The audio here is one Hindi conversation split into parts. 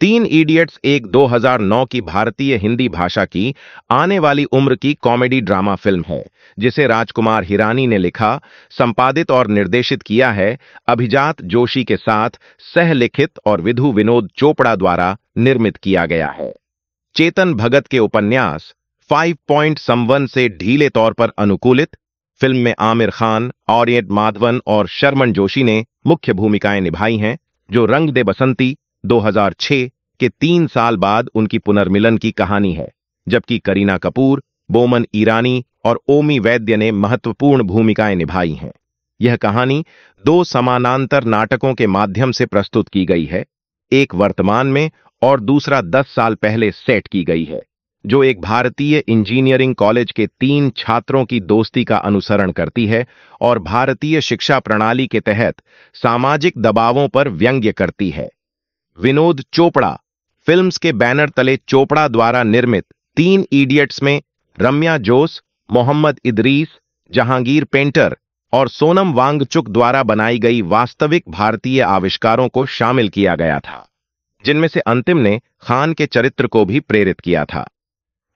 तीन इडियट्स एक 2009 की भारतीय हिंदी भाषा की आने वाली उम्र की कॉमेडी ड्रामा फिल्म है जिसे राजकुमार हिरानी ने लिखा संपादित और निर्देशित किया है अभिजात जोशी के साथ सह लिखित और विधु विनोद चोपड़ा द्वारा निर्मित किया गया है चेतन भगत के उपन्यास फाइव पॉइंट समवन से ढीले तौर पर अनुकूलित फिल्म में आमिर खान औरियट माधवन और शर्मन जोशी ने मुख्य भूमिकाएं निभाई हैं जो रंग दे बसंती 2006 के तीन साल बाद उनकी पुनर्मिलन की कहानी है जबकि करीना कपूर बोमन ईरानी और ओमी वैद्य ने महत्वपूर्ण भूमिकाएं निभाई हैं यह कहानी दो समानांतर नाटकों के माध्यम से प्रस्तुत की गई है एक वर्तमान में और दूसरा दस साल पहले सेट की गई है जो एक भारतीय इंजीनियरिंग कॉलेज के तीन छात्रों की दोस्ती का अनुसरण करती है और भारतीय शिक्षा प्रणाली के तहत सामाजिक दबावों पर व्यंग्य करती है विनोद चोपड़ा फिल्म्स के बैनर तले चोपड़ा द्वारा निर्मित तीन इडियट्स में रम्या जोस मोहम्मद इदरीस जहांगीर पेंटर और सोनम वांगचुक द्वारा बनाई गई वास्तविक भारतीय आविष्कारों को शामिल किया गया था जिनमें से अंतिम ने खान के चरित्र को भी प्रेरित किया था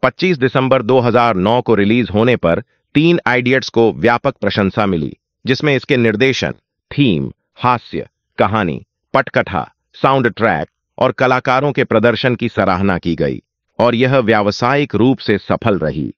25 दिसंबर 2009 को रिलीज होने पर तीन आइडियट्स को व्यापक प्रशंसा मिली जिसमें इसके निर्देशन थीम हास्य कहानी पटकथा साउंड ट्रैक और कलाकारों के प्रदर्शन की सराहना की गई और यह व्यावसायिक रूप से सफल रही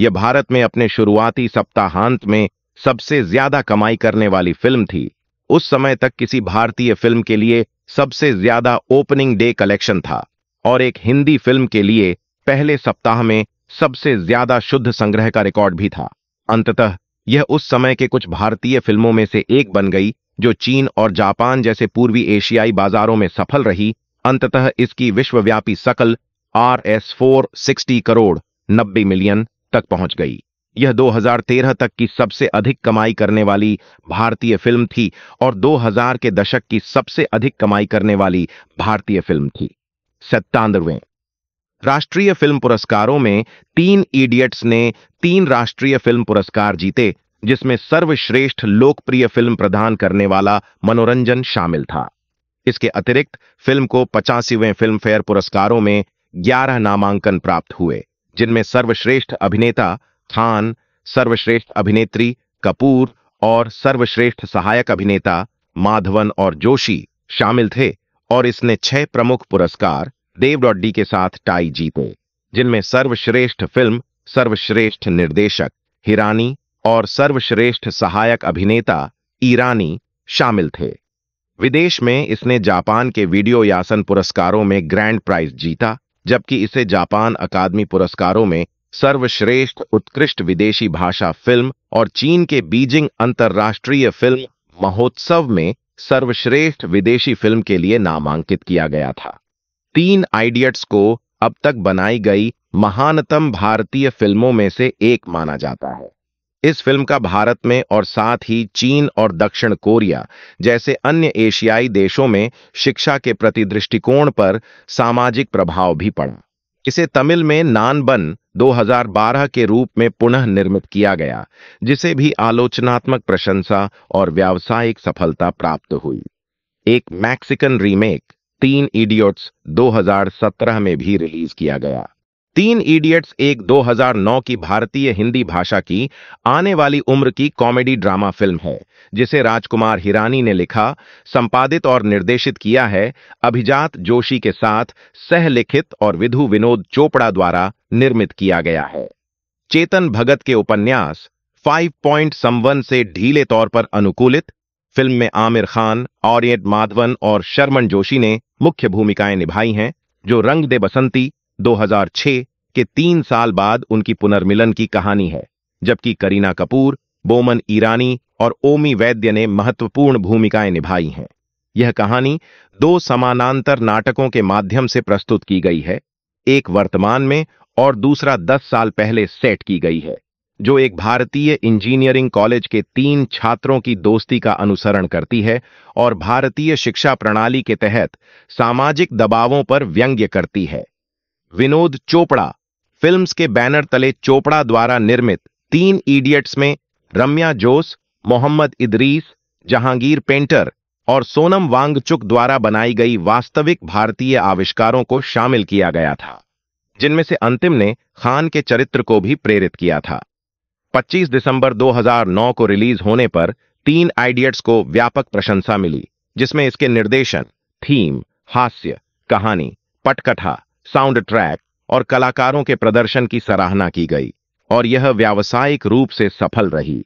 यह भारत में अपने शुरुआती सप्ताहांत में सबसे ज्यादा कमाई करने वाली फिल्म थी उस समय तक किसी भारतीय फिल्म के लिए सबसे ज्यादा ओपनिंग डे कलेक्शन था और एक हिंदी फिल्म के लिए पहले सप्ताह में सबसे ज्यादा शुद्ध संग्रह का रिकॉर्ड भी था अंततः यह उस समय के कुछ भारतीय फिल्मों में से एक बन गई जो चीन और जापान जैसे पूर्वी एशियाई बाजारों में सफल रही अंततः इसकी विश्वव्यापी सकल R S four sixty crore नब्बे मिलियन तक पहुंच गई यह 2013 तक की सबसे अधिक कमाई करने वाली भारतीय फिल्म थी और 2000 के दशक की सबसे अधिक कमाई करने वाली भारतीय फिल्म थी सत्तानवे राष्ट्रीय फिल्म पुरस्कारों में तीन इडियट्स ने तीन राष्ट्रीय फिल्म पुरस्कार जीते जिसमें सर्वश्रेष्ठ लोकप्रिय फिल्म प्रदान करने वाला मनोरंजन शामिल था इसके अतिरिक्त फिल्म को पचासीवें फिल्म फेयर पुरस्कारों में ग्यारह नामांकन प्राप्त हुए जिनमें सर्वश्रेष्ठ अभिनेता खान सर्वश्रेष्ठ अभिनेत्री कपूर और सर्वश्रेष्ठ सहायक अभिनेता माधवन और जोशी शामिल थे और इसने छह प्रमुख पुरस्कार देव डॉडी के साथ टाई जीते जिनमें सर्वश्रेष्ठ फिल्म सर्वश्रेष्ठ निर्देशक हिरानी और सर्वश्रेष्ठ सहायक अभिनेता ईरानी शामिल थे विदेश में इसने जापान के वीडियो यासन पुरस्कारों में ग्रैंड प्राइज जीता जबकि इसे जापान अकादमी पुरस्कारों में सर्वश्रेष्ठ उत्कृष्ट विदेशी भाषा फिल्म और चीन के बीजिंग अंतर्राष्ट्रीय फिल्म महोत्सव में सर्वश्रेष्ठ विदेशी फिल्म के लिए नामांकित किया गया था तीन आइडियट्स को अब तक बनाई गई महानतम भारतीय फिल्मों में से एक माना जाता है इस फिल्म का भारत में और साथ ही चीन और दक्षिण कोरिया जैसे अन्य एशियाई देशों में शिक्षा के प्रति दृष्टिकोण पर सामाजिक प्रभाव भी पड़ा इसे तमिल में नानबन 2012 के रूप में पुनः निर्मित किया गया जिसे भी आलोचनात्मक प्रशंसा और व्यावसायिक सफलता प्राप्त हुई एक मैक्सिकन रीमेक तीन इडियट्स 2017 में भी रिलीज किया गया तीन इडियट्स एक 2009 की भारतीय हिंदी भाषा की आने वाली उम्र की कॉमेडी ड्रामा फिल्म है जिसे राजकुमार हिरानी ने लिखा संपादित और निर्देशित किया है अभिजात जोशी के साथ सह लिखित और विधु विनोद चोपड़ा द्वारा निर्मित किया गया है चेतन भगत के उपन्यास फाइव पॉइंट 5.51 से ढीले तौर पर अनुकूलित फिल्म में आमिर खान ऑरियट माधवन और शर्मन जोशी ने मुख्य भूमिकाएं निभाई हैं जो रंग दे बसंती 2006 के तीन साल बाद उनकी पुनर्मिलन की कहानी है जबकि करीना कपूर बोमन ईरानी और ओमी वैद्य ने महत्वपूर्ण भूमिकाएं निभाई हैं यह कहानी दो समानांतर नाटकों के माध्यम से प्रस्तुत की गई है एक वर्तमान में और दूसरा दस साल पहले सेट की गई है जो एक भारतीय इंजीनियरिंग कॉलेज के तीन छात्रों की दोस्ती का अनुसरण करती है और भारतीय शिक्षा प्रणाली के तहत सामाजिक दबावों पर व्यंग्य करती है विनोद चोपड़ा फिल्म्स के बैनर तले चोपड़ा द्वारा निर्मित तीन इडियट्स में रम्या जोस मोहम्मद इदरीस जहांगीर पेंटर और सोनम वांगचुक द्वारा बनाई गई वास्तविक भारतीय आविष्कारों को शामिल किया गया था जिनमें से अंतिम ने खान के चरित्र को भी प्रेरित किया था 25 दिसंबर 2009 को रिलीज होने पर तीन आइडियट्स को व्यापक प्रशंसा मिली जिसमें इसके निर्देशन थीम हास्य कहानी पटकथा साउंड ट्रैक और कलाकारों के प्रदर्शन की सराहना की गई और यह व्यावसायिक रूप से सफल रही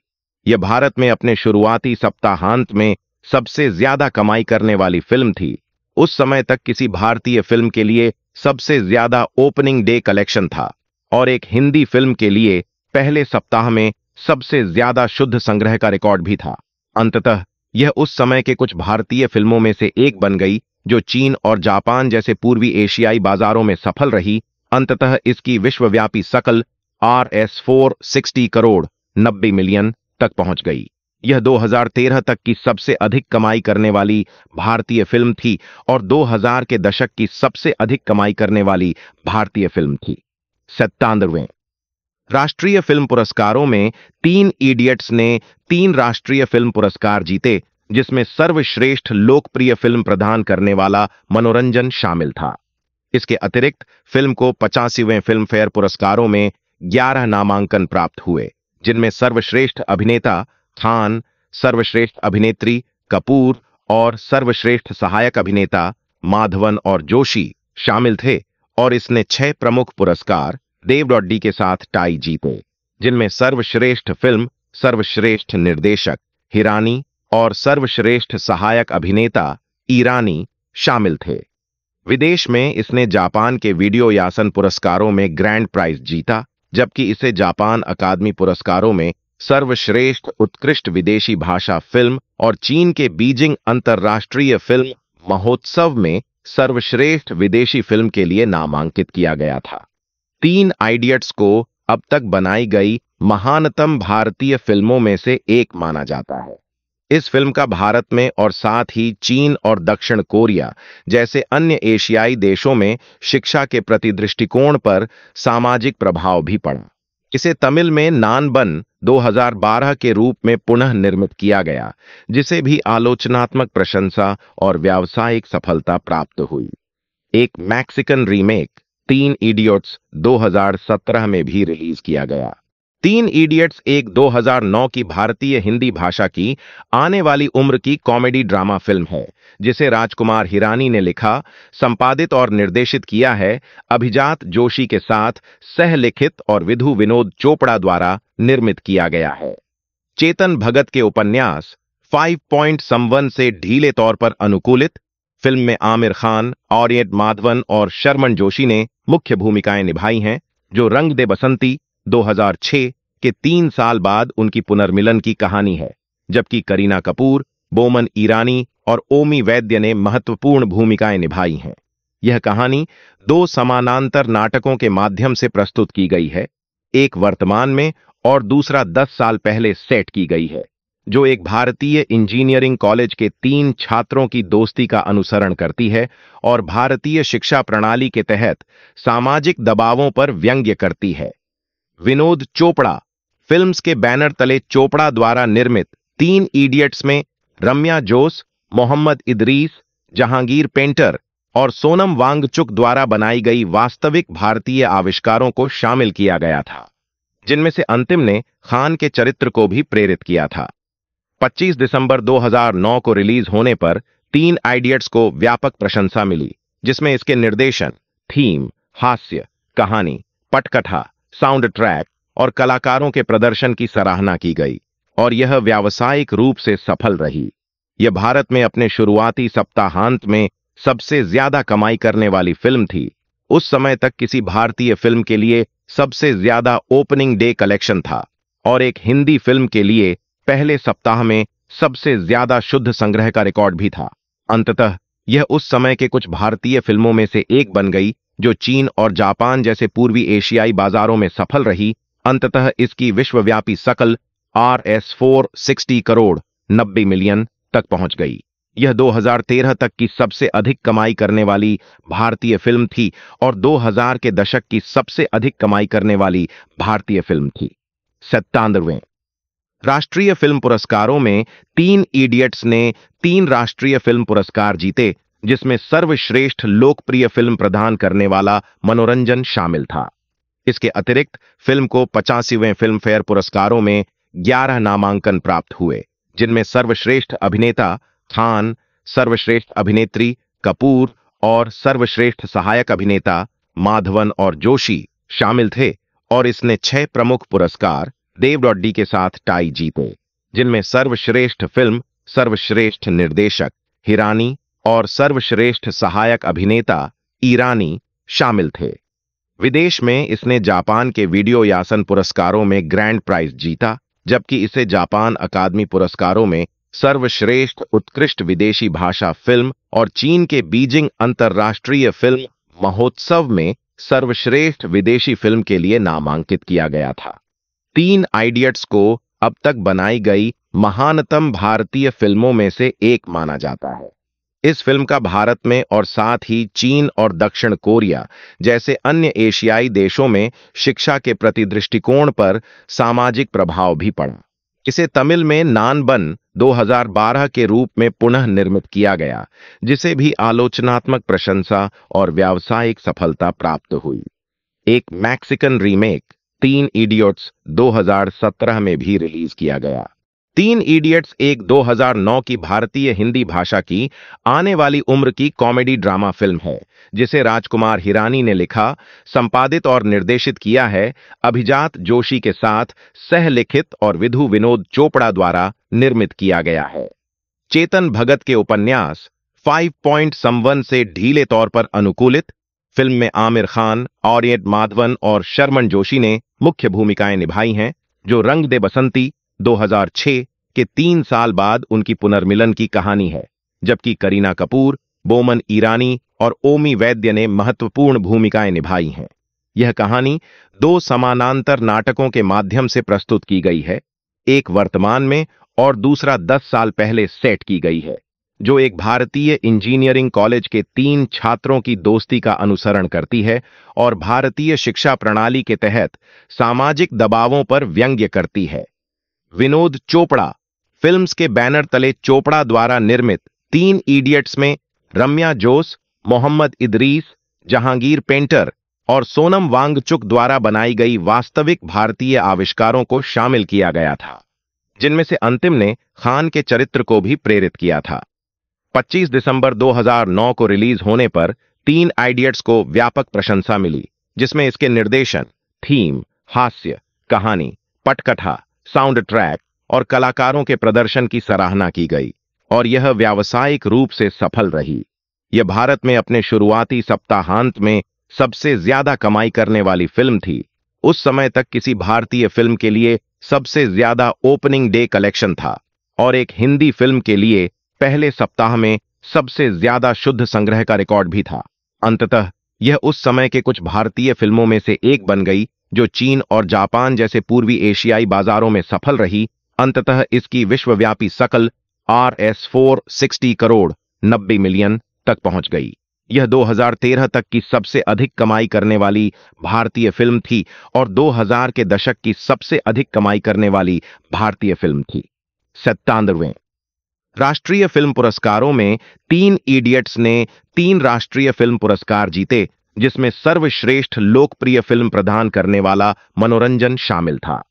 यह भारत में अपने शुरुआती सप्ताहांत में सबसे ज्यादा कमाई करने वाली फिल्म थी उस समय तक किसी भारतीय फिल्म के लिए सबसे ज्यादा ओपनिंग डे कलेक्शन था और एक हिंदी फिल्म के लिए पहले सप्ताह में सबसे ज्यादा शुद्ध संग्रह का रिकॉर्ड भी था अंततः यह उस समय के कुछ भारतीय फिल्मों में से एक बन गई जो चीन और जापान जैसे पूर्वी एशियाई बाजारों में सफल रही अंततः इसकी विश्वव्यापी सकल R S four sixty crore नब्बे मिलियन तक पहुंच गई यह 2013 तक की सबसे अधिक कमाई करने वाली भारतीय फिल्म थी और 2000 के दशक की सबसे अधिक कमाई करने वाली भारतीय फिल्म थी सत्तानवे राष्ट्रीय फिल्म पुरस्कारों में तीन इडियट्स ने तीन राष्ट्रीय फिल्म पुरस्कार जीते जिसमें सर्वश्रेष्ठ लोकप्रिय फिल्म प्रदान करने वाला मनोरंजन शामिल था इसके अतिरिक्त फिल्म को पचासीवें फिल्म फेयर पुरस्कारों में ग्यारह नामांकन प्राप्त हुए जिनमें सर्वश्रेष्ठ अभिनेता खान सर्वश्रेष्ठ अभिनेत्री कपूर और सर्वश्रेष्ठ सहायक अभिनेता माधवन और जोशी शामिल थे और इसने छह प्रमुख पुरस्कार देव डॉड्डी के साथ टाई जीते जिनमें सर्वश्रेष्ठ फिल्म सर्वश्रेष्ठ निर्देशक हिरानी और सर्वश्रेष्ठ सहायक अभिनेता ईरानी शामिल थे विदेश में इसने जापान के वीडियो यासन पुरस्कारों में ग्रैंड प्राइज जीता जबकि इसे जापान अकादमी पुरस्कारों में सर्वश्रेष्ठ उत्कृष्ट विदेशी भाषा फिल्म और चीन के बीजिंग अंतर्राष्ट्रीय फिल्म महोत्सव में सर्वश्रेष्ठ विदेशी फिल्म के लिए नामांकित किया गया था तीन आइडियट्स को अब तक बनाई गई महानतम भारतीय फिल्मों में से एक माना जाता है इस फिल्म का भारत में और साथ ही चीन और दक्षिण कोरिया जैसे अन्य एशियाई देशों में शिक्षा के प्रति दृष्टिकोण पर सामाजिक प्रभाव भी पड़ा इसे तमिल में नानबन 2012 के रूप में पुनः निर्मित किया गया जिसे भी आलोचनात्मक प्रशंसा और व्यावसायिक सफलता प्राप्त हुई एक मैक्सिकन रीमेक तीन इडियट्स 2017 में भी रिलीज किया गया तीन इडियट्स एक 2009 की भारतीय हिंदी भाषा की आने वाली उम्र की कॉमेडी ड्रामा फिल्म है जिसे राजकुमार हिरानी ने लिखा संपादित और निर्देशित किया है अभिजात जोशी के साथ सहलिखित और विधु विनोद चोपड़ा द्वारा निर्मित किया गया है चेतन भगत के उपन्यास फाइव पॉइंट 5.51 से ढीले तौर पर अनुकूलित फिल्म में आमिर खान औरियट माधवन और शर्मन जोशी ने मुख्य भूमिकाएं निभाई हैं जो रंग दे बसंती 2006 के तीन साल बाद उनकी पुनर्मिलन की कहानी है जबकि करीना कपूर बोमन ईरानी और ओमी वैद्य ने महत्वपूर्ण भूमिकाएं निभाई हैं यह कहानी दो समानांतर नाटकों के माध्यम से प्रस्तुत की गई है एक वर्तमान में और दूसरा दस साल पहले सेट की गई है जो एक भारतीय इंजीनियरिंग कॉलेज के तीन छात्रों की दोस्ती का अनुसरण करती है और भारतीय शिक्षा प्रणाली के तहत सामाजिक दबावों पर व्यंग्य करती है विनोद चोपड़ा फिल्म्स के बैनर तले चोपड़ा द्वारा निर्मित तीन इडियट्स में रम्या जोस मोहम्मद इदरीस जहांगीर पेंटर और सोनम वांगचुक द्वारा बनाई गई वास्तविक भारतीय आविष्कारों को शामिल किया गया था जिनमें से अंतिम ने खान के चरित्र को भी प्रेरित किया था 25 दिसंबर 2009 को रिलीज होने पर तीन आइडियट्स को व्यापक प्रशंसा मिली जिसमें इसके निर्देशन थीम हास्य कहानी पटकथा साउंड ट्रैक और कलाकारों के प्रदर्शन की सराहना की गई और यह व्यावसायिक रूप से सफल रही यह भारत में अपने शुरुआती सप्ताहांत में सबसे ज्यादा कमाई करने वाली फिल्म थी उस समय तक किसी भारतीय फिल्म के लिए सबसे ज्यादा ओपनिंग डे कलेक्शन था और एक हिंदी फिल्म के लिए पहले सप्ताह में सबसे ज्यादा शुद्ध संग्रह का रिकॉर्ड भी था अंततः यह उस समय के कुछ भारतीय फिल्मों में से एक बन गई जो चीन और जापान जैसे पूर्वी एशियाई बाजारों में सफल रही अंततः इसकी विश्वव्यापी सकल R S four sixty crore नब्बे मिलियन तक पहुंच गई यह 2013 तक की सबसे अधिक कमाई करने वाली भारतीय फिल्म थी और 2000 के दशक की सबसे अधिक कमाई करने वाली भारतीय फिल्म थी सत्तानवे राष्ट्रीय फिल्म पुरस्कारों में तीन इडियट्स ने तीन राष्ट्रीय फिल्म पुरस्कार जीते जिसमें सर्वश्रेष्ठ लोकप्रिय फिल्म प्रदान करने वाला मनोरंजन शामिल था इसके अतिरिक्त फिल्म को पचासीवें फिल्म फेयर पुरस्कारों में 11 नामांकन प्राप्त हुए जिनमें सर्वश्रेष्ठ अभिनेता खान सर्वश्रेष्ठ अभिनेत्री कपूर और सर्वश्रेष्ठ सहायक अभिनेता माधवन और जोशी शामिल थे और इसने छह प्रमुख पुरस्कार देव डॉडी के साथ टाई जीते जिनमें सर्वश्रेष्ठ फिल्म सर्वश्रेष्ठ निर्देशक हिरानी और सर्वश्रेष्ठ सहायक अभिनेता ईरानी शामिल थे विदेश में इसने जापान के वीडियो यासन पुरस्कारों में ग्रैंड प्राइज जीता जबकि इसे जापान अकादमी पुरस्कारों में सर्वश्रेष्ठ उत्कृष्ट विदेशी भाषा फिल्म और चीन के बीजिंग अंतर्राष्ट्रीय फिल्म महोत्सव में सर्वश्रेष्ठ विदेशी फिल्म के लिए नामांकित किया गया था तीन आइडियट्स को अब तक बनाई गई महानतम भारतीय फिल्मों में से एक माना जाता है इस फिल्म का भारत में और साथ ही चीन और दक्षिण कोरिया जैसे अन्य एशियाई देशों में शिक्षा के प्रति दृष्टिकोण पर सामाजिक प्रभाव भी पड़ा इसे तमिल में नानबन 2012 के रूप में पुनः निर्मित किया गया जिसे भी आलोचनात्मक प्रशंसा और व्यावसायिक सफलता प्राप्त हुई एक मैक्सिकन रीमेक तीन इडियट्स 2017 में भी रिलीज किया गया तीन इडियट्स एक 2009 की भारतीय हिंदी भाषा की आने वाली उम्र की कॉमेडी ड्रामा फिल्म है जिसे राजकुमार हिरानी ने लिखा संपादित और निर्देशित किया है अभिजात जोशी के साथ सहलिखित और विधु विनोद चोपड़ा द्वारा निर्मित किया गया है चेतन भगत के उपन्यास फाइव पॉइंट 5.51 से ढीले तौर पर अनुकूलित फिल्म में आमिर खान ऑरियट माधवन और शर्मन जोशी ने मुख्य भूमिकाएं निभाई हैं जो रंग दे बसंती 2006 के तीन साल बाद उनकी पुनर्मिलन की कहानी है जबकि करीना कपूर बोमन ईरानी और ओमी वैद्य ने महत्वपूर्ण भूमिकाएं निभाई हैं यह कहानी दो समानांतर नाटकों के माध्यम से प्रस्तुत की गई है एक वर्तमान में और दूसरा दस साल पहले सेट की गई है जो एक भारतीय इंजीनियरिंग कॉलेज के तीन छात्रों की दोस्ती का अनुसरण करती है और भारतीय शिक्षा प्रणाली के तहत सामाजिक दबावों पर व्यंग्य करती है विनोद चोपड़ा फिल्म्स के बैनर तले चोपड़ा द्वारा निर्मित तीन इडियट्स में रम्या जोस मोहम्मद इदरीस जहांगीर पेंटर और सोनम वांगचुक द्वारा बनाई गई वास्तविक भारतीय आविष्कारों को शामिल किया गया था जिनमें से अंतिम ने खान के चरित्र को भी प्रेरित किया था 25 दिसंबर 2009 को रिलीज होने पर तीन आइडियट्स को व्यापक प्रशंसा मिली जिसमें इसके निर्देशन थीम हास्य कहानी पटकथा साउंड ट्रैक और कलाकारों के प्रदर्शन की सराहना की गई और यह व्यावसायिक रूप से सफल रही यह भारत में अपने शुरुआती सप्ताहांत में सबसे ज्यादा कमाई करने वाली फिल्म थी उस समय तक किसी भारतीय फिल्म के लिए सबसे ज्यादा ओपनिंग डे कलेक्शन था और एक हिंदी फिल्म के लिए पहले सप्ताह में सबसे ज्यादा शुद्ध संग्रह का रिकॉर्ड भी था अंततः यह उस समय के कुछ भारतीय फिल्मों में से एक बन गई जो चीन और जापान जैसे पूर्वी एशियाई बाजारों में सफल रही अंततः इसकी विश्वव्यापी सकल R S four sixty crore नब्बे मिलियन तक पहुंच गई यह 2013 तक की सबसे अधिक कमाई करने वाली भारतीय फिल्म थी और 2000 के दशक की सबसे अधिक कमाई करने वाली भारतीय फिल्म थी सत्तानवे राष्ट्रीय फिल्म पुरस्कारों में तीन इडियट्स ने तीन राष्ट्रीय फिल्म पुरस्कार जीते जिसमें सर्वश्रेष्ठ लोकप्रिय फिल्म प्रदान करने वाला मनोरंजन शामिल था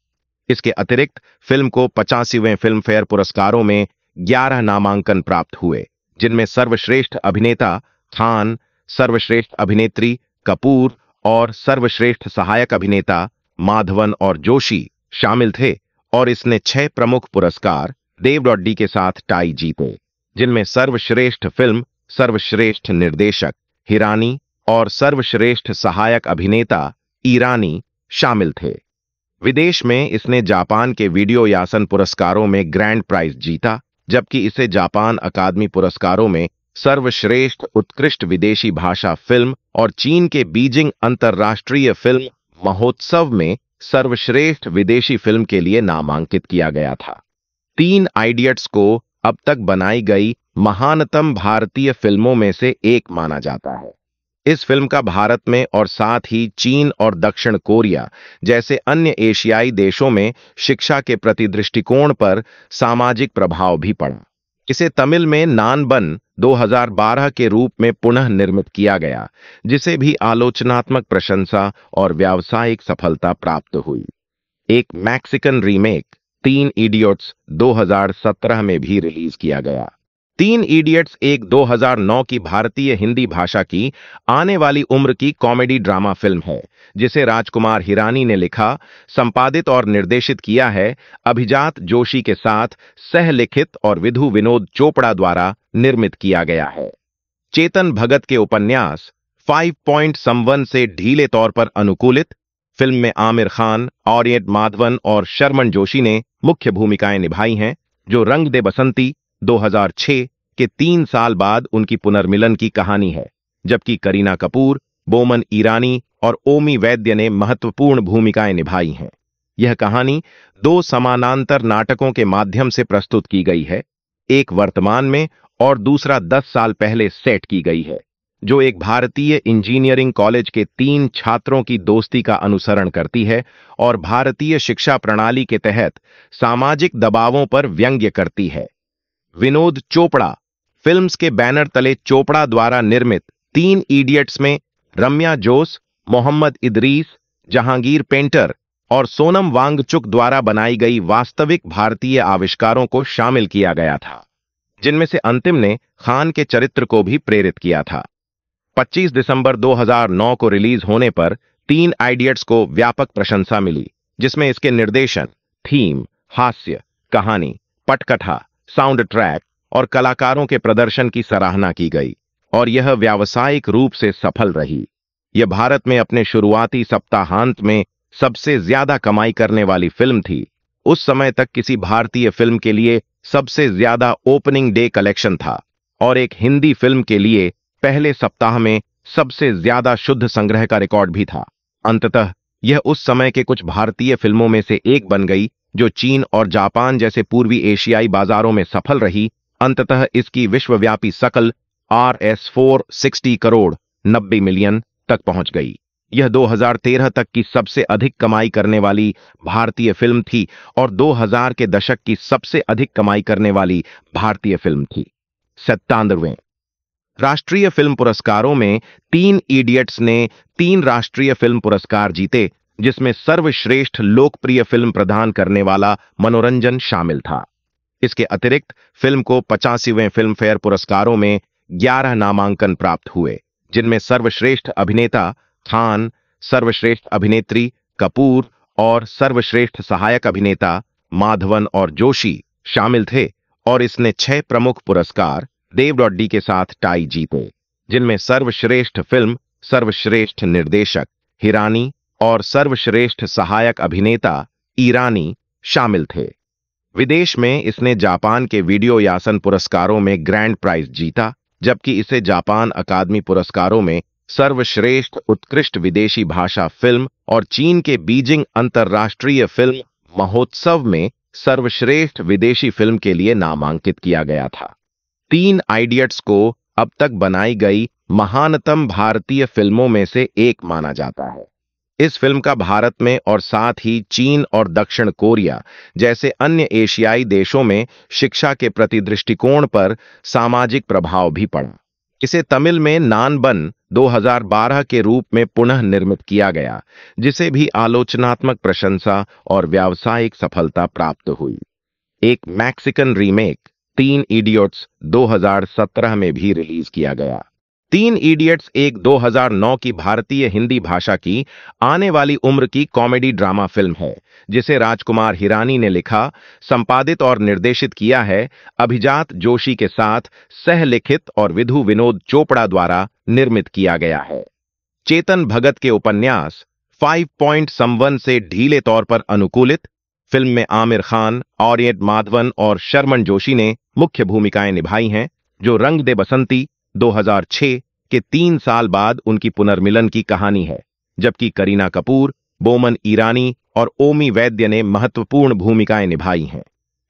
इसके अतिरिक्त फिल्म को पचासीवें फिल्म फेयर पुरस्कारों में 11 नामांकन प्राप्त हुए जिनमें सर्वश्रेष्ठ अभिनेता खान सर्वश्रेष्ठ अभिनेत्री कपूर और सर्वश्रेष्ठ सहायक अभिनेता माधवन और जोशी शामिल थे और इसने छह प्रमुख पुरस्कार देव डॉडी के साथ टाई जीते जिनमें सर्वश्रेष्ठ फिल्म सर्वश्रेष्ठ निर्देशक हिरानी और सर्वश्रेष्ठ सहायक अभिनेता ईरानी शामिल थे विदेश में इसने जापान के वीडियो यासन पुरस्कारों में ग्रैंड प्राइज जीता जबकि इसे जापान अकादमी पुरस्कारों में सर्वश्रेष्ठ उत्कृष्ट विदेशी भाषा फिल्म और चीन के बीजिंग अंतर्राष्ट्रीय फिल्म महोत्सव में सर्वश्रेष्ठ विदेशी फिल्म के लिए नामांकित किया गया था तीन आइडियट्स को अब तक बनाई गई महानतम भारतीय फिल्मों में से एक माना जाता है इस फिल्म का भारत में और साथ ही चीन और दक्षिण कोरिया जैसे अन्य एशियाई देशों में शिक्षा के प्रति दृष्टिकोण पर सामाजिक प्रभाव भी पड़ा इसे तमिल में नानबन 2012 के रूप में पुनः निर्मित किया गया जिसे भी आलोचनात्मक प्रशंसा और व्यावसायिक सफलता प्राप्त हुई एक मैक्सिकन रीमेक तीन इडियट्स 2017 में भी रिलीज किया गया तीन इडियट्स एक 2009 की भारतीय हिंदी भाषा की आने वाली उम्र की कॉमेडी ड्रामा फिल्म है जिसे राजकुमार हिरानी ने लिखा संपादित और निर्देशित किया है अभिजात जोशी के साथ सह लिखित और विधु विनोद चोपड़ा द्वारा निर्मित किया गया है चेतन भगत के उपन्यास फाइव पॉइंट 5.51 से ढीले तौर पर अनुकूलित फिल्म में आमिर खान ऑरियट माधवन और शर्मन जोशी ने मुख्य भूमिकाएं निभाई हैं जो रंग दे बसंती 2006 के तीन साल बाद उनकी पुनर्मिलन की कहानी है जबकि करीना कपूर बोमन ईरानी और ओमी वैद्य ने महत्वपूर्ण भूमिकाएं निभाई हैं यह कहानी दो समानांतर नाटकों के माध्यम से प्रस्तुत की गई है एक वर्तमान में और दूसरा दस साल पहले सेट की गई है जो एक भारतीय इंजीनियरिंग कॉलेज के तीन छात्रों की दोस्ती का अनुसरण करती है और भारतीय शिक्षा प्रणाली के तहत सामाजिक दबावों पर व्यंग्य करती है विनोद चोपड़ा फिल्म्स के बैनर तले चोपड़ा द्वारा निर्मित तीन इडियट्स में रम्या जोस मोहम्मद इदरीस जहांगीर पेंटर और सोनम वांगचुक द्वारा बनाई गई वास्तविक भारतीय आविष्कारों को शामिल किया गया था जिनमें से अंतिम ने खान के चरित्र को भी प्रेरित किया था 25 दिसंबर 2009 को रिलीज होने पर तीन आइडियट्स को व्यापक प्रशंसा मिली जिसमें इसके निर्देशन थीम हास्य कहानी पटकथा साउंड ट्रैक और कलाकारों के प्रदर्शन की सराहना की गई और यह व्यावसायिक रूप से सफल रही यह भारत में अपने शुरुआती सप्ताहांत में सबसे ज्यादा कमाई करने वाली फिल्म थी उस समय तक किसी भारतीय फिल्म के लिए सबसे ज्यादा ओपनिंग डे कलेक्शन था और एक हिंदी फिल्म के लिए पहले सप्ताह में सबसे ज्यादा शुद्ध संग्रह का रिकॉर्ड भी था अंततः यह उस समय के कुछ भारतीय फिल्मों में से एक बन गई जो चीन और जापान जैसे पूर्वी एशियाई बाजारों में सफल रही अंततः इसकी विश्वव्यापी सकल R S four sixty crore नब्बे मिलियन तक पहुंच गई यह 2013 तक की सबसे अधिक कमाई करने वाली भारतीय फिल्म थी और 2000 के दशक की सबसे अधिक कमाई करने वाली भारतीय फिल्म थी सत्तानवे राष्ट्रीय फिल्म पुरस्कारों में तीन इडियट्स ने तीन राष्ट्रीय फिल्म पुरस्कार जीते जिसमें सर्वश्रेष्ठ लोकप्रिय फिल्म प्रदान करने वाला मनोरंजन शामिल था इसके अतिरिक्त फिल्म को पचासीवें फिल्म फेयर पुरस्कारों में ग्यारह नामांकन प्राप्त हुए जिनमें सर्वश्रेष्ठ अभिनेता खान सर्वश्रेष्ठ अभिनेत्री कपूर और सर्वश्रेष्ठ सहायक अभिनेता माधवन और जोशी शामिल थे और इसने छह प्रमुख पुरस्कार देव डॉड्डी के साथ टाई जीते जिनमें सर्वश्रेष्ठ फिल्म सर्वश्रेष्ठ निर्देशक हिरानी और सर्वश्रेष्ठ सहायक अभिनेता ईरानी शामिल थे विदेश में इसने जापान के वीडियो यासन पुरस्कारों में ग्रैंड प्राइज जीता जबकि इसे जापान अकादमी पुरस्कारों में सर्वश्रेष्ठ उत्कृष्ट विदेशी भाषा फिल्म और चीन के बीजिंग अंतर्राष्ट्रीय फिल्म महोत्सव में सर्वश्रेष्ठ विदेशी फिल्म के लिए नामांकित किया गया था तीन आइडियट्स को अब तक बनाई गई महानतम भारतीय फिल्मों में से एक माना जाता है इस फिल्म का भारत में और साथ ही चीन और दक्षिण कोरिया जैसे अन्य एशियाई देशों में शिक्षा के प्रति दृष्टिकोण पर सामाजिक प्रभाव भी पड़ा इसे तमिल में नानबन 2012 के रूप में पुनः निर्मित किया गया जिसे भी आलोचनात्मक प्रशंसा और व्यावसायिक सफलता प्राप्त हुई एक मैक्सिकन रीमेक तीन इडियट्स 2017 में भी रिलीज किया गया तीन इडियट्स एक 2009 की भारतीय हिंदी भाषा की आने वाली उम्र की कॉमेडी ड्रामा फिल्म है जिसे राजकुमार हिरानी ने लिखा संपादित और निर्देशित किया है अभिजात जोशी के साथ सहलिखित और विधु विनोद चोपड़ा द्वारा निर्मित किया गया है चेतन भगत के उपन्यास फाइव पॉइंट 5.51 से ढीले तौर पर अनुकूलित फिल्म में आमिर खान औरियट माधवन और शर्मन जोशी ने मुख्य भूमिकाएं निभाई हैं जो रंग दे बसंती 2006 के तीन साल बाद उनकी पुनर्मिलन की कहानी है जबकि करीना कपूर बोमन ईरानी और ओमी वैद्य ने महत्वपूर्ण भूमिकाएं निभाई हैं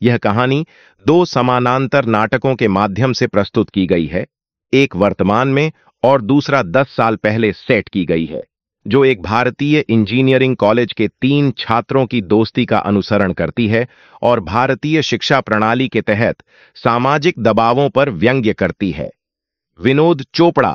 यह कहानी दो समानांतर नाटकों के माध्यम से प्रस्तुत की गई है एक वर्तमान में और दूसरा दस साल पहले सेट की गई है जो एक भारतीय इंजीनियरिंग कॉलेज के तीन छात्रों की दोस्ती का अनुसरण करती है और भारतीय शिक्षा प्रणाली के तहत सामाजिक दबावों पर व्यंग्य करती है विनोद चोपड़ा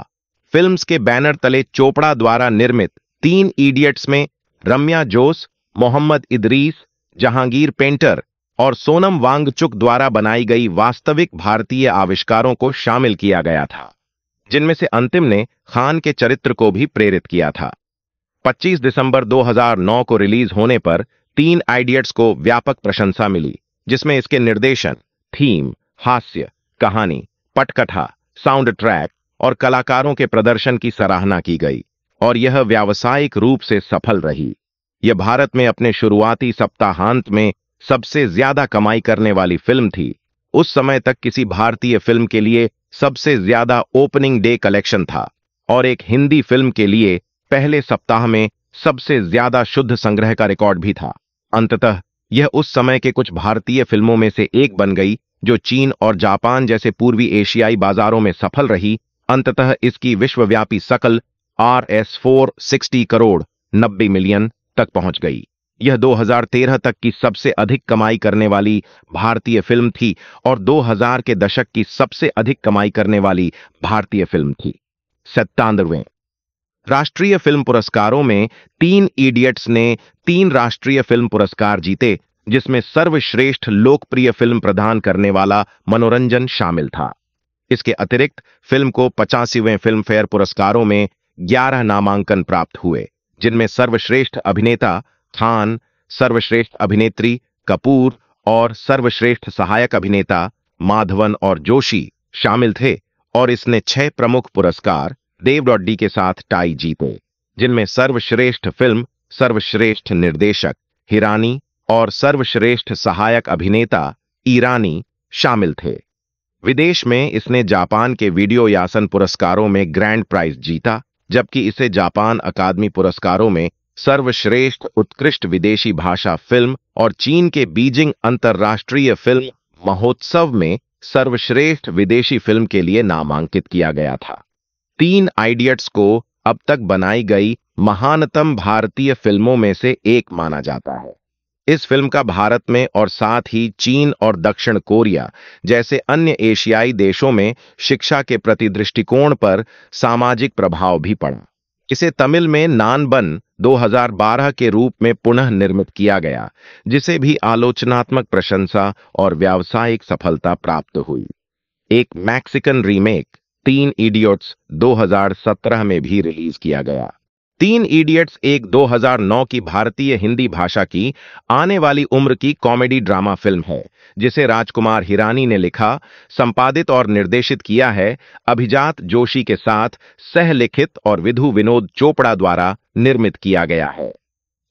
फिल्म्स के बैनर तले चोपड़ा द्वारा निर्मित तीन इडियट्स में रम्या जोस मोहम्मद इदरीस जहांगीर पेंटर और सोनम वांगचुक द्वारा बनाई गई वास्तविक भारतीय आविष्कारों को शामिल किया गया था जिनमें से अंतिम ने खान के चरित्र को भी प्रेरित किया था 25 दिसंबर 2009 को रिलीज होने पर तीन आइडियट्स को व्यापक प्रशंसा मिली जिसमें इसके निर्देशन थीम हास्य कहानी पटकथा साउंड ट्रैक और कलाकारों के प्रदर्शन की सराहना की गई और यह व्यावसायिक रूप से सफल रही यह भारत में अपने शुरुआती सप्ताहांत में सबसे ज्यादा कमाई करने वाली फिल्म थी उस समय तक किसी भारतीय फिल्म के लिए सबसे ज्यादा ओपनिंग डे कलेक्शन था और एक हिंदी फिल्म के लिए पहले सप्ताह में सबसे ज्यादा शुद्ध संग्रह का रिकॉर्ड भी था अंततः यह उस समय के कुछ भारतीय फिल्मों में से एक बन गई जो चीन और जापान जैसे पूर्वी एशियाई बाजारों में सफल रही अंततः इसकी विश्वव्यापी सकल R S four sixty crore नब्बे मिलियन तक पहुंच गई यह 2013 तक की सबसे अधिक कमाई करने वाली भारतीय फिल्म थी और 2000 के दशक की सबसे अधिक कमाई करने वाली भारतीय फिल्म थी सत्तानवे राष्ट्रीय फिल्म पुरस्कारों में तीन इडियट्स ने तीन राष्ट्रीय फिल्म पुरस्कार जीते जिसमें सर्वश्रेष्ठ लोकप्रिय फिल्म प्रदान करने वाला मनोरंजन शामिल था इसके अतिरिक्त फिल्म को पचासीवें फिल्म फेयर पुरस्कारों में 11 नामांकन प्राप्त हुए जिनमें सर्वश्रेष्ठ अभिनेता खान सर्वश्रेष्ठ अभिनेत्री कपूर और सर्वश्रेष्ठ सहायक अभिनेता माधवन और जोशी शामिल थे और इसने छह प्रमुख पुरस्कार देव डॉडी के साथ टाई जीते जिनमें सर्वश्रेष्ठ फिल्म सर्वश्रेष्ठ निर्देशक हिरानी और सर्वश्रेष्ठ सहायक अभिनेता ईरानी शामिल थे विदेश में इसने जापान के वीडियो यासन पुरस्कारों में ग्रैंड प्राइज जीता जबकि इसे जापान अकादमी पुरस्कारों में सर्वश्रेष्ठ उत्कृष्ट विदेशी भाषा फिल्म और चीन के बीजिंग अंतर्राष्ट्रीय फिल्म महोत्सव में सर्वश्रेष्ठ विदेशी फिल्म के लिए नामांकित किया गया था तीन आइडियट्स को अब तक बनाई गई महानतम भारतीय फिल्मों में से एक माना जाता है इस फिल्म का भारत में और साथ ही चीन और दक्षिण कोरिया जैसे अन्य एशियाई देशों में शिक्षा के प्रति दृष्टिकोण पर सामाजिक प्रभाव भी पड़ा इसे तमिल में नानबन 2012 के रूप में पुनः निर्मित किया गया जिसे भी आलोचनात्मक प्रशंसा और व्यावसायिक सफलता प्राप्त हुई एक मैक्सिकन रीमेक तीन इडियट्स 2017 में भी रिलीज किया गया तीन इडियट्स एक 2009 की भारतीय हिंदी भाषा की आने वाली उम्र की कॉमेडी ड्रामा फिल्म है जिसे राजकुमार हिरानी ने लिखा संपादित और निर्देशित किया है अभिजात जोशी के साथ सहलिखित और विधु विनोद चोपड़ा द्वारा निर्मित किया गया है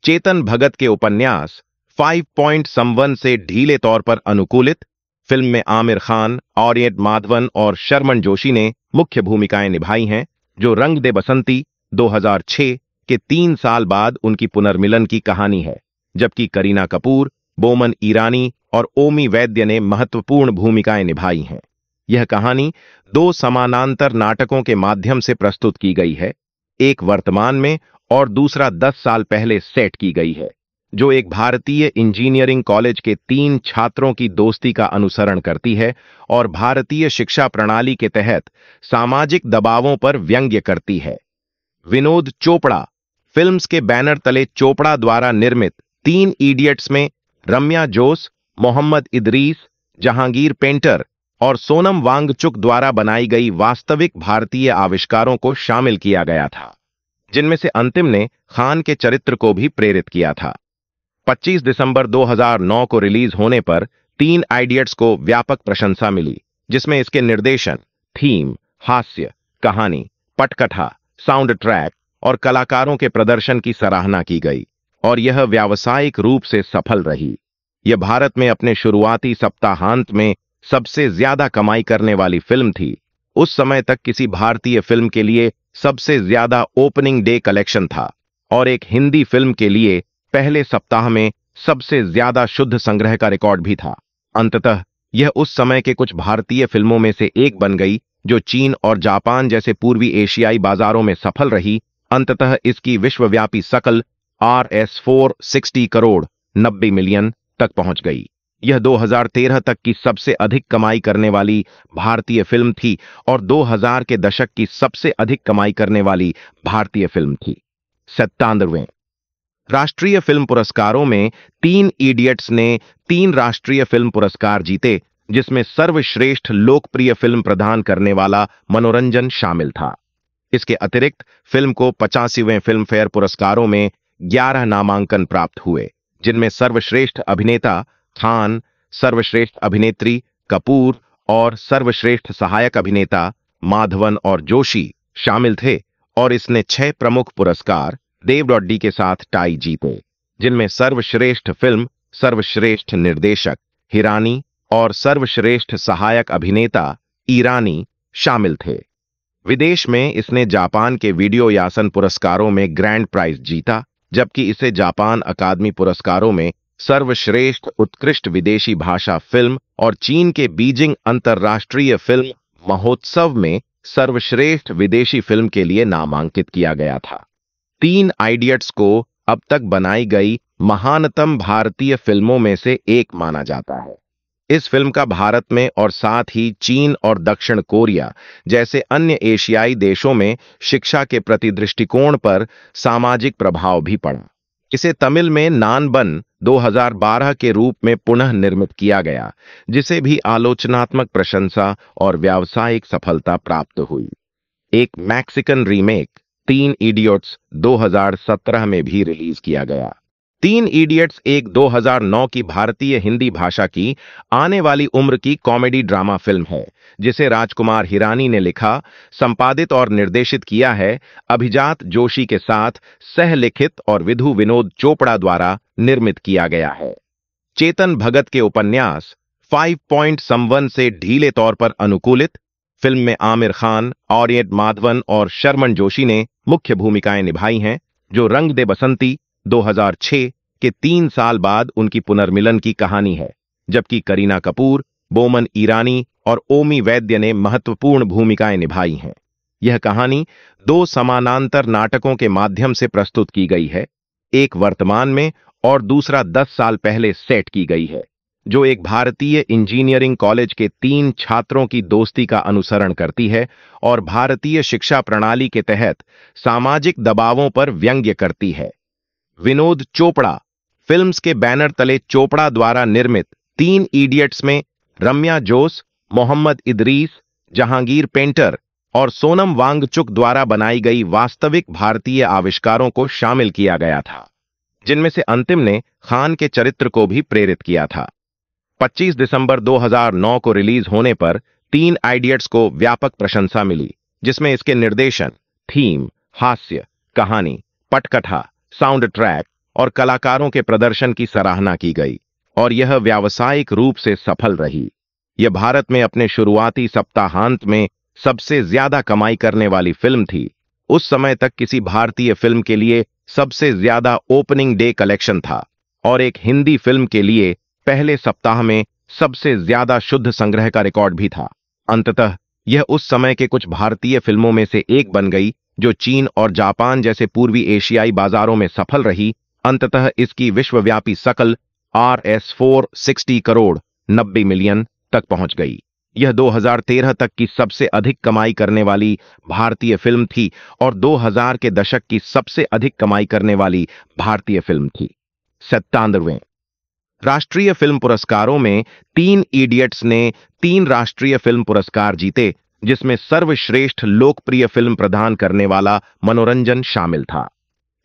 चेतन भगत के उपन्यास फाइव पॉइंट 5.51 से ढीले तौर पर अनुकूलित फिल्म में आमिर खान ऑरियंट माधवन और शर्मन जोशी ने मुख्य भूमिकाएं निभाई हैं जो रंग दे बसंती 2006 के तीन साल बाद उनकी पुनर्मिलन की कहानी है जबकि करीना कपूर बोमन ईरानी और ओमी वैद्य ने महत्वपूर्ण भूमिकाएं निभाई हैं यह कहानी दो समानांतर नाटकों के माध्यम से प्रस्तुत की गई है एक वर्तमान में और दूसरा दस साल पहले सेट की गई है जो एक भारतीय इंजीनियरिंग कॉलेज के तीन छात्रों की दोस्ती का अनुसरण करती है और भारतीय शिक्षा प्रणाली के तहत सामाजिक दबावों पर व्यंग्य करती है विनोद चोपड़ा फिल्म्स के बैनर तले चोपड़ा द्वारा निर्मित तीन इडियट्स में रम्या जोस मोहम्मद इदरीस जहांगीर पेंटर और सोनम वांगचुक द्वारा बनाई गई वास्तविक भारतीय आविष्कारों को शामिल किया गया था जिनमें से अंतिम ने खान के चरित्र को भी प्रेरित किया था 25 दिसंबर 2009 को रिलीज होने पर तीन आइडियट्स को व्यापक प्रशंसा मिली जिसमें इसके निर्देशन थीम हास्य कहानी पटकथा साउंड ट्रैक और कलाकारों के प्रदर्शन की सराहना की गई और यह व्यावसायिक रूप से सफल रही यह भारत में अपने शुरुआती सप्ताहांत में सबसे ज्यादा कमाई करने वाली फिल्म थी उस समय तक किसी भारतीय फिल्म के लिए सबसे ज्यादा ओपनिंग डे कलेक्शन था और एक हिंदी फिल्म के लिए पहले सप्ताह में सबसे ज्यादा शुद्ध संग्रह का रिकॉर्ड भी था अंततः यह उस समय के कुछ भारतीय फिल्मों में से एक बन गई जो चीन और जापान जैसे पूर्वी एशियाई बाजारों में सफल रही अंततः इसकी विश्वव्यापी सकल R S four sixty crore नब्बे मिलियन तक पहुंच गई यह 2013 तक की सबसे अधिक कमाई करने वाली भारतीय फिल्म थी और 2000 के दशक की सबसे अधिक कमाई करने वाली भारतीय फिल्म थी सत्तानवे राष्ट्रीय फिल्म पुरस्कारों में तीन इडियट्स ने तीन राष्ट्रीय फिल्म पुरस्कार जीते जिसमें सर्वश्रेष्ठ लोकप्रिय फिल्म प्रदान करने वाला मनोरंजन शामिल था इसके अतिरिक्त फिल्म को पचासीवें फिल्म फेयर पुरस्कारों में ग्यारह नामांकन प्राप्त हुए जिनमें सर्वश्रेष्ठ अभिनेता खान सर्वश्रेष्ठ अभिनेत्री कपूर और सर्वश्रेष्ठ सहायक अभिनेता माधवन और जोशी शामिल थे और इसने छह प्रमुख पुरस्कार देव डॉडी के साथ टाई जीते जिनमें सर्वश्रेष्ठ फिल्म सर्वश्रेष्ठ निर्देशक हिरानी और सर्वश्रेष्ठ सहायक अभिनेता ईरानी शामिल थे विदेश में इसने जापान के वीडियो यासन पुरस्कारों में ग्रैंड प्राइज जीता जबकि इसे जापान अकादमी पुरस्कारों में सर्वश्रेष्ठ उत्कृष्ट विदेशी भाषा फिल्म और चीन के बीजिंग अंतर्राष्ट्रीय फिल्म महोत्सव में सर्वश्रेष्ठ विदेशी फिल्म के लिए नामांकित किया गया था तीन आइडियट्स को अब तक बनाई गई महानतम भारतीय फिल्मों में से एक माना जाता है इस फिल्म का भारत में और साथ ही चीन और दक्षिण कोरिया जैसे अन्य एशियाई देशों में शिक्षा के प्रति दृष्टिकोण पर सामाजिक प्रभाव भी पड़ा इसे तमिल में नानबन 2012 के रूप में पुनः निर्मित किया गया जिसे भी आलोचनात्मक प्रशंसा और व्यावसायिक सफलता प्राप्त हुई एक मैक्सिकन रीमेक तीन इडियट्स 2017 में भी रिलीज किया गया तीन इडियट्स एक 2009 की भारतीय हिंदी भाषा की आने वाली उम्र की कॉमेडी ड्रामा फिल्म है जिसे राजकुमार हिरानी ने लिखा संपादित और निर्देशित किया है अभिजात जोशी के साथ सह लिखित और विधु विनोद चोपड़ा द्वारा निर्मित किया गया है चेतन भगत के उपन्यास फाइव पॉइंट 5.51 से ढीले तौर पर अनुकूलित फिल्म में आमिर खान ऑरियट माधवन और शर्मन जोशी ने मुख्य भूमिकाएं निभाई हैं जो रंग दे बसंती 2006 के तीन साल बाद उनकी पुनर्मिलन की कहानी है जबकि करीना कपूर बोमन ईरानी और ओमी वैद्य ने महत्वपूर्ण भूमिकाएं निभाई हैं यह कहानी दो समानांतर नाटकों के माध्यम से प्रस्तुत की गई है एक वर्तमान में और दूसरा दस साल पहले सेट की गई है जो एक भारतीय इंजीनियरिंग कॉलेज के तीन छात्रों की दोस्ती का अनुसरण करती है और भारतीय शिक्षा प्रणाली के तहत सामाजिक दबावों पर व्यंग्य करती है विनोद चोपड़ा फिल्म्स के बैनर तले चोपड़ा द्वारा निर्मित तीन इडियट्स में रम्या जोस मोहम्मद इदरीस जहांगीर पेंटर और सोनम वांगचुक द्वारा बनाई गई वास्तविक भारतीय आविष्कारों को शामिल किया गया था जिनमें से अंतिम ने खान के चरित्र को भी प्रेरित किया था 25 दिसंबर 2009 को रिलीज होने पर तीन आइडियट्स को व्यापक प्रशंसा मिली जिसमें इसके निर्देशन थीम हास्य कहानी पटकथा साउंड ट्रैक और कलाकारों के प्रदर्शन की सराहना की गई और यह व्यावसायिक रूप से सफल रही यह भारत में अपने शुरुआती सप्ताहांत में सबसे ज्यादा कमाई करने वाली फिल्म थी उस समय तक किसी भारतीय फिल्म के लिए सबसे ज्यादा ओपनिंग डे कलेक्शन था और एक हिंदी फिल्म के लिए पहले सप्ताह में सबसे ज्यादा शुद्ध संग्रह का रिकॉर्ड भी था अंततः यह उस समय के कुछ भारतीय फिल्मों में से एक बन गई जो चीन और जापान जैसे पूर्वी एशियाई बाजारों में सफल रही अंततः इसकी विश्वव्यापी सकल R S four sixty crore नब्बे मिलियन तक पहुंच गई यह 2013 तक की सबसे अधिक कमाई करने वाली भारतीय फिल्म थी और 2000 के दशक की सबसे अधिक कमाई करने वाली भारतीय फिल्म थी सत्तानवे राष्ट्रीय फिल्म पुरस्कारों में तीन इडियट्स ने तीन राष्ट्रीय फिल्म पुरस्कार जीते जिसमें सर्वश्रेष्ठ लोकप्रिय फिल्म प्रदान करने वाला मनोरंजन शामिल था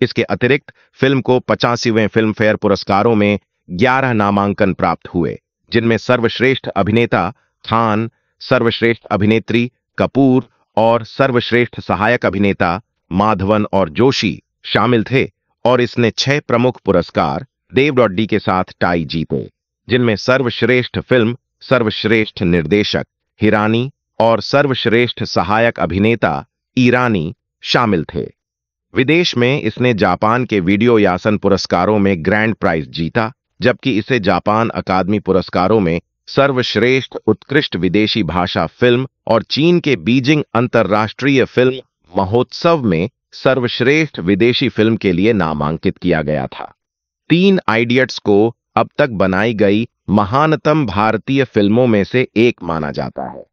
इसके अतिरिक्त फिल्म को पचासीवें फिल्म फेयर पुरस्कारों में 11 नामांकन प्राप्त हुए जिनमें सर्वश्रेष्ठ अभिनेता खान सर्वश्रेष्ठ अभिनेत्री कपूर और सर्वश्रेष्ठ सहायक अभिनेता माधवन और जोशी शामिल थे और इसने छह प्रमुख पुरस्कार देव डॉड्डी के साथ टाई जीते जिनमें सर्वश्रेष्ठ फिल्म सर्वश्रेष्ठ निर्देशक हिरानी और सर्वश्रेष्ठ सहायक अभिनेता ईरानी शामिल थे विदेश में इसने जापान के वीडियो यासन पुरस्कारों में ग्रैंड प्राइज जीता जबकि इसे जापान अकादमी पुरस्कारों में सर्वश्रेष्ठ उत्कृष्ट विदेशी भाषा फिल्म और चीन के बीजिंग अंतर्राष्ट्रीय फिल्म महोत्सव में सर्वश्रेष्ठ विदेशी फिल्म के लिए नामांकित किया गया था तीन आइडियट्स को अब तक बनाई गई महानतम भारतीय फिल्मों में से एक माना जाता है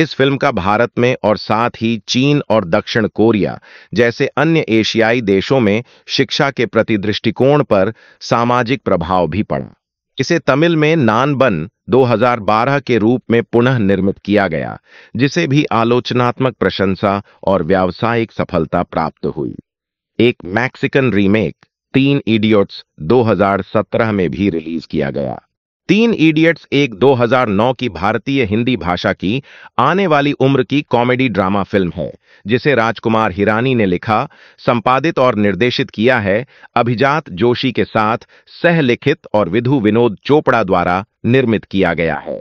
इस फिल्म का भारत में और साथ ही चीन और दक्षिण कोरिया जैसे अन्य एशियाई देशों में शिक्षा के प्रति दृष्टिकोण पर सामाजिक प्रभाव भी पड़ा इसे तमिल में नानबन 2012 के रूप में पुनः निर्मित किया गया जिसे भी आलोचनात्मक प्रशंसा और व्यावसायिक सफलता प्राप्त हुई एक मैक्सिकन रीमेक तीन इडियट्स 2017 में भी रिलीज किया गया तीन इडियट्स एक 2009 की भारतीय हिंदी भाषा की आने वाली उम्र की कॉमेडी ड्रामा फिल्म है जिसे राजकुमार हिरानी ने लिखा संपादित और निर्देशित किया है अभिजात जोशी के साथ सहलिखित और विधु विनोद चोपड़ा द्वारा निर्मित किया गया है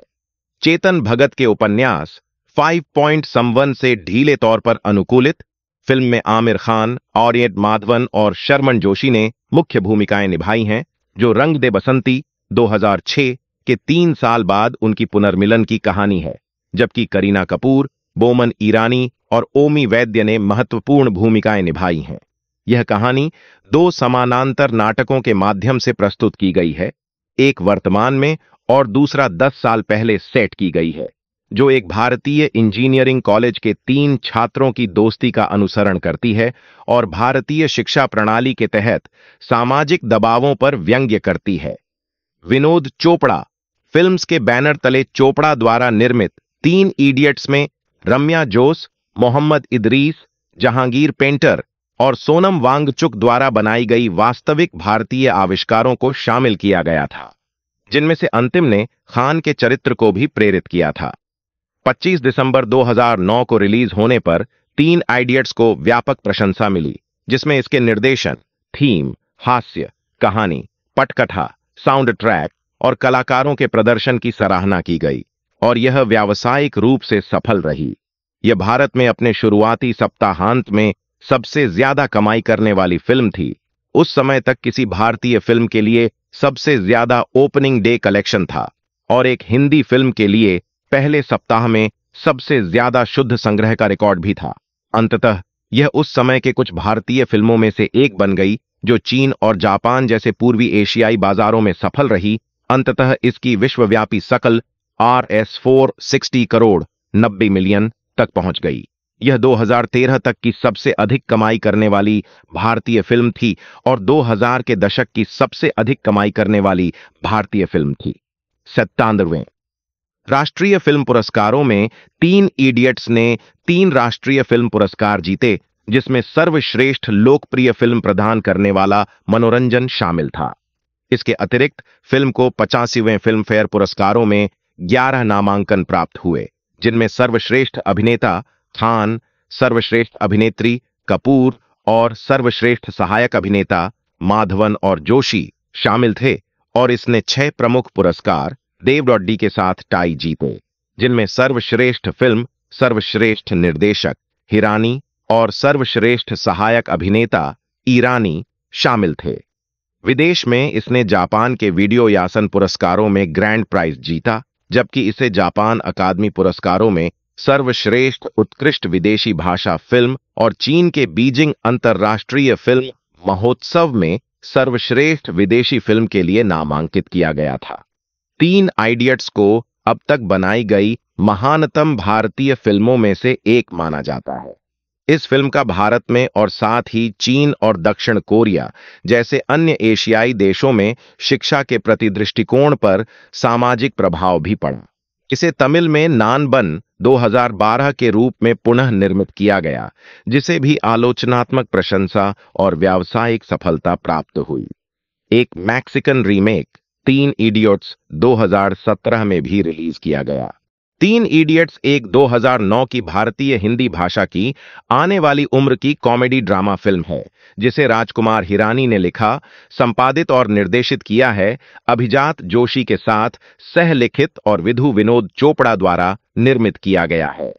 चेतन भगत के उपन्यास फाइव पॉइंट 5.51 से ढीले तौर पर अनुकूलित फिल्म में आमिर खान ऑरियंट माधवन और शर्मन जोशी ने मुख्य भूमिकाएं निभाई हैं जो रंग दे बसंती 2006 के तीन साल बाद उनकी पुनर्मिलन की कहानी है जबकि करीना कपूर बोमन ईरानी और ओमी वैद्य ने महत्वपूर्ण भूमिकाएं निभाई हैं यह कहानी दो समानांतर नाटकों के माध्यम से प्रस्तुत की गई है एक वर्तमान में और दूसरा दस साल पहले सेट की गई है जो एक भारतीय इंजीनियरिंग कॉलेज के तीन छात्रों की दोस्ती का अनुसरण करती है और भारतीय शिक्षा प्रणाली के तहत सामाजिक दबावों पर व्यंग्य करती है विनोद चोपड़ा फिल्म्स के बैनर तले चोपड़ा द्वारा निर्मित तीन इडियट्स में रम्या जोस मोहम्मद इदरीस जहांगीर पेंटर और सोनम वांगचुक द्वारा बनाई गई वास्तविक भारतीय आविष्कारों को शामिल किया गया था जिनमें से अंतिम ने खान के चरित्र को भी प्रेरित किया था 25 दिसंबर 2009 को रिलीज होने पर तीन आइडियट्स को व्यापक प्रशंसा मिली जिसमें इसके निर्देशन थीम हास्य कहानी पटकथा साउंड ट्रैक और कलाकारों के प्रदर्शन की सराहना की गई और यह व्यावसायिक रूप से सफल रही यह भारत में अपने शुरुआती सप्ताहांत में सबसे ज्यादा कमाई करने वाली फिल्म थी उस समय तक किसी भारतीय फिल्म के लिए सबसे ज्यादा ओपनिंग डे कलेक्शन था और एक हिंदी फिल्म के लिए पहले सप्ताह में सबसे ज्यादा शुद्ध संग्रह का रिकॉर्ड भी था अंततः यह उस समय के कुछ भारतीय फिल्मों में से एक बन गई जो चीन और जापान जैसे पूर्वी एशियाई बाजारों में सफल रही अंततः इसकी विश्वव्यापी सकल R S four sixty crore नब्बे मिलियन तक पहुंच गई यह 2013 तक की सबसे अधिक कमाई करने वाली भारतीय फिल्म थी और 2000 के दशक की सबसे अधिक कमाई करने वाली भारतीय फिल्म थी सत्तानवे राष्ट्रीय फिल्म पुरस्कारों में तीन इडियट्स ने तीन राष्ट्रीय फिल्म पुरस्कार जीते जिसमें सर्वश्रेष्ठ लोकप्रिय फिल्म प्रदान करने वाला मनोरंजन शामिल था इसके अतिरिक्त फिल्म को पचासीवें फिल्म फेयर पुरस्कारों में ग्यारह नामांकन प्राप्त हुए जिनमें सर्वश्रेष्ठ अभिनेता खान सर्वश्रेष्ठ अभिनेत्री कपूर और सर्वश्रेष्ठ सहायक अभिनेता माधवन और जोशी शामिल थे और इसने छह प्रमुख पुरस्कार देव डॉडी के साथ टाई जीते जिनमें सर्वश्रेष्ठ फिल्म सर्वश्रेष्ठ निर्देशक हिरानी और सर्वश्रेष्ठ सहायक अभिनेता ईरानी शामिल थे विदेश में इसने जापान के वीडियो यासन पुरस्कारों में ग्रैंड प्राइज जीता जबकि इसे जापान अकादमी पुरस्कारों में सर्वश्रेष्ठ उत्कृष्ट विदेशी भाषा फिल्म और चीन के बीजिंग अंतर्राष्ट्रीय फिल्म महोत्सव में सर्वश्रेष्ठ विदेशी फिल्म के लिए नामांकित किया गया था तीन आइडियट्स को अब तक बनाई गई महानतम भारतीय फिल्मों में से एक माना जाता है इस फिल्म का भारत में और साथ ही चीन और दक्षिण कोरिया जैसे अन्य एशियाई देशों में शिक्षा के प्रति दृष्टिकोण पर सामाजिक प्रभाव भी पड़ा इसे तमिल में नानबन 2012 के रूप में पुनः निर्मित किया गया जिसे भी आलोचनात्मक प्रशंसा और व्यावसायिक सफलता प्राप्त हुई एक मैक्सिकन रीमेक तीन इडियट्स 2017 में भी रिलीज किया गया तीन इडियट्स एक 2009 की भारतीय हिंदी भाषा की आने वाली उम्र की कॉमेडी ड्रामा फिल्म है जिसे राजकुमार हिरानी ने लिखा संपादित और निर्देशित किया है अभिजात जोशी के साथ सहलिखित और विधु विनोद चोपड़ा द्वारा निर्मित किया गया है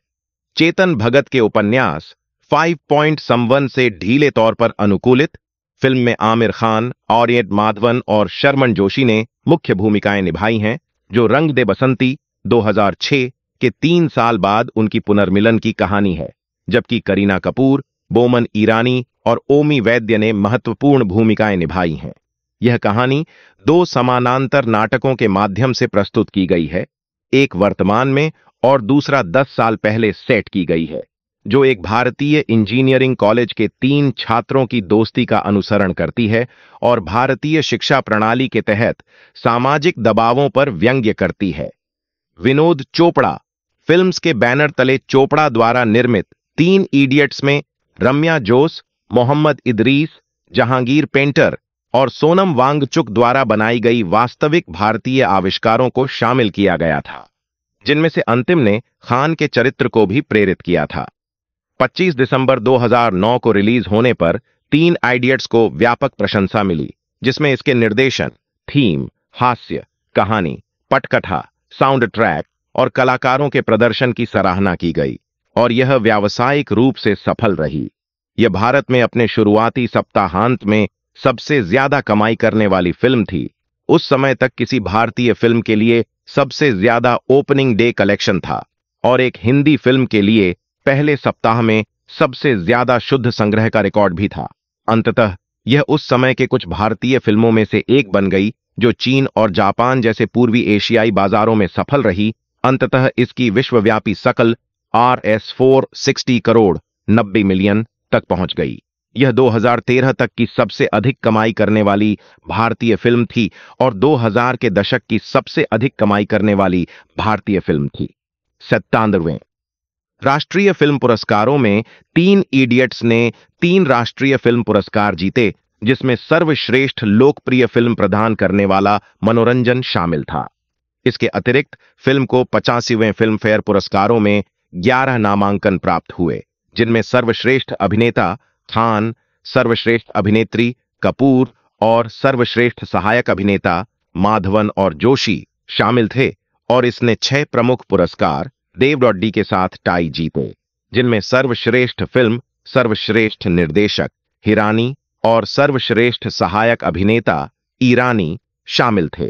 चेतन भगत के उपन्यास फाइव पॉइंट 5.51 से ढीले तौर पर अनुकूलित फिल्म में आमिर खान ऑरियंट माधवन और शर्मन जोशी ने मुख्य भूमिकाएं निभाई हैं जो रंग दे बसंती 2006 के तीन साल बाद उनकी पुनर्मिलन की कहानी है जबकि करीना कपूर बोमन ईरानी और ओमी वैद्य ने महत्वपूर्ण भूमिकाएं निभाई हैं यह कहानी दो समानांतर नाटकों के माध्यम से प्रस्तुत की गई है एक वर्तमान में और दूसरा दस साल पहले सेट की गई है जो एक भारतीय इंजीनियरिंग कॉलेज के तीन छात्रों की दोस्ती का अनुसरण करती है और भारतीय शिक्षा प्रणाली के तहत सामाजिक दबावों पर व्यंग्य करती है विनोद चोपड़ा फिल्म्स के बैनर तले चोपड़ा द्वारा निर्मित तीन इडियट्स में रम्या जोस मोहम्मद इदरीस जहांगीर पेंटर और सोनम वांगचुक द्वारा बनाई गई वास्तविक भारतीय आविष्कारों को शामिल किया गया था जिनमें से अंतिम ने खान के चरित्र को भी प्रेरित किया था 25 दिसंबर 2009 को रिलीज होने पर तीन आइडियट्स को व्यापक प्रशंसा मिली जिसमें इसके निर्देशन थीम हास्य कहानी पटकथा साउंड ट्रैक और कलाकारों के प्रदर्शन की सराहना की गई और यह व्यावसायिक रूप से सफल रही यह भारत में अपने शुरुआती सप्ताहांत में सबसे ज्यादा कमाई करने वाली फिल्म थी उस समय तक किसी भारतीय फिल्म के लिए सबसे ज्यादा ओपनिंग डे कलेक्शन था और एक हिंदी फिल्म के लिए पहले सप्ताह में सबसे ज्यादा शुद्ध संग्रह का रिकॉर्ड भी था अंततः यह उस समय के कुछ भारतीय फिल्मों में से एक बन गई जो चीन और जापान जैसे पूर्वी एशियाई बाजारों में सफल रही अंततः इसकी विश्वव्यापी सकल R S four sixty crore नब्बे मिलियन तक पहुंच गई यह 2013 तक की सबसे अधिक कमाई करने वाली भारतीय फिल्म थी और 2000 के दशक की सबसे अधिक कमाई करने वाली भारतीय फिल्म थी सत्तानवे राष्ट्रीय फिल्म पुरस्कारों में तीन इडियट्स ने तीन राष्ट्रीय फिल्म पुरस्कार जीते जिसमें सर्वश्रेष्ठ लोकप्रिय फिल्म प्रदान करने वाला मनोरंजन शामिल था इसके अतिरिक्त फिल्म को पचासीवें फिल्म फेयर पुरस्कारों में ग्यारह नामांकन प्राप्त हुए जिनमें सर्वश्रेष्ठ अभिनेता खान सर्वश्रेष्ठ अभिनेत्री कपूर और सर्वश्रेष्ठ सहायक अभिनेता माधवन और जोशी शामिल थे और इसने छह प्रमुख पुरस्कार देव डॉडी के साथ टाई जीते जिनमें सर्वश्रेष्ठ फिल्म सर्वश्रेष्ठ निर्देशक हिरानी और सर्वश्रेष्ठ सहायक अभिनेता ईरानी शामिल थे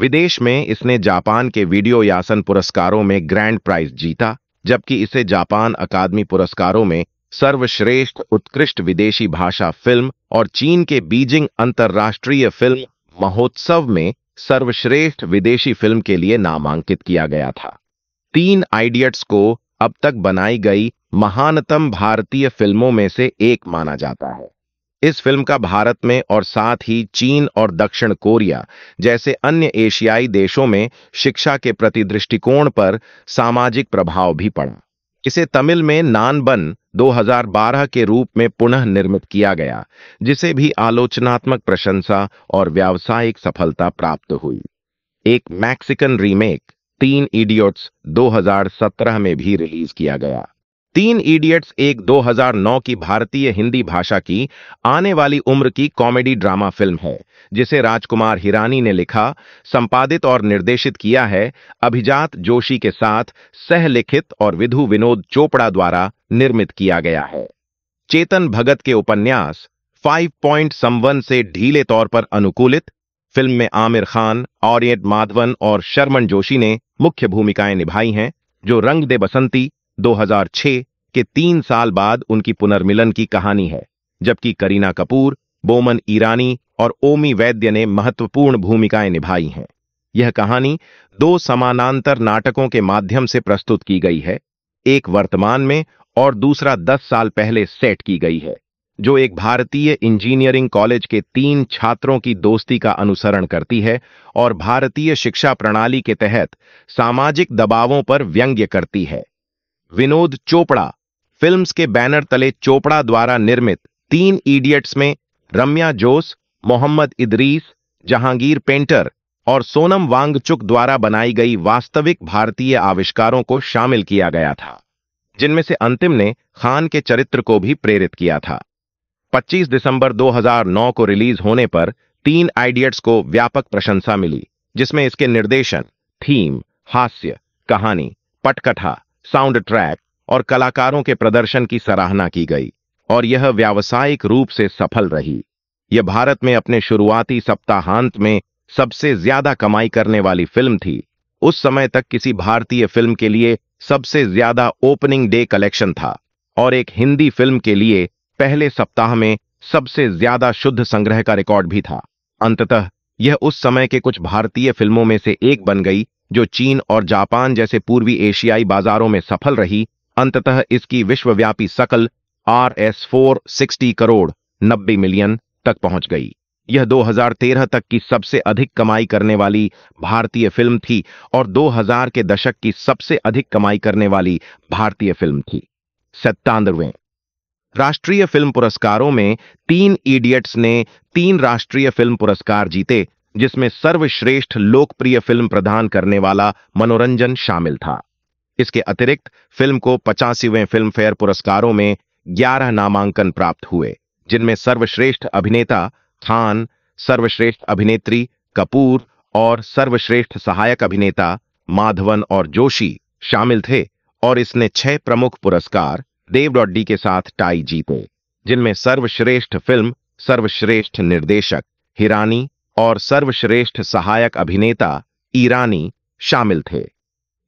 विदेश में इसने जापान के वीडियो यासन पुरस्कारों में ग्रैंड प्राइज जीता जबकि इसे जापान अकादमी पुरस्कारों में सर्वश्रेष्ठ उत्कृष्ट विदेशी भाषा फिल्म और चीन के बीजिंग अंतर्राष्ट्रीय फिल्म महोत्सव में सर्वश्रेष्ठ विदेशी फिल्म के लिए नामांकित किया गया था तीन आइडियट्स को अब तक बनाई गई महानतम भारतीय फिल्मों में से एक माना जाता है इस फिल्म का भारत में और साथ ही चीन और दक्षिण कोरिया जैसे अन्य एशियाई देशों में शिक्षा के प्रति दृष्टिकोण पर सामाजिक प्रभाव भी पड़ा इसे तमिल में नानबन 2012 के रूप में पुनः निर्मित किया गया जिसे भी आलोचनात्मक प्रशंसा और व्यावसायिक सफलता प्राप्त हुई एक मैक्सिकन रीमेक तीन इडियट्स 2017 में भी रिलीज किया गया तीन इडियट्स एक 2009 की भारतीय हिंदी भाषा की आने वाली उम्र की कॉमेडी ड्रामा फिल्म है जिसे राजकुमार हिरानी ने लिखा संपादित और निर्देशित किया है अभिजात जोशी के साथ सहलिखित और विधु विनोद चोपड़ा द्वारा निर्मित किया गया है चेतन भगत के उपन्यास फाइव पॉइंट संवन से ढीले तौर पर अनुकूलित फिल्म में आमिर खान ऑरियट माधवन और शर्मन जोशी ने मुख्य भूमिकाएं निभाई हैं जो रंग दे बसंती 2006 के तीन साल बाद उनकी पुनर्मिलन की कहानी है जबकि करीना कपूर बोमन ईरानी और ओमी वैद्य ने महत्वपूर्ण भूमिकाएं निभाई हैं यह कहानी दो समानांतर नाटकों के माध्यम से प्रस्तुत की गई है एक वर्तमान में और दूसरा दस साल पहले सेट की गई है जो एक भारतीय इंजीनियरिंग कॉलेज के तीन छात्रों की दोस्ती का अनुसरण करती है और भारतीय शिक्षा प्रणाली के तहत सामाजिक दबावों पर व्यंग्य करती है विनोद चोपड़ा फिल्म्स के बैनर तले चोपड़ा द्वारा निर्मित तीन इडियट्स में रम्या जोस मोहम्मद इदरीस जहांगीर पेंटर और सोनम वांगचुक द्वारा बनाई गई वास्तविक भारतीय आविष्कारों को शामिल किया गया था जिनमें से अंतिम ने खान के चरित्र को भी प्रेरित किया था 25 दिसंबर 2009 को रिलीज होने पर तीन आइडियट्स को व्यापक प्रशंसा मिली जिसमें इसके निर्देशन थीम हास्य कहानी पटकथा साउंड ट्रैक और कलाकारों के प्रदर्शन की सराहना की गई और यह व्यावसायिक रूप से सफल रही यह भारत में अपने शुरुआती सप्ताहांत में सबसे ज्यादा कमाई करने वाली फिल्म थी उस समय तक किसी भारतीय फिल्म के लिए सबसे ज्यादा ओपनिंग डे कलेक्शन था और एक हिंदी फिल्म के लिए पहले सप्ताह में सबसे ज्यादा शुद्ध संग्रह का रिकॉर्ड भी था अंततः यह उस समय के कुछ भारतीय फिल्मों में से एक बन गई जो चीन और जापान जैसे पूर्वी एशियाई बाजारों में सफल रही अंततः इसकी विश्वव्यापी सकल R S four sixty crore नब्बे मिलियन तक पहुंच गई यह 2013 तक की सबसे अधिक कमाई करने वाली भारतीय फिल्म थी और 2000 के दशक की सबसे अधिक कमाई करने वाली भारतीय फिल्म थी सत्तानवे राष्ट्रीय फिल्म पुरस्कारों में तीन इडियट्स ने तीन राष्ट्रीय फिल्म पुरस्कार जीते जिसमें सर्वश्रेष्ठ लोकप्रिय फिल्म प्रदान करने वाला मनोरंजन शामिल था इसके अतिरिक्त फिल्म को पचासीवें फिल्म फेयर पुरस्कारों में 11 नामांकन प्राप्त हुए जिनमें सर्वश्रेष्ठ अभिनेता खान सर्वश्रेष्ठ अभिनेत्री कपूर और सर्वश्रेष्ठ सहायक अभिनेता माधवन और जोशी शामिल थे और इसने छह प्रमुख पुरस्कार देव डॉडी के साथ टाई जीते जिनमें सर्वश्रेष्ठ फिल्म सर्वश्रेष्ठ निर्देशक हिरानी और सर्वश्रेष्ठ सहायक अभिनेता ईरानी शामिल थे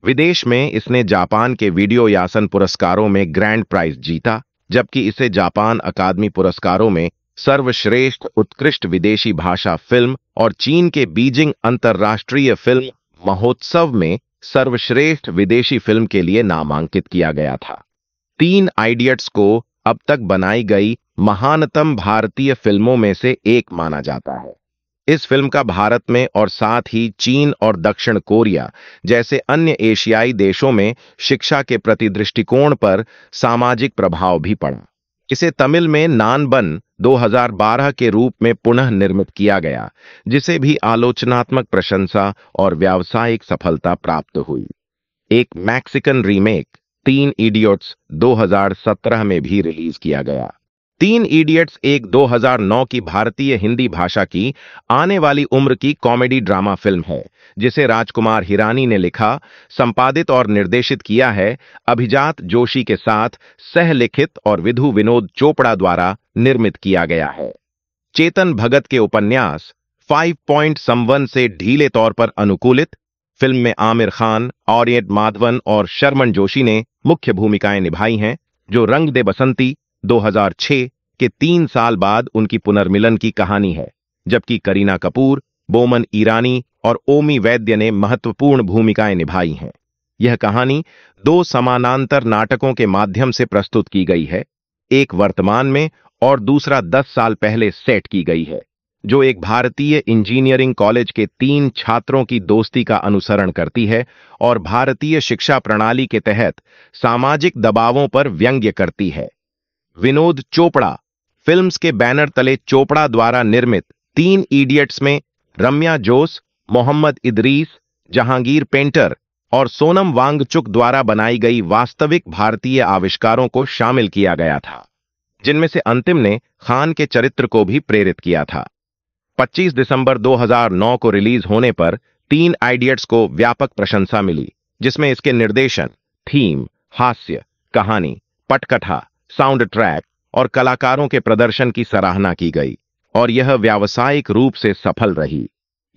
विदेश में इसने जापान के वीडियो यासन पुरस्कारों में ग्रैंड प्राइज जीता जबकि इसे जापान अकादमी पुरस्कारों में सर्वश्रेष्ठ उत्कृष्ट विदेशी भाषा फिल्म और चीन के बीजिंग अंतर्राष्ट्रीय फिल्म महोत्सव में सर्वश्रेष्ठ विदेशी फिल्म के लिए नामांकित किया गया था तीन आइडियट्स को अब तक बनाई गई महानतम भारतीय फिल्मों में से एक माना जाता है इस फिल्म का भारत में और साथ ही चीन और दक्षिण कोरिया जैसे अन्य एशियाई देशों में शिक्षा के प्रति दृष्टिकोण पर सामाजिक प्रभाव भी पड़ा इसे तमिल में नानबन 2012 के रूप में पुनः निर्मित किया गया जिसे भी आलोचनात्मक प्रशंसा और व्यावसायिक सफलता प्राप्त हुई एक मैक्सिकन रीमेक तीन इडियट्स 2017 में भी रिलीज किया गया तीन इडियट्स एक 2009 की भारतीय हिंदी भाषा की आने वाली उम्र की कॉमेडी ड्रामा फिल्म है जिसे राजकुमार हिरानी ने लिखा संपादित और निर्देशित किया है अभिजात जोशी के साथ सहलिखित और विधु विनोद चोपड़ा द्वारा निर्मित किया गया है चेतन भगत के उपन्यास फाइव पॉइंट 5.51 से ढीले तौर पर अनुकूलित फिल्म में आमिर खान ऑरियंट माधवन और शर्मन जोशी ने मुख्य भूमिकाएं निभाई हैं जो रंग दे बसंती 2006 के तीन साल बाद उनकी पुनर्मिलन की कहानी है जबकि करीना कपूर बोमन ईरानी और ओमी वैद्य ने महत्वपूर्ण भूमिकाएं निभाई हैं यह कहानी दो समानांतर नाटकों के माध्यम से प्रस्तुत की गई है एक वर्तमान में और दूसरा दस साल पहले सेट की गई है जो एक भारतीय इंजीनियरिंग कॉलेज के तीन छात्रों की दोस्ती का अनुसरण करती है और भारतीय शिक्षा प्रणाली के तहत सामाजिक दबावों पर व्यंग्य करती है विनोद चोपड़ा फिल्म्स के बैनर तले चोपड़ा द्वारा निर्मित तीन इडियट्स में रम्या जोस मोहम्मद इदरीस जहांगीर पेंटर और सोनम वांगचुक द्वारा बनाई गई वास्तविक भारतीय आविष्कारों को शामिल किया गया था जिनमें से अंतिम ने खान के चरित्र को भी प्रेरित किया था 25 दिसंबर 2009 को रिलीज होने पर तीन आइडियट्स को व्यापक प्रशंसा मिली जिसमें इसके निर्देशन थीम हास्य कहानी पटकथा साउंड ट्रैक और कलाकारों के प्रदर्शन की सराहना की गई और यह व्यावसायिक रूप से सफल रही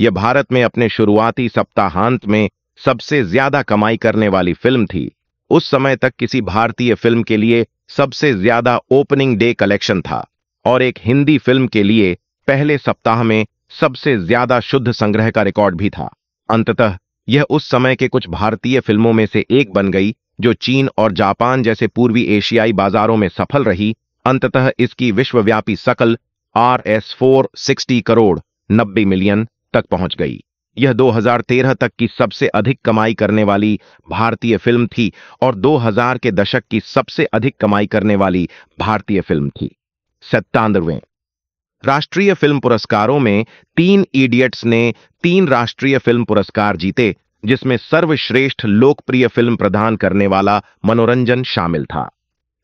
यह भारत में अपने शुरुआती सप्ताहांत में सबसे ज्यादा कमाई करने वाली फिल्म थी उस समय तक किसी भारतीय फिल्म के लिए सबसे ज्यादा ओपनिंग डे कलेक्शन था और एक हिंदी फिल्म के लिए पहले सप्ताह में सबसे ज्यादा शुद्ध संग्रह का रिकॉर्ड भी था अंततः यह उस समय के कुछ भारतीय फिल्मों में से एक बन गई जो चीन और जापान जैसे पूर्वी एशियाई बाजारों में सफल रही अंततः इसकी विश्वव्यापी सकल R S four sixty crore नब्बे मिलियन तक पहुंच गई यह 2013 तक की सबसे अधिक कमाई करने वाली भारतीय फिल्म थी और 2000 के दशक की सबसे अधिक कमाई करने वाली भारतीय फिल्म थी सत्तानवे राष्ट्रीय फिल्म पुरस्कारों में तीन इडियट्स ने तीन राष्ट्रीय फिल्म पुरस्कार जीते जिसमें सर्वश्रेष्ठ लोकप्रिय फिल्म प्रदान करने वाला मनोरंजन शामिल था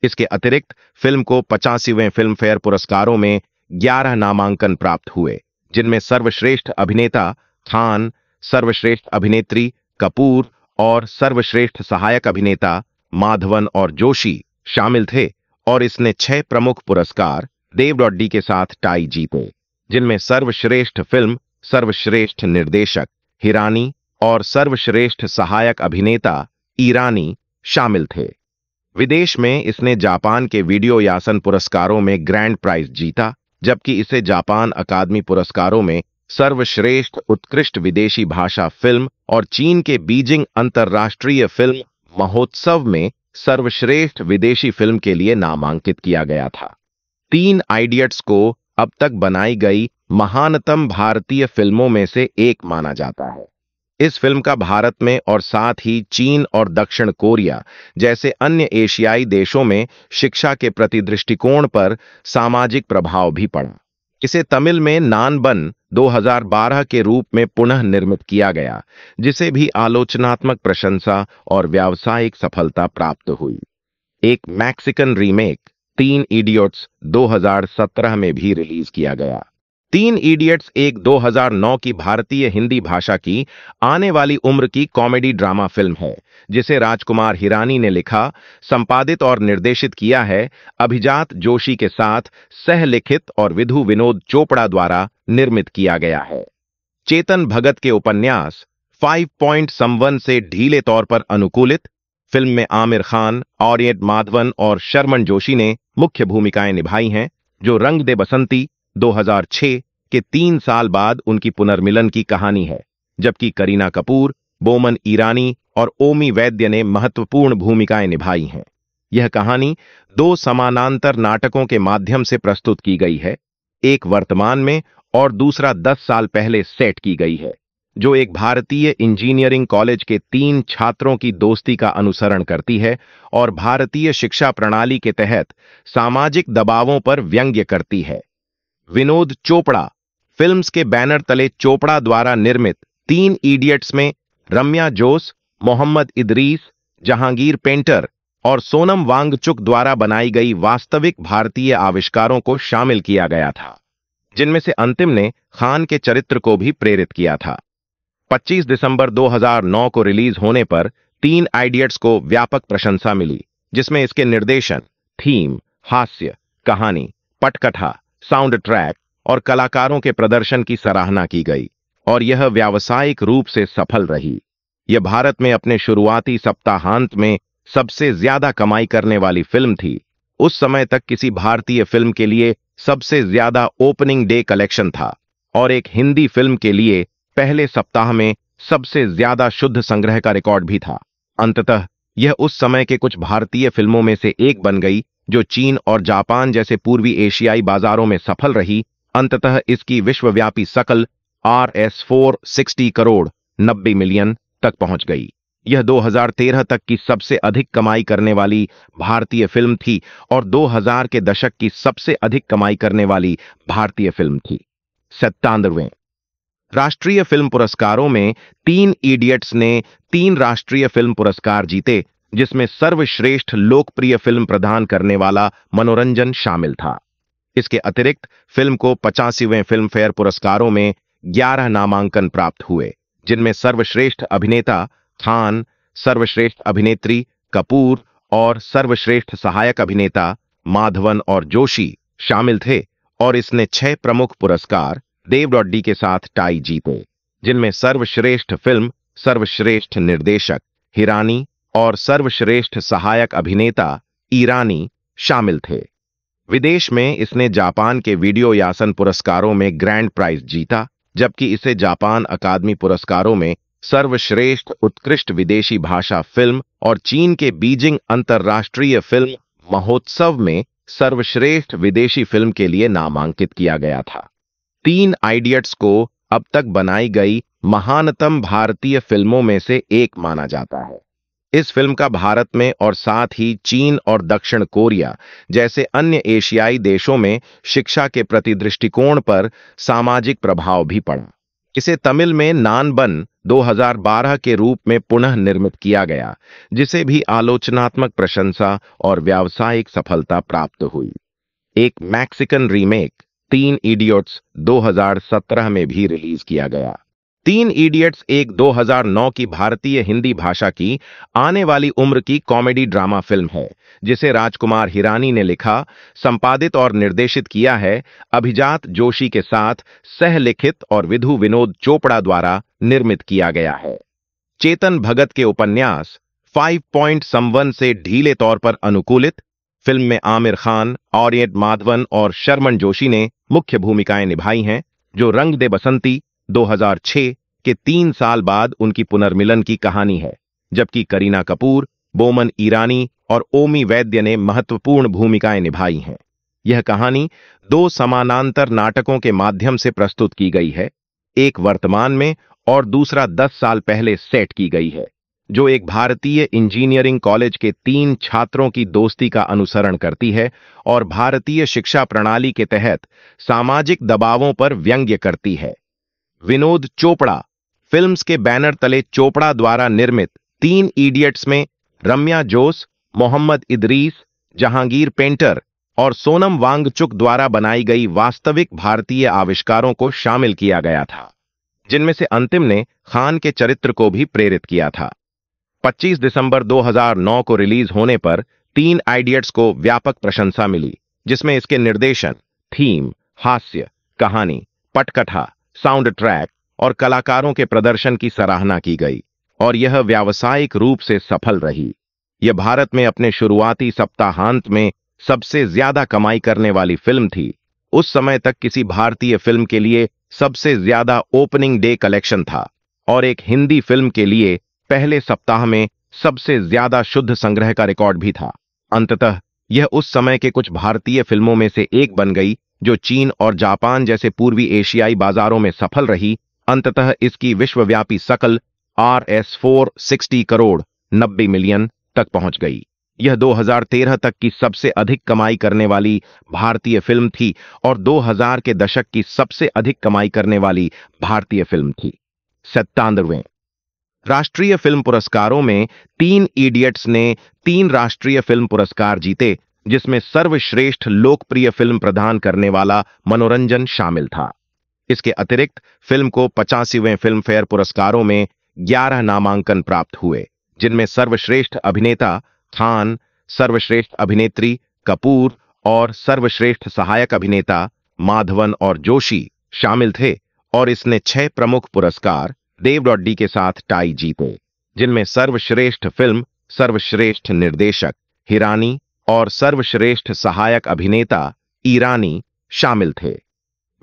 इसके अतिरिक्त फिल्म को पचासीवें फिल्म फेयर पुरस्कारों में ग्यारह नामांकन प्राप्त हुए जिनमें सर्वश्रेष्ठ अभिनेता खान सर्वश्रेष्ठ अभिनेत्री कपूर और सर्वश्रेष्ठ सहायक अभिनेता माधवन और जोशी शामिल थे और इसने छह प्रमुख पुरस्कार देव डॉडी के साथ टाई जीते जिनमें सर्वश्रेष्ठ फिल्म सर्वश्रेष्ठ निर्देशक हिरानी और सर्वश्रेष्ठ सहायक अभिनेता ईरानी शामिल थे विदेश में इसने जापान के वीडियो यासन पुरस्कारों में ग्रैंड प्राइज जीता जबकि इसे जापान अकादमी पुरस्कारों में सर्वश्रेष्ठ उत्कृष्ट विदेशी भाषा फिल्म और चीन के बीजिंग अंतर्राष्ट्रीय फिल्म महोत्सव में सर्वश्रेष्ठ विदेशी फिल्म के लिए नामांकित किया गया था तीन आइडियट्स को अब तक बनाई गई महानतम भारतीय फिल्मों में से एक माना जाता है इस फिल्म का भारत में और साथ ही चीन और दक्षिण कोरिया जैसे अन्य एशियाई देशों में शिक्षा के प्रति दृष्टिकोण पर सामाजिक प्रभाव भी पड़ा इसे तमिल में नानबन 2012 के रूप में पुनः निर्मित किया गया जिसे भी आलोचनात्मक प्रशंसा और व्यावसायिक सफलता प्राप्त हुई एक मैक्सिकन रीमेक तीन इडियट्स 2017 में भी रिलीज किया गया तीन इडियट्स एक 2009 की भारतीय हिंदी भाषा की आने वाली उम्र की कॉमेडी ड्रामा फिल्म है जिसे राजकुमार हिरानी ने लिखा संपादित और निर्देशित किया है अभिजात जोशी के साथ सह लिखित और विधु विनोद चोपड़ा द्वारा निर्मित किया गया है चेतन भगत के उपन्यास फाइव पॉइंट संवन से ढीले तौर पर अनुकूलित फिल्म में आमिर खान ऑरियंट माधवन और शर्मन जोशी ने मुख्य भूमिकाएं निभाई हैं जो रंग दे बसंती 2006 के तीन साल बाद उनकी पुनर्मिलन की कहानी है जबकि करीना कपूर बोमन ईरानी और ओमी वैद्य ने महत्वपूर्ण भूमिकाएं निभाई हैं यह कहानी दो समानांतर नाटकों के माध्यम से प्रस्तुत की गई है एक वर्तमान में और दूसरा दस साल पहले सेट की गई है जो एक भारतीय इंजीनियरिंग कॉलेज के तीन छात्रों की दोस्ती का अनुसरण करती है और भारतीय शिक्षा प्रणाली के तहत सामाजिक दबावों पर व्यंग्य करती है विनोद चोपड़ा फिल्म्स के बैनर तले चोपड़ा द्वारा निर्मित तीन इडियट्स में रम्या जोस मोहम्मद इदरीस जहांगीर पेंटर और सोनम वांगचुक द्वारा बनाई गई वास्तविक भारतीय आविष्कारों को शामिल किया गया था जिनमें से अंतिम ने खान के चरित्र को भी प्रेरित किया था 25 दिसंबर 2009 को रिलीज होने पर तीन आइडियट्स को व्यापक प्रशंसा मिली जिसमें इसके निर्देशन थीम हास्य कहानी पटकथा साउंड ट्रैक और कलाकारों के प्रदर्शन की सराहना की गई और यह व्यावसायिक रूप से सफल रही यह भारत में अपने शुरुआती सप्ताहांत में सबसे ज्यादा कमाई करने वाली फिल्म थी उस समय तक किसी भारतीय फिल्म के लिए सबसे ज्यादा ओपनिंग डे कलेक्शन था और एक हिंदी फिल्म के लिए पहले सप्ताह में सबसे ज्यादा शुद्ध संग्रह का रिकॉर्ड भी था अंततः यह उस समय के कुछ भारतीय फिल्मों में से एक बन गई जो चीन और जापान जैसे पूर्वी एशियाई बाजारों में सफल रही अंततः इसकी विश्वव्यापी सकल R S four sixty crore नब्बे मिलियन तक पहुंच गई यह 2013 तक की सबसे अधिक कमाई करने वाली भारतीय फिल्म थी और 2000 के दशक की सबसे अधिक कमाई करने वाली भारतीय फिल्म थी सत्तानवे राष्ट्रीय फिल्म पुरस्कारों में तीन इडियट्स ने तीन राष्ट्रीय फिल्म पुरस्कार जीते जिसमें सर्वश्रेष्ठ लोकप्रिय फिल्म प्रदान करने वाला मनोरंजन शामिल था इसके अतिरिक्त फिल्म को पचासीवें फिल्म फेयर पुरस्कारों में ग्यारह नामांकन प्राप्त हुए जिनमें सर्वश्रेष्ठ अभिनेता खान सर्वश्रेष्ठ अभिनेत्री कपूर और सर्वश्रेष्ठ सहायक अभिनेता माधवन और जोशी शामिल थे और इसने छह प्रमुख पुरस्कार देव डॉडी के साथ टाई जीते जिनमें सर्वश्रेष्ठ फिल्म सर्वश्रेष्ठ निर्देशक हिरानी और सर्वश्रेष्ठ सहायक अभिनेता ईरानी शामिल थे विदेश में इसने जापान के वीडियो यासन पुरस्कारों में ग्रैंड प्राइज जीता जबकि इसे जापान अकादमी पुरस्कारों में सर्वश्रेष्ठ उत्कृष्ट विदेशी भाषा फिल्म और चीन के बीजिंग अंतर्राष्ट्रीय फिल्म महोत्सव में सर्वश्रेष्ठ विदेशी फिल्म के लिए नामांकित किया गया था तीन आइडियट्स को अब तक बनाई गई महानतम भारतीय फिल्मों में से एक माना जाता है इस फिल्म का भारत में और साथ ही चीन और दक्षिण कोरिया जैसे अन्य एशियाई देशों में शिक्षा के प्रति दृष्टिकोण पर सामाजिक प्रभाव भी पड़ा इसे तमिल में नानबन 2012 के रूप में पुनः निर्मित किया गया जिसे भी आलोचनात्मक प्रशंसा और व्यावसायिक सफलता प्राप्त हुई एक मैक्सिकन रीमेक तीन इडियट्स 2017 में भी रिलीज किया गया तीन इडियट्स एक 2009 की भारतीय हिंदी भाषा की आने वाली उम्र की कॉमेडी ड्रामा फिल्म है जिसे राजकुमार हिरानी ने लिखा संपादित और निर्देशित किया है अभिजात जोशी के साथ सह लिखित और विधु विनोद चोपड़ा द्वारा निर्मित किया गया है चेतन भगत के उपन्यास फाइव पॉइंट संवन से ढीले तौर पर अनुकूलित फिल्म में आमिर खान औरियट माधवन और शर्मन जोशी ने मुख्य भूमिकाएं निभाई हैं जो रंग दे बसंती 2006 के तीन साल बाद उनकी पुनर्मिलन की कहानी है जबकि करीना कपूर बोमन ईरानी और ओमी वैद्य ने महत्वपूर्ण भूमिकाएं निभाई हैं यह कहानी दो समानांतर नाटकों के माध्यम से प्रस्तुत की गई है एक वर्तमान में और दूसरा दस साल पहले सेट की गई है जो एक भारतीय इंजीनियरिंग कॉलेज के तीन छात्रों की दोस्ती का अनुसरण करती है और भारतीय शिक्षा प्रणाली के तहत सामाजिक दबावों पर व्यंग्य करती है विनोद चोपड़ा फिल्म्स के बैनर तले चोपड़ा द्वारा निर्मित तीन इडियट्स में रम्या जोस मोहम्मद इदरीस जहांगीर पेंटर और सोनम वांगचुक द्वारा बनाई गई वास्तविक भारतीय आविष्कारों को शामिल किया गया था जिनमें से अंतिम ने खान के चरित्र को भी प्रेरित किया था 25 दिसंबर 2009 को रिलीज होने पर तीन आइडियट्स को व्यापक प्रशंसा मिली जिसमें इसके निर्देशन थीम हास्य कहानी पटकथा साउंड ट्रैक और कलाकारों के प्रदर्शन की सराहना की गई और यह व्यावसायिक रूप से सफल रही यह भारत में अपने शुरुआती सप्ताहांत में सबसे ज्यादा कमाई करने वाली फिल्म थी उस समय तक किसी भारतीय फिल्म के लिए सबसे ज्यादा ओपनिंग डे कलेक्शन था और एक हिंदी फिल्म के लिए पहले सप्ताह में सबसे ज्यादा शुद्ध संग्रह का रिकॉर्ड भी था अंततः यह उस समय के कुछ भारतीय फिल्मों में से एक बन गई जो चीन और जापान जैसे पूर्वी एशियाई बाजारों में सफल रही अंततः इसकी विश्वव्यापी सकल R S four sixty crore नब्बे मिलियन तक पहुंच गई यह 2013 तक की सबसे अधिक कमाई करने वाली भारतीय फिल्म थी और 2000 के दशक की सबसे अधिक कमाई करने वाली भारतीय फिल्म थी सत्तानवे राष्ट्रीय फिल्म पुरस्कारों में तीन इडियट्स ने तीन राष्ट्रीय फिल्म पुरस्कार जीते जिसमें सर्वश्रेष्ठ लोकप्रिय फिल्म प्रदान करने वाला मनोरंजन शामिल था इसके अतिरिक्त फिल्म को पचासीवें फिल्म फेयर पुरस्कारों में 11 नामांकन प्राप्त हुए जिनमें सर्वश्रेष्ठ अभिनेता खान सर्वश्रेष्ठ अभिनेत्री कपूर और सर्वश्रेष्ठ सहायक अभिनेता माधवन और जोशी शामिल थे और इसने छह प्रमुख पुरस्कार देव डॉडी के साथ टाई जीते जिनमें सर्वश्रेष्ठ फिल्म सर्वश्रेष्ठ निर्देशक हिरानी और सर्वश्रेष्ठ सहायक अभिनेता ईरानी शामिल थे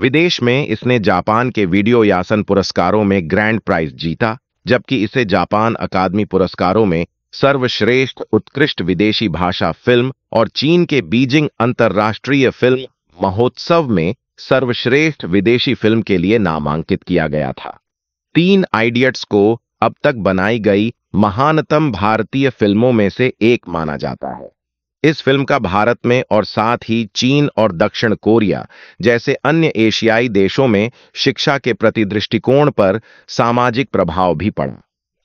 विदेश में इसने जापान के वीडियो यासन पुरस्कारों में ग्रैंड प्राइज जीता जबकि इसे जापान अकादमी पुरस्कारों में सर्वश्रेष्ठ उत्कृष्ट विदेशी भाषा फिल्म और चीन के बीजिंग अंतर्राष्ट्रीय फिल्म महोत्सव में सर्वश्रेष्ठ विदेशी फिल्म के लिए नामांकित किया गया था तीन आइडियट्स को अब तक बनाई गई महानतम भारतीय फिल्मों में से एक माना जाता है इस फिल्म का भारत में और साथ ही चीन और दक्षिण कोरिया जैसे अन्य एशियाई देशों में शिक्षा के प्रति दृष्टिकोण पर सामाजिक प्रभाव भी पड़ा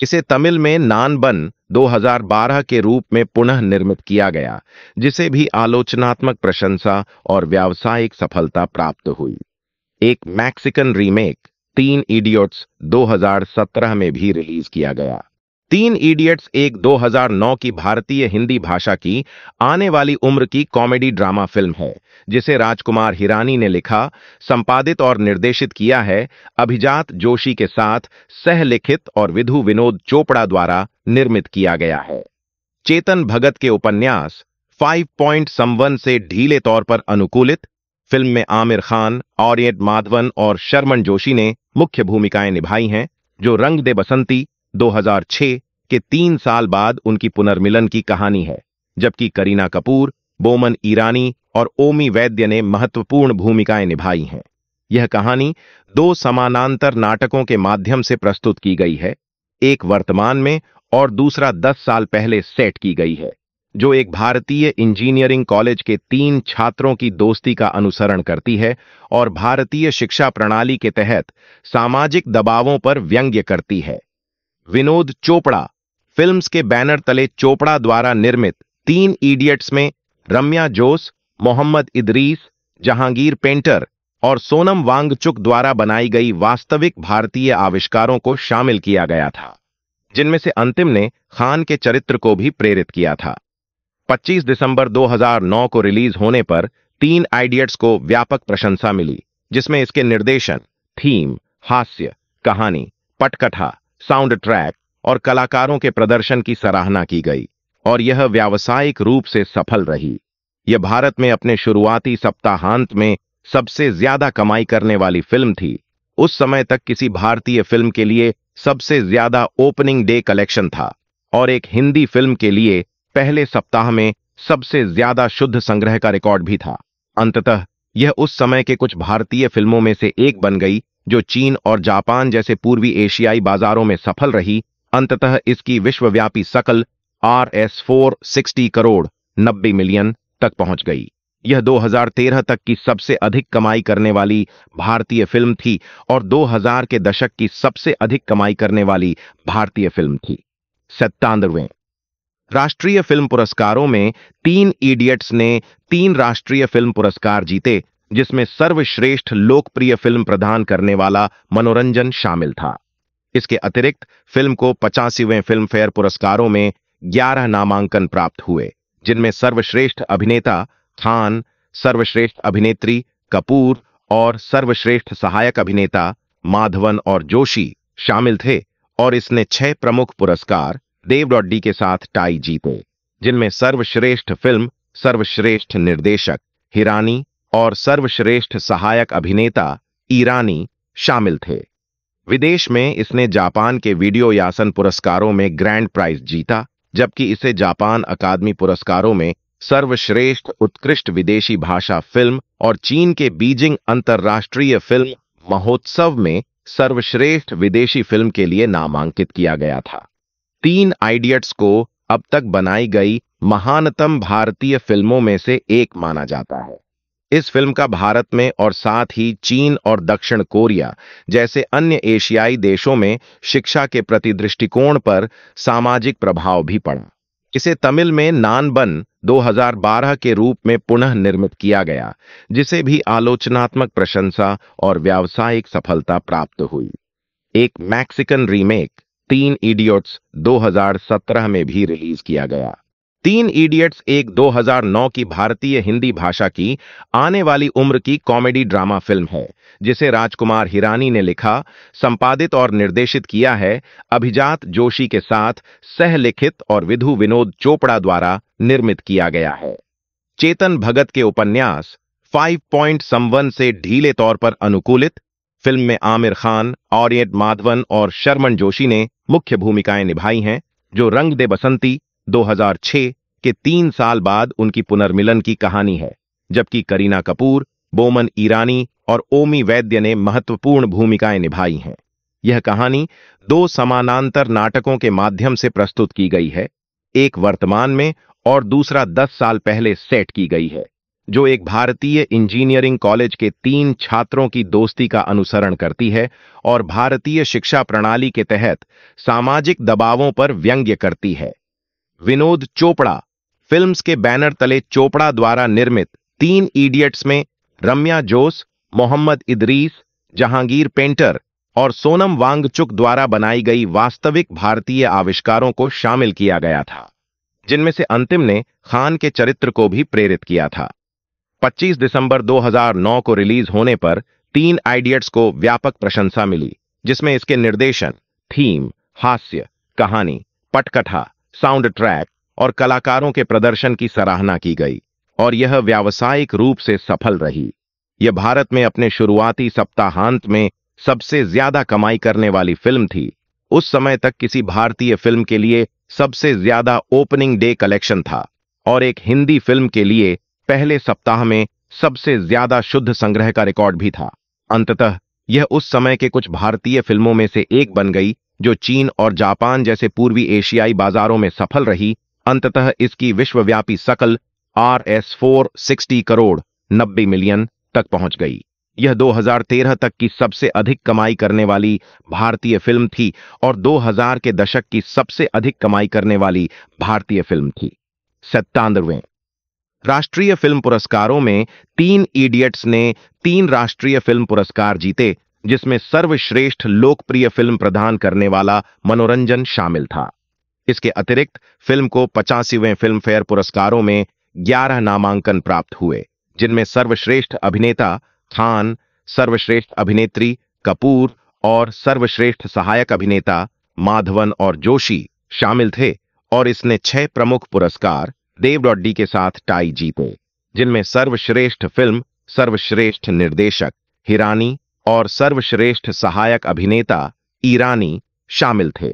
इसे तमिल में नानबन 2012 के रूप में पुनः निर्मित किया गया जिसे भी आलोचनात्मक प्रशंसा और व्यावसायिक सफलता प्राप्त हुई एक मैक्सिकन रीमेक तीन इडियट्स 2017 में भी रिलीज किया गया तीन इडियट्स एक 2009 की भारतीय हिंदी भाषा की आने वाली उम्र की कॉमेडी ड्रामा फिल्म है जिसे राजकुमार हिरानी ने लिखा संपादित और निर्देशित किया है अभिजात जोशी के साथ सहलिखित और विधु विनोद चोपड़ा द्वारा निर्मित किया गया है चेतन भगत के उपन्यास फाइव पॉइंट 5.51 से ढीले तौर पर अनुकूलित फिल्म में आमिर खान ऑरियट माधवन और शर्मन जोशी ने मुख्य भूमिकाएं निभाई हैं जो रंग दे बसंती 2006 के तीन साल बाद उनकी पुनर्मिलन की कहानी है जबकि करीना कपूर बोमन ईरानी और ओमी वैद्य ने महत्वपूर्ण भूमिकाएं निभाई हैं यह कहानी दो समानांतर नाटकों के माध्यम से प्रस्तुत की गई है एक वर्तमान में और दूसरा दस साल पहले सेट की गई है जो एक भारतीय इंजीनियरिंग कॉलेज के तीन छात्रों की दोस्ती का अनुसरण करती है और भारतीय शिक्षा प्रणाली के तहत सामाजिक दबावों पर व्यंग्य करती है विनोद चोपड़ा फिल्म्स के बैनर तले चोपड़ा द्वारा निर्मित तीन इडियट्स में रम्या जोस मोहम्मद इदरीस जहांगीर पेंटर और सोनम वांगचुक द्वारा बनाई गई वास्तविक भारतीय आविष्कारों को शामिल किया गया था जिनमें से अंतिम ने खान के चरित्र को भी प्रेरित किया था 25 दिसंबर 2009 को रिलीज होने पर तीन आइडियट्स को व्यापक प्रशंसा मिली जिसमें इसके निर्देशन थीम हास्य कहानी पटकथा साउंड ट्रैक और कलाकारों के प्रदर्शन की सराहना की गई और यह व्यावसायिक रूप से सफल रही यह भारत में अपने शुरुआती सप्ताहांत में सबसे ज्यादा कमाई करने वाली फिल्म थी उस समय तक किसी भारतीय फिल्म के लिए सबसे ज्यादा ओपनिंग डे कलेक्शन था और एक हिंदी फिल्म के लिए पहले सप्ताह में सबसे ज्यादा शुद्ध संग्रह का रिकॉर्ड भी था अंततः यह उस समय के कुछ भारतीय फिल्मों में से एक बन गई जो चीन और जापान जैसे पूर्वी एशियाई बाजारों में सफल रही अंततः इसकी विश्वव्यापी सकल R S four sixty crore नब्बे मिलियन तक पहुंच गई यह 2013 तक की सबसे अधिक कमाई करने वाली भारतीय फिल्म थी और 2000 के दशक की सबसे अधिक कमाई करने वाली भारतीय फिल्म थी सत्तानवे राष्ट्रीय फिल्म पुरस्कारों में तीन इडियट्स ने तीन राष्ट्रीय फिल्म पुरस्कार जीते जिसमें सर्वश्रेष्ठ लोकप्रिय फिल्म प्रदान करने वाला मनोरंजन शामिल था इसके अतिरिक्त फिल्म को पचासीवें फिल्म फेयर पुरस्कारों में ग्यारह नामांकन प्राप्त हुए जिनमें सर्वश्रेष्ठ अभिनेता खान सर्वश्रेष्ठ अभिनेत्री कपूर और सर्वश्रेष्ठ सहायक अभिनेता माधवन और जोशी शामिल थे और इसने छह प्रमुख पुरस्कार देव डॉड्डी के साथ टाई जीते जिनमें सर्वश्रेष्ठ फिल्म सर्वश्रेष्ठ निर्देशक हिरानी और सर्वश्रेष्ठ सहायक अभिनेता ईरानी शामिल थे विदेश में इसने जापान के वीडियो यासन पुरस्कारों में ग्रैंड प्राइज जीता जबकि इसे जापान अकादमी पुरस्कारों में सर्वश्रेष्ठ उत्कृष्ट विदेशी भाषा फिल्म और चीन के बीजिंग अंतर्राष्ट्रीय फिल्म महोत्सव में सर्वश्रेष्ठ विदेशी फिल्म के लिए नामांकित किया गया था तीन आइडियट्स को अब तक बनाई गई महानतम भारतीय फिल्मों में से एक माना जाता है इस फिल्म का भारत में और साथ ही चीन और दक्षिण कोरिया जैसे अन्य एशियाई देशों में शिक्षा के प्रति दृष्टिकोण पर सामाजिक प्रभाव भी पड़ा इसे तमिल में नानबन 2012 के रूप में पुनः निर्मित किया गया जिसे भी आलोचनात्मक प्रशंसा और व्यावसायिक सफलता प्राप्त हुई एक मैक्सिकन रीमेक तीन इडियट्स 2017 में भी रिलीज किया गया तीन इडियट्स एक 2009 की भारतीय हिंदी भाषा की आने वाली उम्र की कॉमेडी ड्रामा फिल्म है जिसे राजकुमार हिरानी ने लिखा संपादित और निर्देशित किया है अभिजात जोशी के साथ सहलिखित और विधु विनोद चोपड़ा द्वारा निर्मित किया गया है चेतन भगत के उपन्यास फाइव पॉइंट संवन से ढीले तौर पर अनुकूलित फिल्म में आमिर खान ऑरियंट माधवन और शर्मन जोशी ने मुख्य भूमिकाएं निभाई हैं जो रंग दे बसंती 2006 के तीन साल बाद उनकी पुनर्मिलन की कहानी है जबकि करीना कपूर बोमन ईरानी और ओमी वैद्य ने महत्वपूर्ण भूमिकाएं निभाई हैं यह कहानी दो समानांतर नाटकों के माध्यम से प्रस्तुत की गई है एक वर्तमान में और दूसरा दस साल पहले सेट की गई है जो एक भारतीय इंजीनियरिंग कॉलेज के तीन छात्रों की दोस्ती का अनुसरण करती है और भारतीय शिक्षा प्रणाली के तहत सामाजिक दबावों पर व्यंग्य करती है विनोद चोपड़ा फिल्म्स के बैनर तले चोपड़ा द्वारा निर्मित तीन इडियट्स में रम्या जोस मोहम्मद इदरीस जहांगीर पेंटर और सोनम वांगचुक द्वारा बनाई गई वास्तविक भारतीय आविष्कारों को शामिल किया गया था जिनमें से अंतिम ने खान के चरित्र को भी प्रेरित किया था 25 दिसंबर 2009 को रिलीज होने पर तीन आइडियट्स को व्यापक प्रशंसा मिली जिसमें इसके निर्देशन थीम हास्य कहानी पटकथा साउंड ट्रैक और कलाकारों के प्रदर्शन की सराहना की गई और यह व्यावसायिक रूप से सफल रही यह भारत में अपने शुरुआती सप्ताहांत में सबसे ज्यादा कमाई करने वाली फिल्म थी उस समय तक किसी भारतीय फिल्म के लिए सबसे ज्यादा ओपनिंग डे कलेक्शन था और एक हिंदी फिल्म के लिए पहले सप्ताह में सबसे ज्यादा शुद्ध संग्रह का रिकॉर्ड भी था अंततः यह उस समय के कुछ भारतीय फिल्मों में से एक बन गई जो चीन और जापान जैसे पूर्वी एशियाई बाजारों में सफल रही अंततः इसकी विश्वव्यापी सकल R S four sixty crore नब्बे मिलियन तक पहुंच गई यह 2013 तक की सबसे अधिक कमाई करने वाली भारतीय फिल्म थी और 2000 के दशक की सबसे अधिक कमाई करने वाली भारतीय फिल्म थी सत्तानवे राष्ट्रीय फिल्म पुरस्कारों में तीन इडियट्स ने तीन राष्ट्रीय फिल्म पुरस्कार जीते जिसमें सर्वश्रेष्ठ लोकप्रिय फिल्म प्रदान करने वाला मनोरंजन शामिल था इसके अतिरिक्त फिल्म को पचासीवें फिल्मफेयर पुरस्कारों में ग्यारह नामांकन प्राप्त हुए जिनमें सर्वश्रेष्ठ अभिनेता खान सर्वश्रेष्ठ अभिनेत्री कपूर और सर्वश्रेष्ठ सहायक अभिनेता माधवन और जोशी शामिल थे और इसने छह प्रमुख पुरस्कार देव डॉडी के साथ टाई जीते जिनमें सर्वश्रेष्ठ फिल्म सर्वश्रेष्ठ निर्देशक हिरानी और सर्वश्रेष्ठ सहायक अभिनेता ईरानी शामिल थे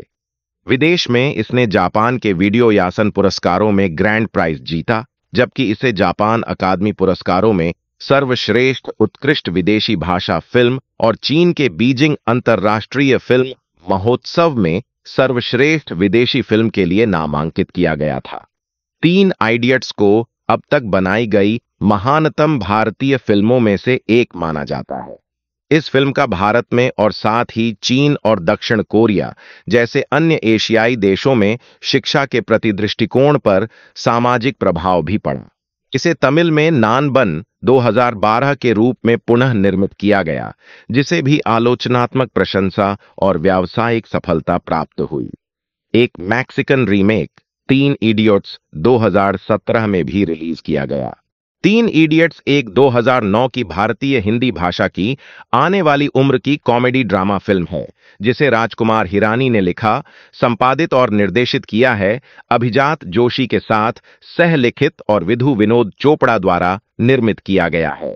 विदेश में इसने जापान के वीडियो यासन पुरस्कारों में ग्रैंड प्राइज जीता जबकि इसे जापान अकादमी पुरस्कारों में सर्वश्रेष्ठ उत्कृष्ट विदेशी भाषा फिल्म और चीन के बीजिंग अंतर्राष्ट्रीय फिल्म महोत्सव में सर्वश्रेष्ठ विदेशी फिल्म के लिए नामांकित किया गया था तीन आइडियट्स को अब तक बनाई गई महानतम भारतीय फिल्मों में से एक माना जाता है इस फिल्म का भारत में और साथ ही चीन और दक्षिण कोरिया जैसे अन्य एशियाई देशों में शिक्षा के प्रति दृष्टिकोण पर सामाजिक प्रभाव भी पड़ा इसे तमिल में नानबन 2012 के रूप में पुनः निर्मित किया गया जिसे भी आलोचनात्मक प्रशंसा और व्यावसायिक सफलता प्राप्त हुई एक मैक्सिकन रीमेक तीन इडियट्स 2017 में भी रिलीज किया गया तीन इडियट्स एक 2009 की भारतीय हिंदी भाषा की आने वाली उम्र की कॉमेडी ड्रामा फिल्म है जिसे राजकुमार हिरानी ने लिखा संपादित और निर्देशित किया है अभिजात जोशी के साथ सहलिखित और विधु विनोद चोपड़ा द्वारा निर्मित किया गया है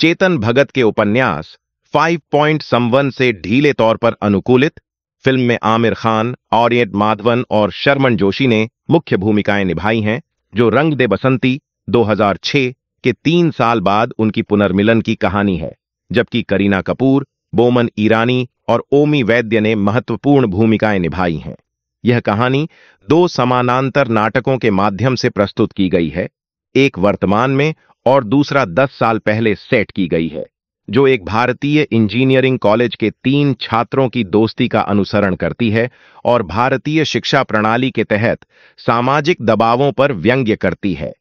चेतन भगत के उपन्यास फाइव पॉइंट संवन से ढीले तौर पर अनुकूलित फिल्म में आमिर खान ऑरियट माधवन और शर्मन जोशी ने मुख्य भूमिकाएं निभाई हैं जो रंग दे बसंती 2006 के तीन साल बाद उनकी पुनर्मिलन की कहानी है जबकि करीना कपूर बोमन ईरानी और ओमी वैद्य ने महत्वपूर्ण भूमिकाएं निभाई हैं यह कहानी दो समानांतर नाटकों के माध्यम से प्रस्तुत की गई है एक वर्तमान में और दूसरा दस साल पहले सेट की गई है जो एक भारतीय इंजीनियरिंग कॉलेज के तीन छात्रों की दोस्ती का अनुसरण करती है और भारतीय शिक्षा प्रणाली के तहत सामाजिक दबावों पर व्यंग्य करती है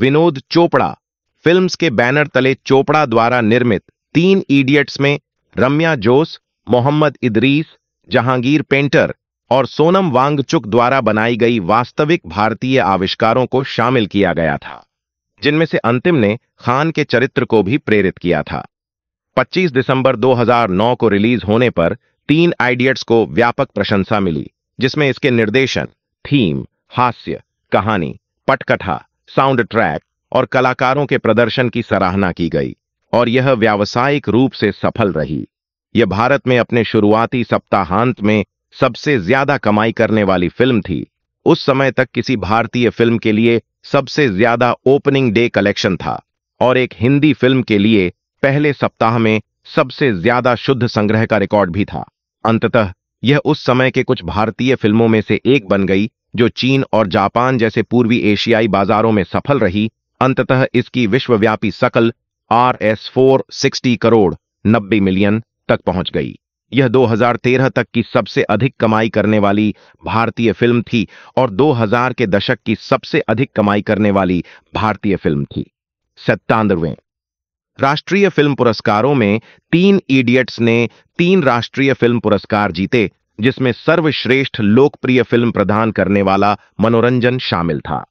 विनोद चोपड़ा फिल्म्स के बैनर तले चोपड़ा द्वारा निर्मित तीन इडियट्स में रम्या जोस मोहम्मद इदरीस जहांगीर पेंटर और सोनम वांगचुक द्वारा बनाई गई वास्तविक भारतीय आविष्कारों को शामिल किया गया था जिनमें से अंतिम ने खान के चरित्र को भी प्रेरित किया था 25 दिसंबर 2009 को रिलीज होने पर तीन आइडियट्स को व्यापक प्रशंसा मिली जिसमें इसके निर्देशन थीम हास्य कहानी पटकथा साउंड ट्रैक और कलाकारों के प्रदर्शन की सराहना की गई और यह व्यावसायिक रूप से सफल रही यह भारत में अपने शुरुआती सप्ताहांत में सबसे ज्यादा कमाई करने वाली फिल्म थी उस समय तक किसी भारतीय फिल्म के लिए सबसे ज्यादा ओपनिंग डे कलेक्शन था और एक हिंदी फिल्म के लिए पहले सप्ताह में सबसे ज्यादा शुद्ध संग्रह का रिकॉर्ड भी था अंततः यह उस समय के कुछ भारतीय फिल्मों में से एक बन गई जो चीन और जापान जैसे पूर्वी एशियाई बाजारों में सफल रही अंततः इसकी विश्वव्यापी सकल R S four sixty crore नब्बे मिलियन तक पहुंच गई यह 2013 तक की सबसे अधिक कमाई करने वाली भारतीय फिल्म थी और 2000 के दशक की सबसे अधिक कमाई करने वाली भारतीय फिल्म थी सत्तानवे राष्ट्रीय फिल्म पुरस्कारों में तीन इडियट्स ने तीन राष्ट्रीय फिल्म पुरस्कार जीते जिसमें सर्वश्रेष्ठ लोकप्रिय फिल्म प्रदान करने वाला मनोरंजन शामिल था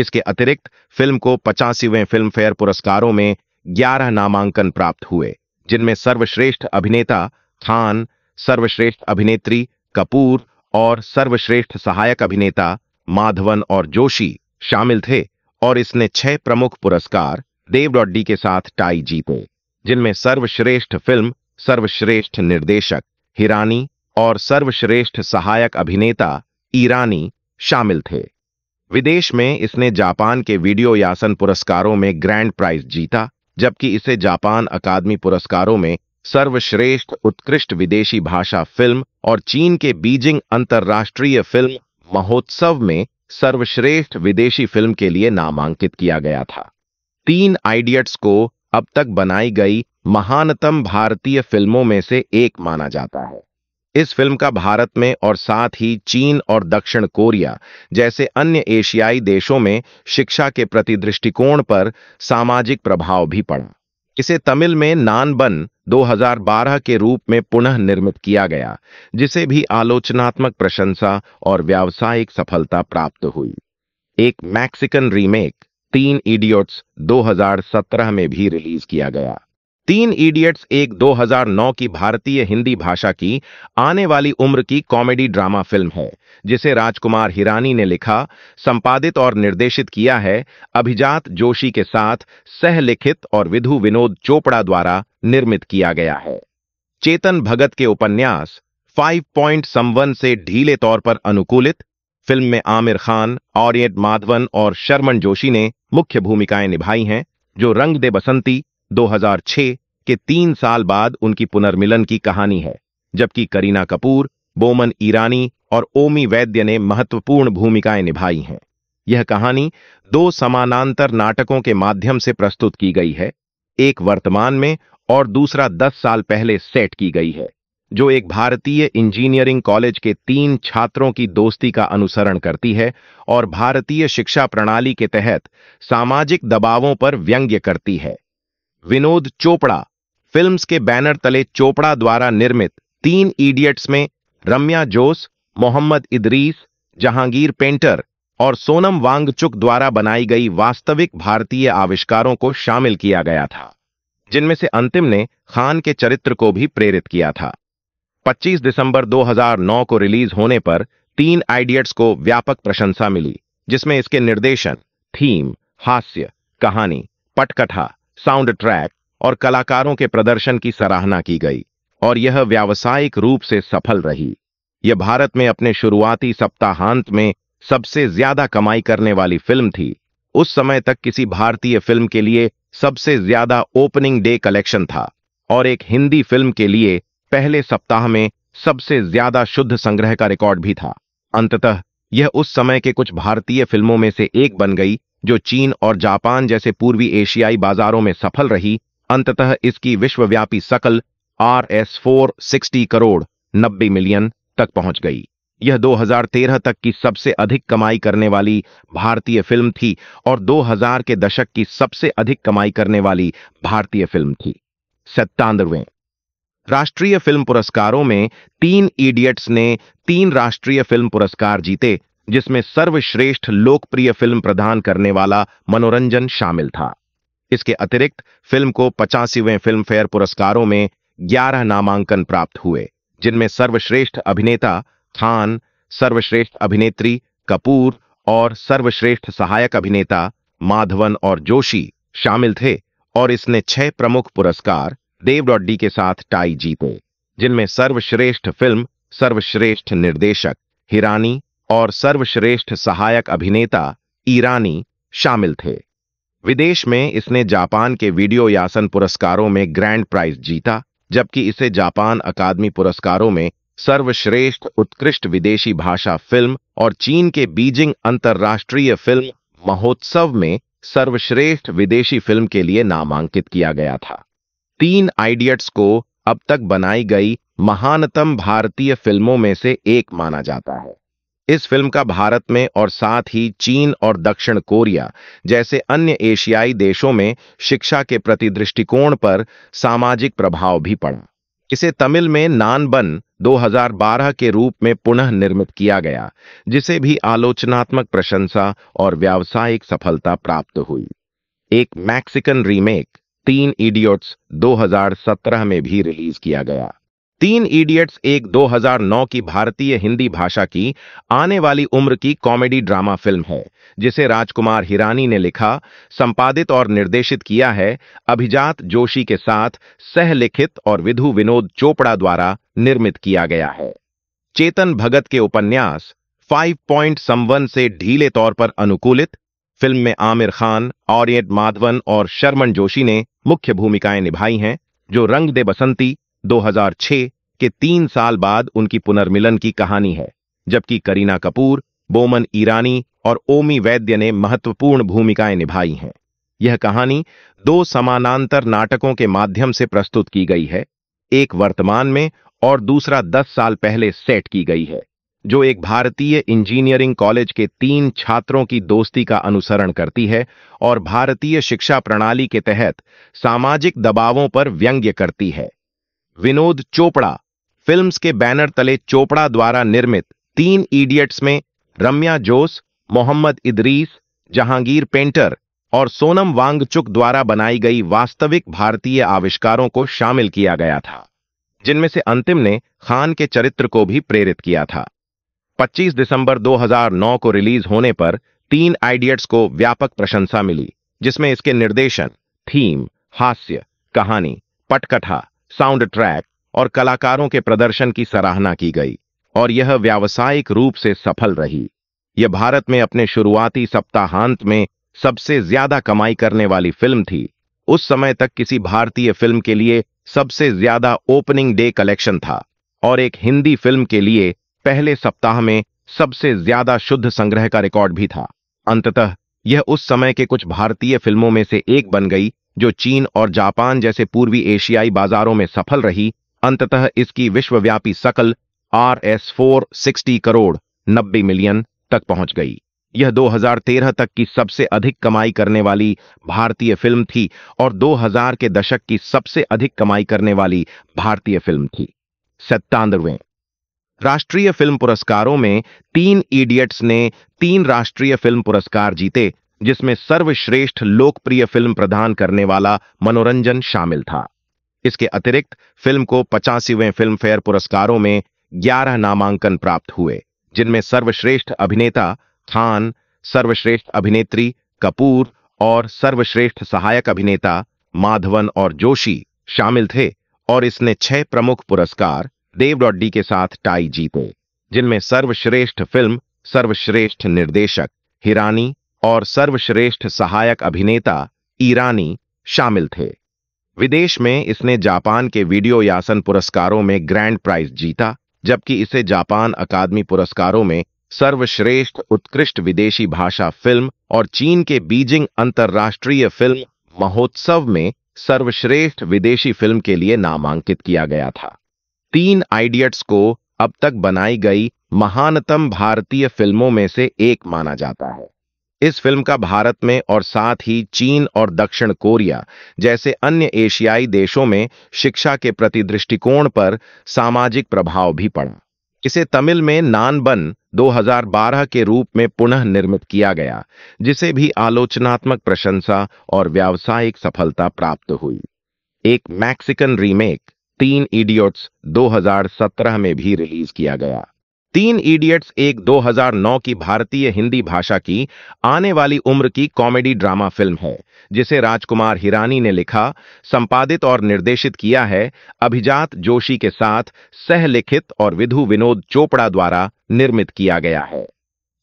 इसके अतिरिक्त फिल्म को पचासीवें फिल्म फेयर पुरस्कारों में 11 नामांकन प्राप्त हुए जिनमें सर्वश्रेष्ठ अभिनेता खान सर्वश्रेष्ठ अभिनेत्री कपूर और सर्वश्रेष्ठ सहायक अभिनेता माधवन और जोशी शामिल थे और इसने छह प्रमुख पुरस्कार देव डॉडी के साथ टाई जीते जिनमें सर्वश्रेष्ठ फिल्म सर्वश्रेष्ठ निर्देशक हिरानी और सर्वश्रेष्ठ सहायक अभिनेता ईरानी शामिल थे विदेश में इसने जापान के वीडियो यासन पुरस्कारों में ग्रैंड प्राइज जीता जबकि इसे जापान अकादमी पुरस्कारों में सर्वश्रेष्ठ उत्कृष्ट विदेशी भाषा फिल्म और चीन के बीजिंग अंतर्राष्ट्रीय फिल्म महोत्सव में सर्वश्रेष्ठ विदेशी फिल्म के लिए नामांकित किया गया था तीन आइडियट्स को अब तक बनाई गई महानतम भारतीय फिल्मों में से एक माना जाता है इस फिल्म का भारत में और साथ ही चीन और दक्षिण कोरिया जैसे अन्य एशियाई देशों में शिक्षा के प्रति दृष्टिकोण पर सामाजिक प्रभाव भी पड़ा इसे तमिल में नानबन 2012 के रूप में पुनः निर्मित किया गया जिसे भी आलोचनात्मक प्रशंसा और व्यावसायिक सफलता प्राप्त हुई एक मैक्सिकन रीमेक तीन इडियट्स 2017 में भी रिलीज किया गया तीन इडियट्स एक 2009 की भारतीय हिंदी भाषा की आने वाली उम्र की कॉमेडी ड्रामा फिल्म है जिसे राजकुमार हिरानी ने लिखा संपादित और निर्देशित किया है अभिजात जोशी के साथ सह लिखित और विधु विनोद चोपड़ा द्वारा निर्मित किया गया है चेतन भगत के उपन्यास फाइव पॉइंट 5.51 से ढीले तौर पर अनुकूलित फिल्म में आमिर खान औरियट माधवन और शर्मन जोशी ने मुख्य भूमिकाएं निभाई हैं जो रंग दे बसंती 2006 के तीन साल बाद उनकी पुनर्मिलन की कहानी है जबकि करीना कपूर बोमन ईरानी और ओमी वैद्य ने महत्वपूर्ण भूमिकाएं निभाई हैं यह कहानी दो समानांतर नाटकों के माध्यम से प्रस्तुत की गई है एक वर्तमान में और दूसरा दस साल पहले सेट की गई है जो एक भारतीय इंजीनियरिंग कॉलेज के तीन छात्रों की दोस्ती का अनुसरण करती है और भारतीय शिक्षा प्रणाली के तहत सामाजिक दबावों पर व्यंग्य करती है विनोद चोपड़ा फिल्म्स के बैनर तले चोपड़ा द्वारा निर्मित तीन इडियट्स में रम्या जोस मोहम्मद इदरीस जहांगीर पेंटर और सोनम वांगचुक द्वारा बनाई गई वास्तविक भारतीय आविष्कारों को शामिल किया गया था जिनमें से अंतिम ने खान के चरित्र को भी प्रेरित किया था 25 दिसंबर 2009 को रिलीज होने पर तीन आइडियट्स को व्यापक प्रशंसा मिली जिसमें इसके निर्देशन थीम हास्य कहानी पटकथा साउंड ट्रैक और कलाकारों के प्रदर्शन की सराहना की गई और यह व्यावसायिक रूप से सफल रही यह भारत में अपने शुरुआती सप्ताहांत में सबसे ज्यादा कमाई करने वाली फिल्म थी उस समय तक किसी भारतीय फिल्म के लिए सबसे ज्यादा ओपनिंग डे कलेक्शन था और एक हिंदी फिल्म के लिए पहले सप्ताह में सबसे ज्यादा शुद्ध संग्रह का रिकॉर्ड भी था अंततः यह उस समय के कुछ भारतीय फिल्मों में से एक बन गई जो चीन और जापान जैसे पूर्वी एशियाई बाजारों में सफल रही अंततः इसकी विश्वव्यापी सकल R S four sixty crore नब्बे मिलियन तक पहुंच गई यह 2013 तक की सबसे अधिक कमाई करने वाली भारतीय फिल्म थी और 2000 के दशक की सबसे अधिक कमाई करने वाली भारतीय फिल्म थी सत्तानवे राष्ट्रीय फिल्म पुरस्कारों में तीन इडियट्स ने तीन राष्ट्रीय फिल्म पुरस्कार जीते जिसमें सर्वश्रेष्ठ लोकप्रिय फिल्म प्रदान करने वाला मनोरंजन शामिल था इसके अतिरिक्त फिल्म को पचासीवें फिल्म फेयर पुरस्कारों में ग्यारह नामांकन प्राप्त हुए जिनमें सर्वश्रेष्ठ अभिनेता खान सर्वश्रेष्ठ अभिनेत्री कपूर और सर्वश्रेष्ठ सहायक अभिनेता माधवन और जोशी शामिल थे और इसने छह प्रमुख पुरस्कार देव डॉडी के साथ टाई जीते जिनमें सर्वश्रेष्ठ फिल्म सर्वश्रेष्ठ निर्देशक हिरानी और सर्वश्रेष्ठ सहायक अभिनेता ईरानी शामिल थे विदेश में इसने जापान के वीडियो यासन पुरस्कारों में ग्रैंड प्राइज जीता जबकि इसे जापान अकादमी पुरस्कारों में सर्वश्रेष्ठ उत्कृष्ट विदेशी भाषा फिल्म और चीन के बीजिंग अंतर्राष्ट्रीय फिल्म महोत्सव में सर्वश्रेष्ठ विदेशी फिल्म के लिए नामांकित किया गया था तीन आइडियट्स को अब तक बनाई गई महानतम भारतीय फिल्मों में से एक माना जाता है इस फिल्म का भारत में और साथ ही चीन और दक्षिण कोरिया जैसे अन्य एशियाई देशों में शिक्षा के प्रति दृष्टिकोण पर सामाजिक प्रभाव भी पड़ा इसे तमिल में नानबन 2012 के रूप में पुनः निर्मित किया गया जिसे भी आलोचनात्मक प्रशंसा और व्यावसायिक सफलता प्राप्त हुई एक मैक्सिकन रीमेक तीन इडियट्स 2017 में भी रिलीज किया गया तीन इडियट्स एक 2009 की भारतीय हिंदी भाषा की आने वाली उम्र की कॉमेडी ड्रामा फिल्म है जिसे राजकुमार हिरानी ने लिखा संपादित और निर्देशित किया है अभिजात जोशी के साथ सहलिखित और विधु विनोद चोपड़ा द्वारा निर्मित किया गया है चेतन भगत के उपन्यास फाइव पॉइंट संवन से ढीले तौर पर अनुकूलित फिल्म में आमिर खान ऑरियंट माधवन और शर्मन जोशी ने मुख्य भूमिकाएं निभाई हैं जो रंग दे बसंती 2006 के तीन साल बाद उनकी पुनर्मिलन की कहानी है जबकि करीना कपूर बोमन ईरानी और ओमी वैद्य ने महत्वपूर्ण भूमिकाएं निभाई हैं यह कहानी दो समानांतर नाटकों के माध्यम से प्रस्तुत की गई है एक वर्तमान में और दूसरा दस साल पहले सेट की गई है जो एक भारतीय इंजीनियरिंग कॉलेज के तीन छात्रों की दोस्ती का अनुसरण करती है और भारतीय शिक्षा प्रणाली के तहत सामाजिक दबावों पर व्यंग्य करती है विनोद चोपड़ा फिल्म्स के बैनर तले चोपड़ा द्वारा निर्मित तीन इडियट्स में रम्या जोस मोहम्मद इदरीस जहांगीर पेंटर और सोनम वांगचुक द्वारा बनाई गई वास्तविक भारतीय आविष्कारों को शामिल किया गया था जिनमें से अंतिम ने खान के चरित्र को भी प्रेरित किया था 25 दिसंबर 2009 को रिलीज होने पर तीन आइडियट्स को व्यापक प्रशंसा मिली जिसमें इसके निर्देशन थीम हास्य कहानी पटकथा साउंड ट्रैक और कलाकारों के प्रदर्शन की सराहना की गई और यह व्यावसायिक रूप से सफल रही यह भारत में अपने शुरुआती सप्ताहांत में सबसे ज्यादा कमाई करने वाली फिल्म थी उस समय तक किसी भारतीय फिल्म के लिए सबसे ज्यादा ओपनिंग डे कलेक्शन था और एक हिंदी फिल्म के लिए पहले सप्ताह में सबसे ज्यादा शुद्ध संग्रह का रिकॉर्ड भी था अंततः यह उस समय के कुछ भारतीय फिल्मों में से एक बन गई जो चीन और जापान जैसे पूर्वी एशियाई बाजारों में सफल रही अंततः इसकी विश्वव्यापी सकल R S four sixty crore नब्बे मिलियन तक पहुंच गई यह 2013 तक की सबसे अधिक कमाई करने वाली भारतीय फिल्म थी और 2000 के दशक की सबसे अधिक कमाई करने वाली भारतीय फिल्म थी सत्तानवे राष्ट्रीय फिल्म पुरस्कारों में तीन इडियट्स ने तीन राष्ट्रीय फिल्म पुरस्कार जीते जिसमें सर्वश्रेष्ठ लोकप्रिय फिल्म प्रदान करने वाला मनोरंजन शामिल था इसके अतिरिक्त फिल्म को पचासीवें फिल्म फेयर पुरस्कारों में ग्यारह नामांकन प्राप्त हुए जिनमें सर्वश्रेष्ठ अभिनेता खान सर्वश्रेष्ठ अभिनेत्री कपूर और सर्वश्रेष्ठ सहायक अभिनेता माधवन और जोशी शामिल थे और इसने छह प्रमुख पुरस्कार देव डॉडी के साथ टाई जीते जिनमें सर्वश्रेष्ठ फिल्म सर्वश्रेष्ठ निर्देशक हिरानी और सर्वश्रेष्ठ सहायक अभिनेता ईरानी शामिल थे विदेश में इसने जापान के वीडियो यासन पुरस्कारों में ग्रैंड प्राइज जीता जबकि इसे जापान अकादमी पुरस्कारों में सर्वश्रेष्ठ उत्कृष्ट विदेशी भाषा फिल्म और चीन के बीजिंग अंतर्राष्ट्रीय फिल्म महोत्सव में सर्वश्रेष्ठ विदेशी फिल्म के लिए नामांकित किया गया था तीन आइडियट्स को अब तक बनाई गई महानतम भारतीय फिल्मों में से एक माना जाता है इस फिल्म का भारत में और साथ ही चीन और दक्षिण कोरिया जैसे अन्य एशियाई देशों में शिक्षा के प्रति दृष्टिकोण पर सामाजिक प्रभाव भी पड़ा इसे तमिल में नानबन 2012 के रूप में पुनः निर्मित किया गया जिसे भी आलोचनात्मक प्रशंसा और व्यावसायिक सफलता प्राप्त हुई एक मैक्सिकन रीमेक तीन इडियट्स 2017 में भी रिलीज किया गया तीन इडियट्स एक 2009 की भारतीय हिंदी भाषा की आने वाली उम्र की कॉमेडी ड्रामा फिल्म है जिसे राजकुमार हिरानी ने लिखा संपादित और निर्देशित किया है अभिजात जोशी के साथ सहलिखित और विधु विनोद चोपड़ा द्वारा निर्मित किया गया है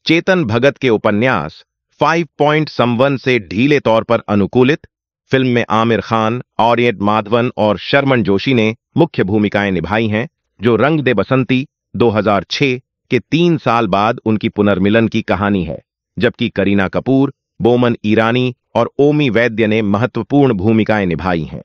चेतन भगत के उपन्यास फाइव पॉइंट संवन से ढीले तौर पर अनुकूलित फिल्म में आमिर खान ऑरियट माधवन और शर्मन जोशी ने मुख्य भूमिकाएं निभाई हैं जो रंग दे बसंती 2006 के तीन साल बाद उनकी पुनर्मिलन की कहानी है जबकि करीना कपूर बोमन ईरानी और ओमी वैद्य ने महत्वपूर्ण भूमिकाएं निभाई हैं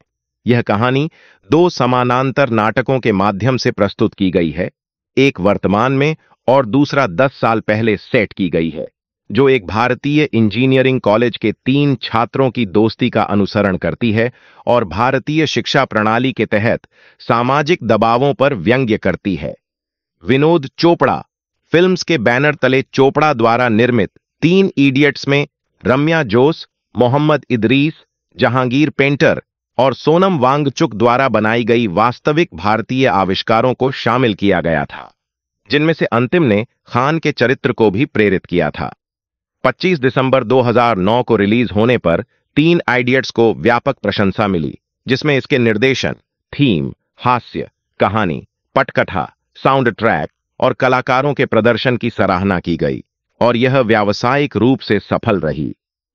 यह कहानी दो समानांतर नाटकों के माध्यम से प्रस्तुत की गई है एक वर्तमान में और दूसरा दस साल पहले सेट की गई है जो एक भारतीय इंजीनियरिंग कॉलेज के तीन छात्रों की दोस्ती का अनुसरण करती है और भारतीय शिक्षा प्रणाली के तहत सामाजिक दबावों पर व्यंग्य करती है विनोद चोपड़ा फिल्म्स के बैनर तले चोपड़ा द्वारा निर्मित तीन इडियट्स में रम्या जोस मोहम्मद इदरीस जहांगीर पेंटर और सोनम वांगचुक द्वारा बनाई गई वास्तविक भारतीय आविष्कारों को शामिल किया गया था जिनमें से अंतिम ने खान के चरित्र को भी प्रेरित किया था 25 दिसंबर 2009 को रिलीज होने पर तीन आइडियट्स को व्यापक प्रशंसा मिली जिसमें इसके निर्देशन थीम हास्य कहानी पटकथा साउंड ट्रैक और कलाकारों के प्रदर्शन की सराहना की गई और यह व्यावसायिक रूप से सफल रही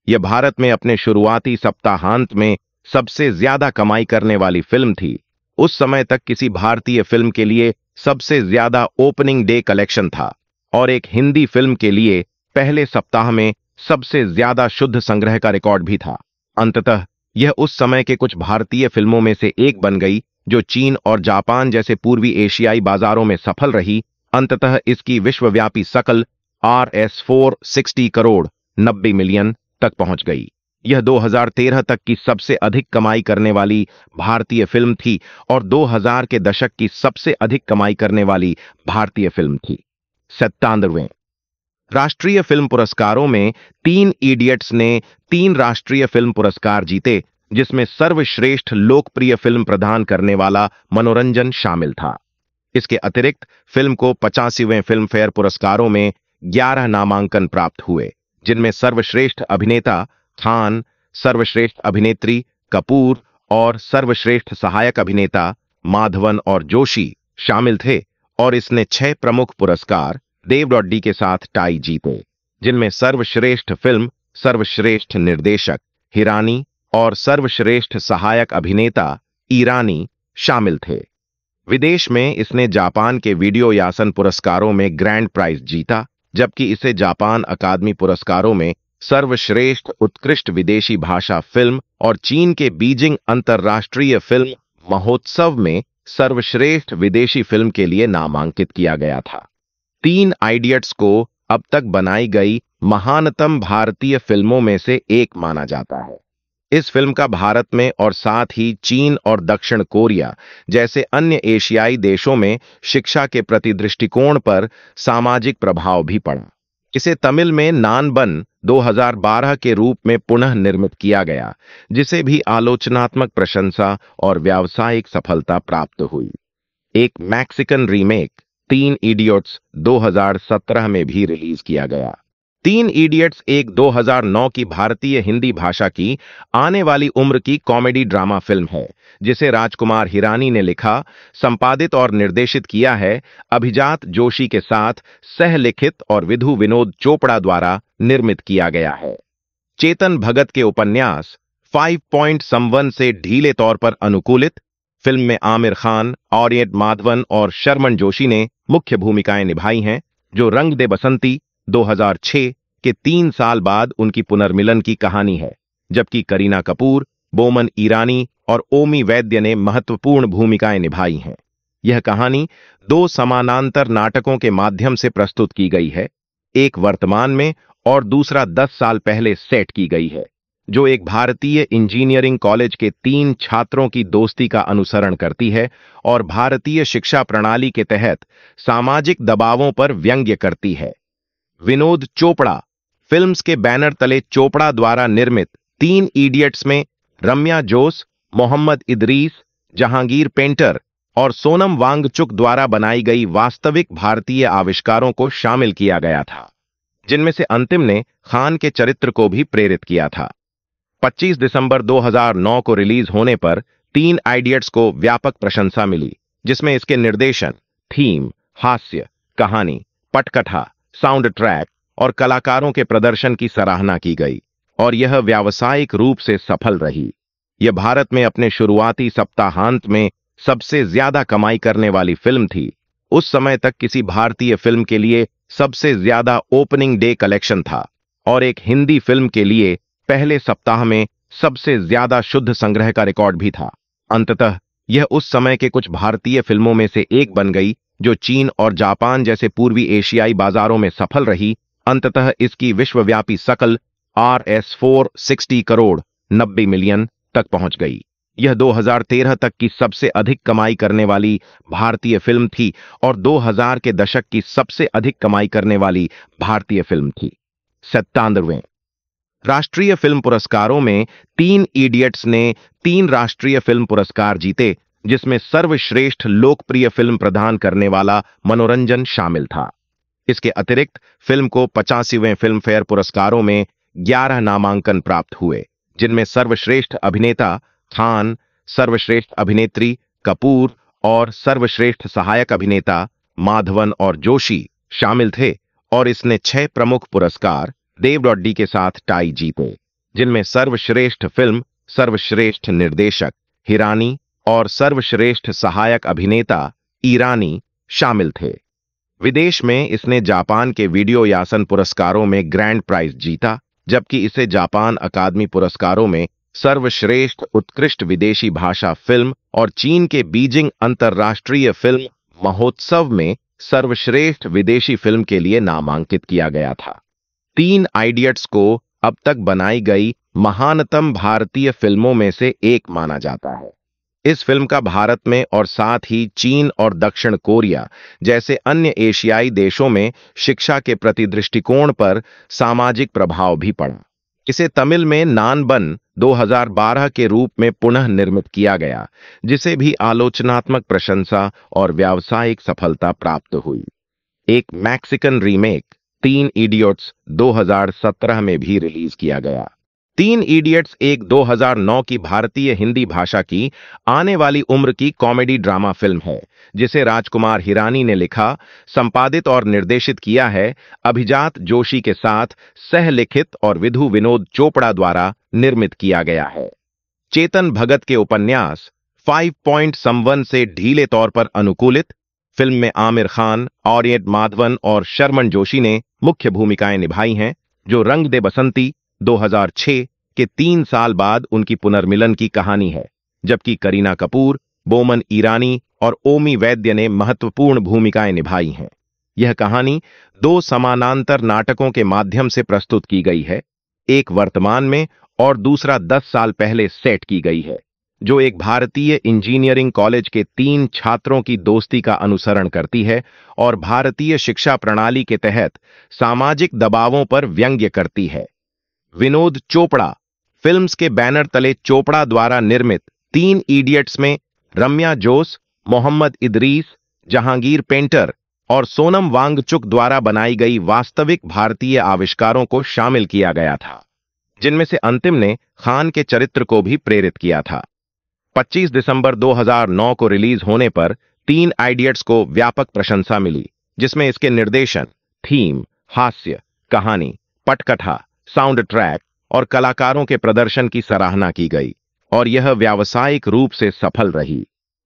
यह भारत में अपने शुरुआती सप्ताहांत में सबसे ज्यादा कमाई करने वाली फिल्म थी उस समय तक किसी भारतीय फिल्म के लिए सबसे ज्यादा ओपनिंग डे कलेक्शन था और एक हिंदी फिल्म के लिए पहले सप्ताह में सबसे ज्यादा शुद्ध संग्रह का रिकॉर्ड भी था अंततः यह उस समय के कुछ भारतीय फिल्मों में से एक बन गई जो चीन और जापान जैसे पूर्वी एशियाई बाजारों में सफल रही अंततः इसकी विश्वव्यापी सकल R S four sixty crore 90 million तक पहुंच गई यह 2013 तक की सबसे अधिक कमाई करने वाली भारतीय फिल्म थी और 2000 के दशक की सबसे अधिक कमाई करने वाली भारतीय फिल्म थी सत्तानवे राष्ट्रीय फिल्म पुरस्कारों में तीन इडियट्स ने तीन राष्ट्रीय फिल्म पुरस्कार जीते जिसमें सर्वश्रेष्ठ लोकप्रिय फिल्म प्रदान करने वाला मनोरंजन शामिल था इसके अतिरिक्त फिल्म को पचासीवें फिल्म फेयर पुरस्कारों में 11 नामांकन प्राप्त हुए जिनमें सर्वश्रेष्ठ अभिनेता खान सर्वश्रेष्ठ अभिनेत्री कपूर और सर्वश्रेष्ठ सहायक अभिनेता माधवन और जोशी शामिल थे और इसने छह प्रमुख पुरस्कार देव डॉडी के साथ टाई जीते जिनमें सर्वश्रेष्ठ फिल्म सर्वश्रेष्ठ निर्देशक हिरानी और सर्वश्रेष्ठ सहायक अभिनेता ईरानी शामिल थे विदेश में इसने जापान के वीडियो यासन पुरस्कारों में ग्रैंड प्राइज जीता जबकि इसे जापान अकादमी पुरस्कारों में सर्वश्रेष्ठ उत्कृष्ट विदेशी भाषा फिल्म और चीन के बीजिंग अंतर्राष्ट्रीय फिल्म महोत्सव में सर्वश्रेष्ठ विदेशी फिल्म के लिए नामांकित किया गया था तीन आइडियट्स को अब तक बनाई गई महानतम भारतीय फिल्मों में से एक माना जाता है इस फिल्म का भारत में और साथ ही चीन और दक्षिण कोरिया जैसे अन्य एशियाई देशों में शिक्षा के प्रति दृष्टिकोण पर सामाजिक प्रभाव भी पड़ा इसे तमिल में नानबन 2012 के रूप में पुनः निर्मित किया गया जिसे भी आलोचनात्मक प्रशंसा और व्यावसायिक सफलता प्राप्त हुई एक मैक्सिकन रीमेक तीन इडियट्स 2017 में भी रिलीज किया गया तीन इडियट्स एक 2009 की भारतीय हिंदी भाषा की आने वाली उम्र की कॉमेडी ड्रामा फिल्म है जिसे राजकुमार हिरानी ने लिखा संपादित और निर्देशित किया है अभिजात जोशी के साथ सह लिखित और विधु विनोद चोपड़ा द्वारा निर्मित किया गया है चेतन भगत के उपन्यास फाइव पॉइंट 5.51 से ढीले तौर पर अनुकूलित फिल्म में आमिर खान ऑरियट माधवन और शर्मन जोशी ने मुख्य भूमिकाएं निभाई हैं जो रंग दे बसंती 2006 के तीन साल बाद उनकी पुनर्मिलन की कहानी है जबकि करीना कपूर बोमन ईरानी और ओमी वैद्य ने महत्वपूर्ण भूमिकाएं निभाई हैं यह कहानी दो समानांतर नाटकों के माध्यम से प्रस्तुत की गई है एक वर्तमान में और दूसरा दस साल पहले सेट की गई है जो एक भारतीय इंजीनियरिंग कॉलेज के तीन छात्रों की दोस्ती का अनुसरण करती है और भारतीय शिक्षा प्रणाली के तहत सामाजिक दबावों पर व्यंग्य करती है विनोद चोपड़ा फिल्म्स के बैनर तले चोपड़ा द्वारा निर्मित तीन इडियट्स में रम्या जोस मोहम्मद इदरीस जहांगीर पेंटर और सोनम वांगचुक द्वारा बनाई गई वास्तविक भारतीय आविष्कारों को शामिल किया गया था जिनमें से अंतिम ने खान के चरित्र को भी प्रेरित किया था 25 दिसंबर 2009 को रिलीज होने पर तीन आइडियट्स को व्यापक प्रशंसा मिली जिसमें इसके निर्देशन थीम हास्य कहानी पटकथा साउंड ट्रैक और कलाकारों के प्रदर्शन की सराहना की गई और यह व्यावसायिक रूप से सफल रही यह भारत में अपने शुरुआती सप्ताहांत में सबसे ज्यादा कमाई करने वाली फिल्म थी उस समय तक किसी भारतीय फिल्म के लिए सबसे ज्यादा ओपनिंग डे कलेक्शन था और एक हिंदी फिल्म के लिए पहले सप्ताह में सबसे ज्यादा शुद्ध संग्रह का रिकॉर्ड भी था अंततः यह उस समय के कुछ भारतीय फिल्मों में से एक बन गई जो चीन और जापान जैसे पूर्वी एशियाई बाजारों में सफल रही अंततः इसकी विश्वव्यापी सकल R S four sixty crore नब्बे मिलियन तक पहुंच गई यह 2013 तक की सबसे अधिक कमाई करने वाली भारतीय फिल्म थी और 2000 के दशक की सबसे अधिक कमाई करने वाली भारतीय फिल्म थी सत्तानवे राष्ट्रीय फिल्म पुरस्कारों में तीन इडियट्स ने तीन राष्ट्रीय फिल्म पुरस्कार जीते जिसमें सर्वश्रेष्ठ लोकप्रिय फिल्म प्रदान करने वाला मनोरंजन शामिल था इसके अतिरिक्त फिल्म को पचासीवें फिल्म फेयर पुरस्कारों में ग्यारह नामांकन प्राप्त हुए जिनमें सर्वश्रेष्ठ अभिनेता खान सर्वश्रेष्ठ अभिनेत्री कपूर और सर्वश्रेष्ठ सहायक अभिनेता माधवन और जोशी शामिल थे और इसने छह प्रमुख पुरस्कार देव डॉडी के साथ टाई जीते जिनमें सर्वश्रेष्ठ फिल्म सर्वश्रेष्ठ निर्देशक हिरानी और सर्वश्रेष्ठ सहायक अभिनेता ईरानी शामिल थे विदेश में इसने जापान के वीडियो यासन पुरस्कारों में ग्रैंड प्राइज जीता जबकि इसे जापान अकादमी पुरस्कारों में सर्वश्रेष्ठ उत्कृष्ट विदेशी भाषा फिल्म और चीन के बीजिंग अंतर्राष्ट्रीय फिल्म महोत्सव में सर्वश्रेष्ठ विदेशी फिल्म के लिए नामांकित किया गया था तीन आइडियट्स को अब तक बनाई गई महानतम भारतीय फिल्मों में से एक माना जाता है इस फिल्म का भारत में और साथ ही चीन और दक्षिण कोरिया जैसे अन्य एशियाई देशों में शिक्षा के प्रति दृष्टिकोण पर सामाजिक प्रभाव भी पड़ा इसे तमिल में नानबन 2012 के रूप में पुनः निर्मित किया गया जिसे भी आलोचनात्मक प्रशंसा और व्यावसायिक सफलता प्राप्त हुई एक मैक्सिकन रीमेक तीन इडियट्स 2017 में भी रिलीज किया गया तीन इडियट्स एक 2009 की भारतीय हिंदी भाषा की आने वाली उम्र की कॉमेडी ड्रामा फिल्म है जिसे राजकुमार हिरानी ने लिखा संपादित और निर्देशित किया है अभिजात जोशी के साथ सह लिखित और विधु विनोद चोपड़ा द्वारा निर्मित किया गया है चेतन भगत के उपन्यास फाइव पॉइंट संवन से ढीले तौर पर अनुकूलित फिल्म में आमिर खान ऑरियंट माधवन और शर्मन जोशी ने मुख्य भूमिकाएं निभाई हैं जो रंग दे बसंती 2006 के तीन साल बाद उनकी पुनर्मिलन की कहानी है जबकि करीना कपूर बोमन ईरानी और ओमी वैद्य ने महत्वपूर्ण भूमिकाएं निभाई हैं यह कहानी दो समानांतर नाटकों के माध्यम से प्रस्तुत की गई है एक वर्तमान में और दूसरा दस साल पहले सेट की गई है जो एक भारतीय इंजीनियरिंग कॉलेज के तीन छात्रों की दोस्ती का अनुसरण करती है और भारतीय शिक्षा प्रणाली के तहत सामाजिक दबावों पर व्यंग्य करती है विनोद चोपड़ा फिल्म्स के बैनर तले चोपड़ा द्वारा निर्मित तीन इडियट्स में रम्या जोस मोहम्मद इदरीस जहांगीर पेंटर और सोनम वांगचुक द्वारा बनाई गई वास्तविक भारतीय आविष्कारों को शामिल किया गया था जिनमें से अंतिम ने खान के चरित्र को भी प्रेरित किया था 25 दिसंबर 2009 को रिलीज होने पर तीन आइडियट्स को व्यापक प्रशंसा मिली जिसमें इसके निर्देशन थीम हास्य कहानी पटकथा साउंड ट्रैक और कलाकारों के प्रदर्शन की सराहना की गई और यह व्यावसायिक रूप से सफल रही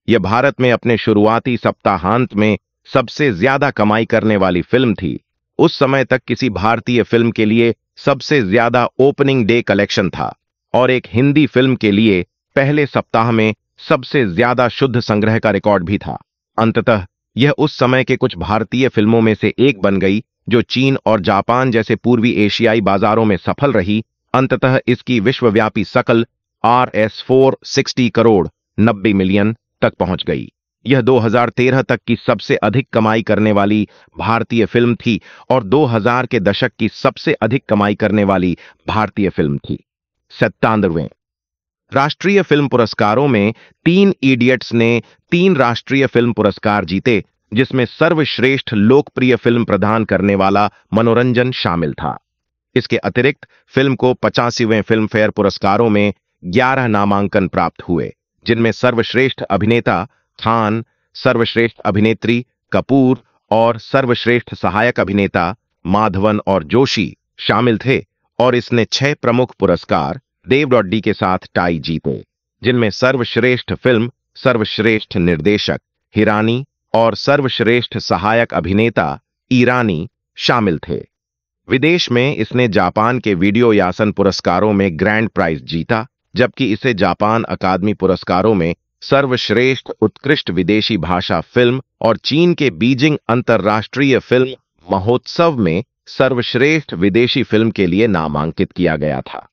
यह भारत में अपने शुरुआती सप्ताहांत में सबसे ज्यादा कमाई करने वाली फिल्म थी उस समय तक किसी भारतीय फिल्म के लिए सबसे ज्यादा ओपनिंग डे कलेक्शन था और एक हिंदी फिल्म के लिए पहले सप्ताह में सबसे ज्यादा शुद्ध संग्रह का रिकॉर्ड भी था अंततः यह उस समय के कुछ भारतीय फिल्मों में से एक बन गई जो चीन और जापान जैसे पूर्वी एशियाई बाजारों में सफल रही अंततः इसकी विश्वव्यापी सकल R S four sixty crore नब्बे मिलियन तक पहुंच गई यह 2013 तक की सबसे अधिक कमाई करने वाली भारतीय फिल्म थी और 2000 के दशक की सबसे अधिक कमाई करने वाली भारतीय फिल्म थी सत्तानवे राष्ट्रीय फिल्म पुरस्कारों में तीन इडियट्स ने तीन राष्ट्रीय फिल्म पुरस्कार जीते जिसमें सर्वश्रेष्ठ लोकप्रिय फिल्म प्रदान करने वाला मनोरंजन शामिल था इसके अतिरिक्त फिल्म को पचासीवें फिल्म फेयर पुरस्कारों में 11 नामांकन प्राप्त हुए जिनमें सर्वश्रेष्ठ अभिनेता खान सर्वश्रेष्ठ अभिनेत्री कपूर और सर्वश्रेष्ठ सहायक अभिनेता माधवन और जोशी शामिल थे और इसने छह प्रमुख पुरस्कार देव डॉडी के साथ टाई जीते जिनमें सर्वश्रेष्ठ फिल्म सर्वश्रेष्ठ निर्देशक हिरानी और सर्वश्रेष्ठ सहायक अभिनेता ईरानी शामिल थे विदेश में इसने जापान के वीडियो यासन पुरस्कारों में ग्रैंड प्राइज जीता जबकि इसे जापान अकादमी पुरस्कारों में सर्वश्रेष्ठ उत्कृष्ट विदेशी भाषा फिल्म और चीन के बीजिंग अंतर्राष्ट्रीय फिल्म महोत्सव में सर्वश्रेष्ठ विदेशी फिल्म के लिए नामांकित किया गया था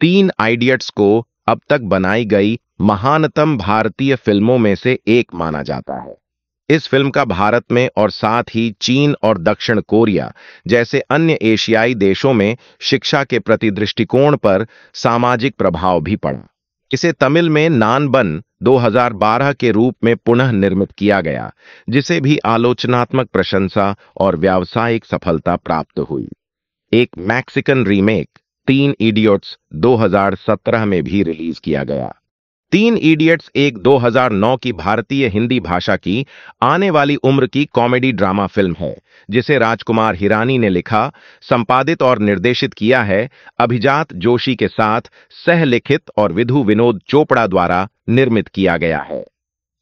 तीन आइडियट्स को अब तक बनाई गई महानतम भारतीय फिल्मों में से एक माना जाता है इस फिल्म का भारत में और साथ ही चीन और दक्षिण कोरिया जैसे अन्य एशियाई देशों में शिक्षा के प्रति दृष्टिकोण पर सामाजिक प्रभाव भी पड़ा इसे तमिल में नानबन 2012 के रूप में पुनः निर्मित किया गया जिसे भी आलोचनात्मक प्रशंसा और व्यावसायिक सफलता प्राप्त हुई एक मैक्सिकन रीमेक तीन इडियट्स 2017 में भी रिलीज किया गया तीन इडियट्स एक 2009 की भारतीय हिंदी भाषा की आने वाली उम्र की कॉमेडी ड्रामा फिल्म है जिसे राजकुमार हिरानी ने लिखा संपादित और निर्देशित किया है अभिजात जोशी के साथ सहलिखित और विधु विनोद चोपड़ा द्वारा निर्मित किया गया है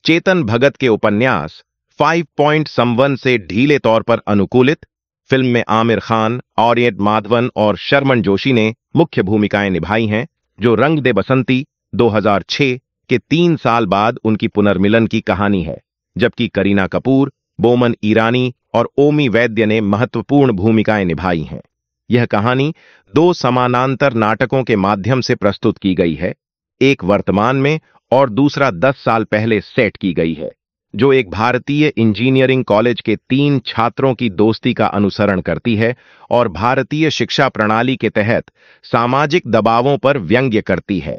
चेतन भगत के उपन्यास फाइव पॉइंट 5.51 से ढीले तौर पर अनुकूलित फिल्म में आमिर खान औरियट माधवन और शर्मन जोशी ने मुख्य भूमिकाएं निभाई हैं जो रंग दे बसंती 2006 के तीन साल बाद उनकी पुनर्मिलन की कहानी है जबकि करीना कपूर बोमन ईरानी और ओमी वैद्य ने महत्वपूर्ण भूमिकाएं निभाई हैं यह कहानी दो समानांतर नाटकों के माध्यम से प्रस्तुत की गई है एक वर्तमान में और दूसरा दस साल पहले सेट की गई है जो एक भारतीय इंजीनियरिंग कॉलेज के तीन छात्रों की दोस्ती का अनुसरण करती है और भारतीय शिक्षा प्रणाली के तहत सामाजिक दबावों पर व्यंग्य करती है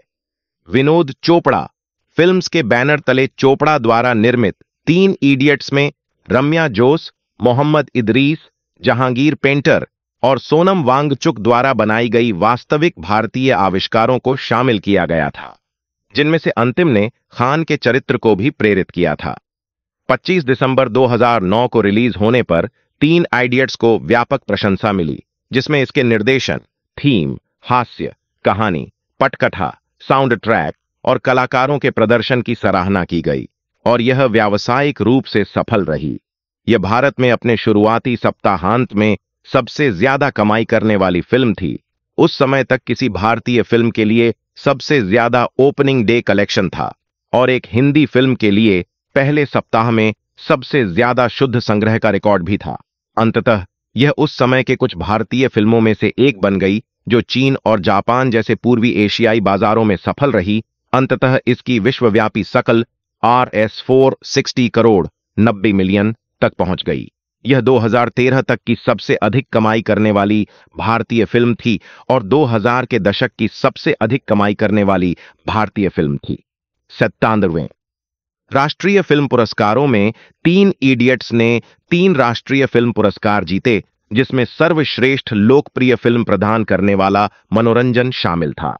विनोद चोपड़ा फिल्म्स के बैनर तले चोपड़ा द्वारा निर्मित तीन इडियट्स में रम्या जोस मोहम्मद इदरीस जहांगीर पेंटर और सोनम वांगचुक द्वारा बनाई गई वास्तविक भारतीय आविष्कारों को शामिल किया गया था जिनमें से अंतिम ने खान के चरित्र को भी प्रेरित किया था 25 दिसंबर 2009 को रिलीज होने पर तीन आइडियट्स को व्यापक प्रशंसा मिली जिसमें इसके निर्देशन थीम हास्य कहानी पटकथा साउंड ट्रैक और कलाकारों के प्रदर्शन की सराहना की गई और यह व्यावसायिक रूप से सफल रही यह भारत में अपने शुरुआती सप्ताहांत में सबसे ज्यादा कमाई करने वाली फिल्म थी उस समय तक किसी भारतीय फिल्म के लिए सबसे ज्यादा ओपनिंग डे कलेक्शन था और एक हिंदी फिल्म के लिए पहले सप्ताह में सबसे ज्यादा शुद्ध संग्रह का रिकॉर्ड भी था अंततः यह उस समय के कुछ भारतीय फिल्मों में से एक बन गई जो चीन और जापान जैसे पूर्वी एशियाई बाजारों में सफल रही अंततः इसकी विश्वव्यापी सकल R S four sixty crore नब्बे मिलियन तक पहुंच गई यह 2013 तक की सबसे अधिक कमाई करने वाली भारतीय फिल्म थी और 2000 के दशक की सबसे अधिक कमाई करने वाली भारतीय फिल्म थी सत्तानवे राष्ट्रीय फिल्म पुरस्कारों में तीन इडियट्स ने तीन राष्ट्रीय फिल्म पुरस्कार जीते जिसमें सर्वश्रेष्ठ लोकप्रिय फिल्म प्रदान करने वाला मनोरंजन शामिल था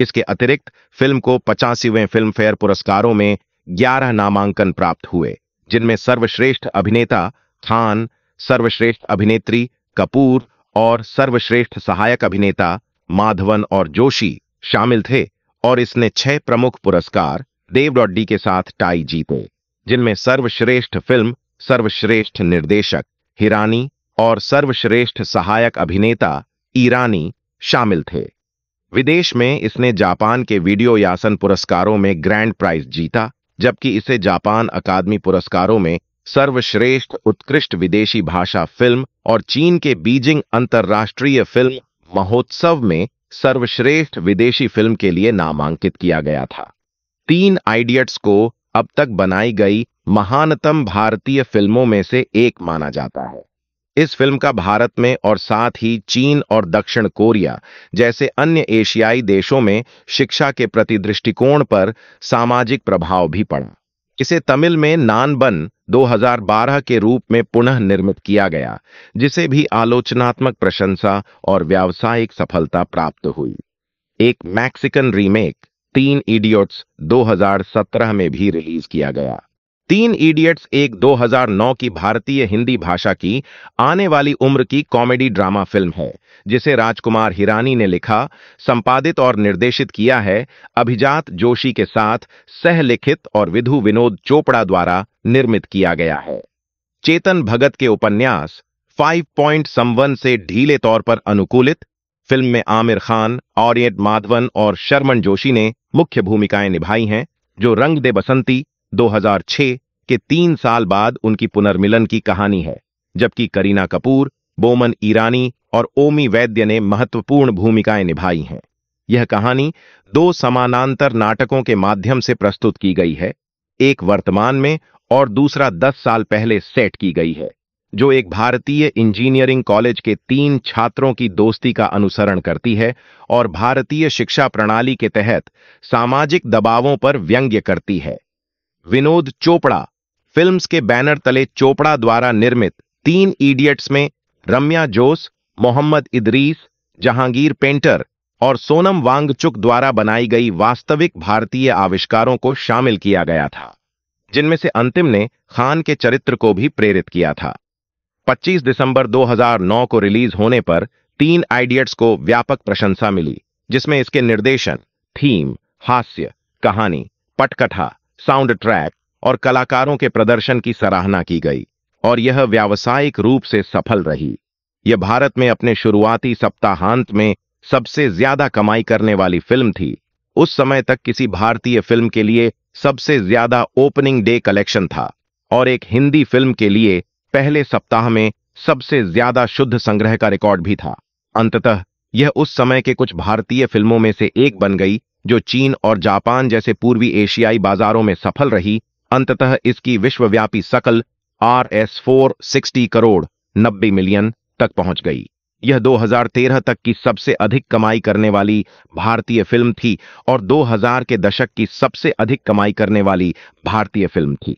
इसके अतिरिक्त फिल्म को पचासीवें फिल्म फेयर पुरस्कारों में 11 नामांकन प्राप्त हुए जिनमें सर्वश्रेष्ठ अभिनेता खान सर्वश्रेष्ठ अभिनेत्री कपूर और सर्वश्रेष्ठ सहायक अभिनेता माधवन और जोशी शामिल थे और इसने छह प्रमुख पुरस्कार देव डॉडी के साथ टाई जीते जिनमें सर्वश्रेष्ठ फिल्म सर्वश्रेष्ठ निर्देशक हिरानी और सर्वश्रेष्ठ सहायक अभिनेता ईरानी शामिल थे विदेश में इसने जापान के वीडियो यासन पुरस्कारों में ग्रैंड प्राइज जीता जबकि इसे जापान अकादमी पुरस्कारों में सर्वश्रेष्ठ उत्कृष्ट विदेशी भाषा फिल्म और चीन के बीजिंग अंतर्राष्ट्रीय फिल्म महोत्सव में सर्वश्रेष्ठ विदेशी फिल्म के लिए नामांकित किया गया था तीन आइडियट्स को अब तक बनाई गई महानतम भारतीय फिल्मों में से एक माना जाता है इस फिल्म का भारत में और साथ ही चीन और दक्षिण कोरिया जैसे अन्य एशियाई देशों में शिक्षा के प्रति दृष्टिकोण पर सामाजिक प्रभाव भी पड़ा इसे तमिल में नानबन 2012 के रूप में पुनः निर्मित किया गया जिसे भी आलोचनात्मक प्रशंसा और व्यावसायिक सफलता प्राप्त हुई एक मैक्सिकन रीमेक तीन इडियट्स 2017 में भी रिलीज किया गया तीन इडियट्स एक 2009 की भारतीय हिंदी भाषा की आने वाली उम्र की कॉमेडी ड्रामा फिल्म है जिसे राजकुमार हिरानी ने लिखा संपादित और निर्देशित किया है अभिजात जोशी के साथ सह लिखित और विधु विनोद चोपड़ा द्वारा निर्मित किया गया है चेतन भगत के उपन्यास फाइव पॉइंट 5.51 से ढीले तौर पर अनुकूलित फिल्म में आमिर खान ऑरियट माधवन और शर्मन जोशी ने मुख्य भूमिकाएं निभाई हैं जो रंग दे बसंती 2006 के तीन साल बाद उनकी पुनर्मिलन की कहानी है जबकि करीना कपूर बोमन ईरानी और ओमी वैद्य ने महत्वपूर्ण भूमिकाएं निभाई हैं यह कहानी दो समानांतर नाटकों के माध्यम से प्रस्तुत की गई है एक वर्तमान में और दूसरा दस साल पहले सेट की गई है जो एक भारतीय इंजीनियरिंग कॉलेज के तीन छात्रों की दोस्ती का अनुसरण करती है और भारतीय शिक्षा प्रणाली के तहत सामाजिक दबावों पर व्यंग्य करती है विनोद चोपड़ा फिल्म्स के बैनर तले चोपड़ा द्वारा निर्मित तीन इडियट्स में रम्या जोस मोहम्मद इदरीस जहांगीर पेंटर और सोनम वांगचुक द्वारा बनाई गई वास्तविक भारतीय आविष्कारों को शामिल किया गया था जिनमें से अंतिम ने खान के चरित्र को भी प्रेरित किया था 25 दिसंबर 2009 को रिलीज होने पर तीन आइडियट्स को व्यापक प्रशंसा मिली जिसमें इसके निर्देशन थीम हास्य कहानी पटकथा साउंड ट्रैक और कलाकारों के प्रदर्शन की सराहना की गई और यह व्यावसायिक रूप से सफल रही यह भारत में अपने शुरुआती सप्ताहांत में सबसे ज्यादा कमाई करने वाली फिल्म थी उस समय तक किसी भारतीय फिल्म के लिए सबसे ज्यादा ओपनिंग डे कलेक्शन था और एक हिंदी फिल्म के लिए पहले सप्ताह में सबसे ज्यादा शुद्ध संग्रह का रिकॉर्ड भी था अंततः यह उस समय के कुछ भारतीय फिल्मों में से एक बन गई जो चीन और जापान जैसे पूर्वी एशियाई बाजारों में सफल रही अंततः इसकी विश्वव्यापी सकल R S four sixty crore नब्बे मिलियन तक पहुंच गई यह 2013 तक की सबसे अधिक कमाई करने वाली भारतीय फिल्म थी और 2000 के दशक की सबसे अधिक कमाई करने वाली भारतीय फिल्म थी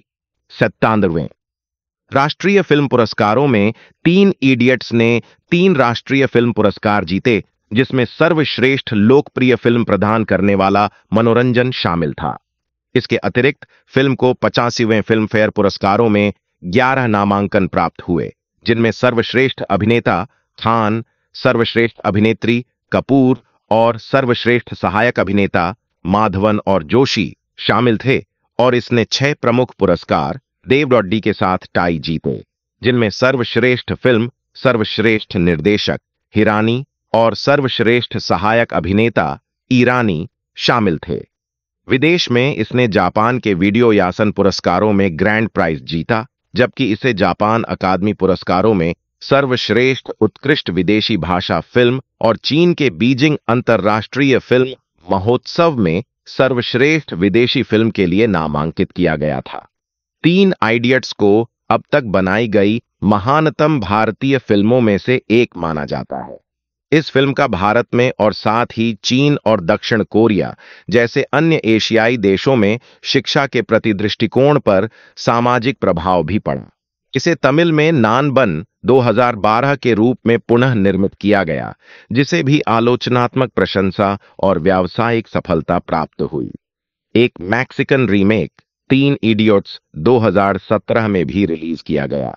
सत्तानवे राष्ट्रीय फिल्म पुरस्कारों में तीन इडियट्स ने तीन राष्ट्रीय फिल्म पुरस्कार जीते जिसमें सर्वश्रेष्ठ लोकप्रिय फिल्म प्रदान करने वाला मनोरंजन शामिल था इसके अतिरिक्त फिल्म को पचासीवें फिल्म फेयर पुरस्कारों में 11 नामांकन प्राप्त हुए जिनमें सर्वश्रेष्ठ अभिनेता खान सर्वश्रेष्ठ अभिनेत्री कपूर और सर्वश्रेष्ठ सहायक अभिनेता माधवन और जोशी शामिल थे और इसने छह प्रमुख पुरस्कार देव डॉडी के साथ टाई जीते जिनमें सर्वश्रेष्ठ फिल्म सर्वश्रेष्ठ निर्देशक हिरानी और सर्वश्रेष्ठ सहायक अभिनेता ईरानी शामिल थे विदेश में इसने जापान के वीडियो यासन पुरस्कारों में ग्रैंड प्राइज जीता जबकि इसे जापान अकादमी पुरस्कारों में सर्वश्रेष्ठ उत्कृष्ट विदेशी भाषा फिल्म और चीन के बीजिंग अंतर्राष्ट्रीय फिल्म महोत्सव में सर्वश्रेष्ठ विदेशी फिल्म के लिए नामांकित किया गया था तीन आइडियट्स को अब तक बनाई गई महानतम भारतीय फिल्मों में से एक माना जाता है इस फिल्म का भारत में और साथ ही चीन और दक्षिण कोरिया जैसे अन्य एशियाई देशों में शिक्षा के प्रति दृष्टिकोण पर सामाजिक प्रभाव भी पड़ा इसे तमिल में नानबन 2012 के रूप में पुनः निर्मित किया गया जिसे भी आलोचनात्मक प्रशंसा और व्यावसायिक सफलता प्राप्त हुई एक मैक्सिकन रीमेक तीन इडियट्स 2017 में भी रिलीज किया गया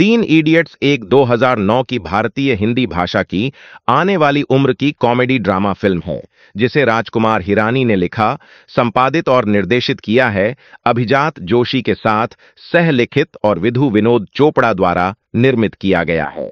तीन इडियट्स एक 2009 की भारतीय हिंदी भाषा की आने वाली उम्र की कॉमेडी ड्रामा फिल्म है जिसे राजकुमार हिरानी ने लिखा संपादित और निर्देशित किया है अभिजात जोशी के साथ सहलिखित और विधु विनोद चोपड़ा द्वारा निर्मित किया गया है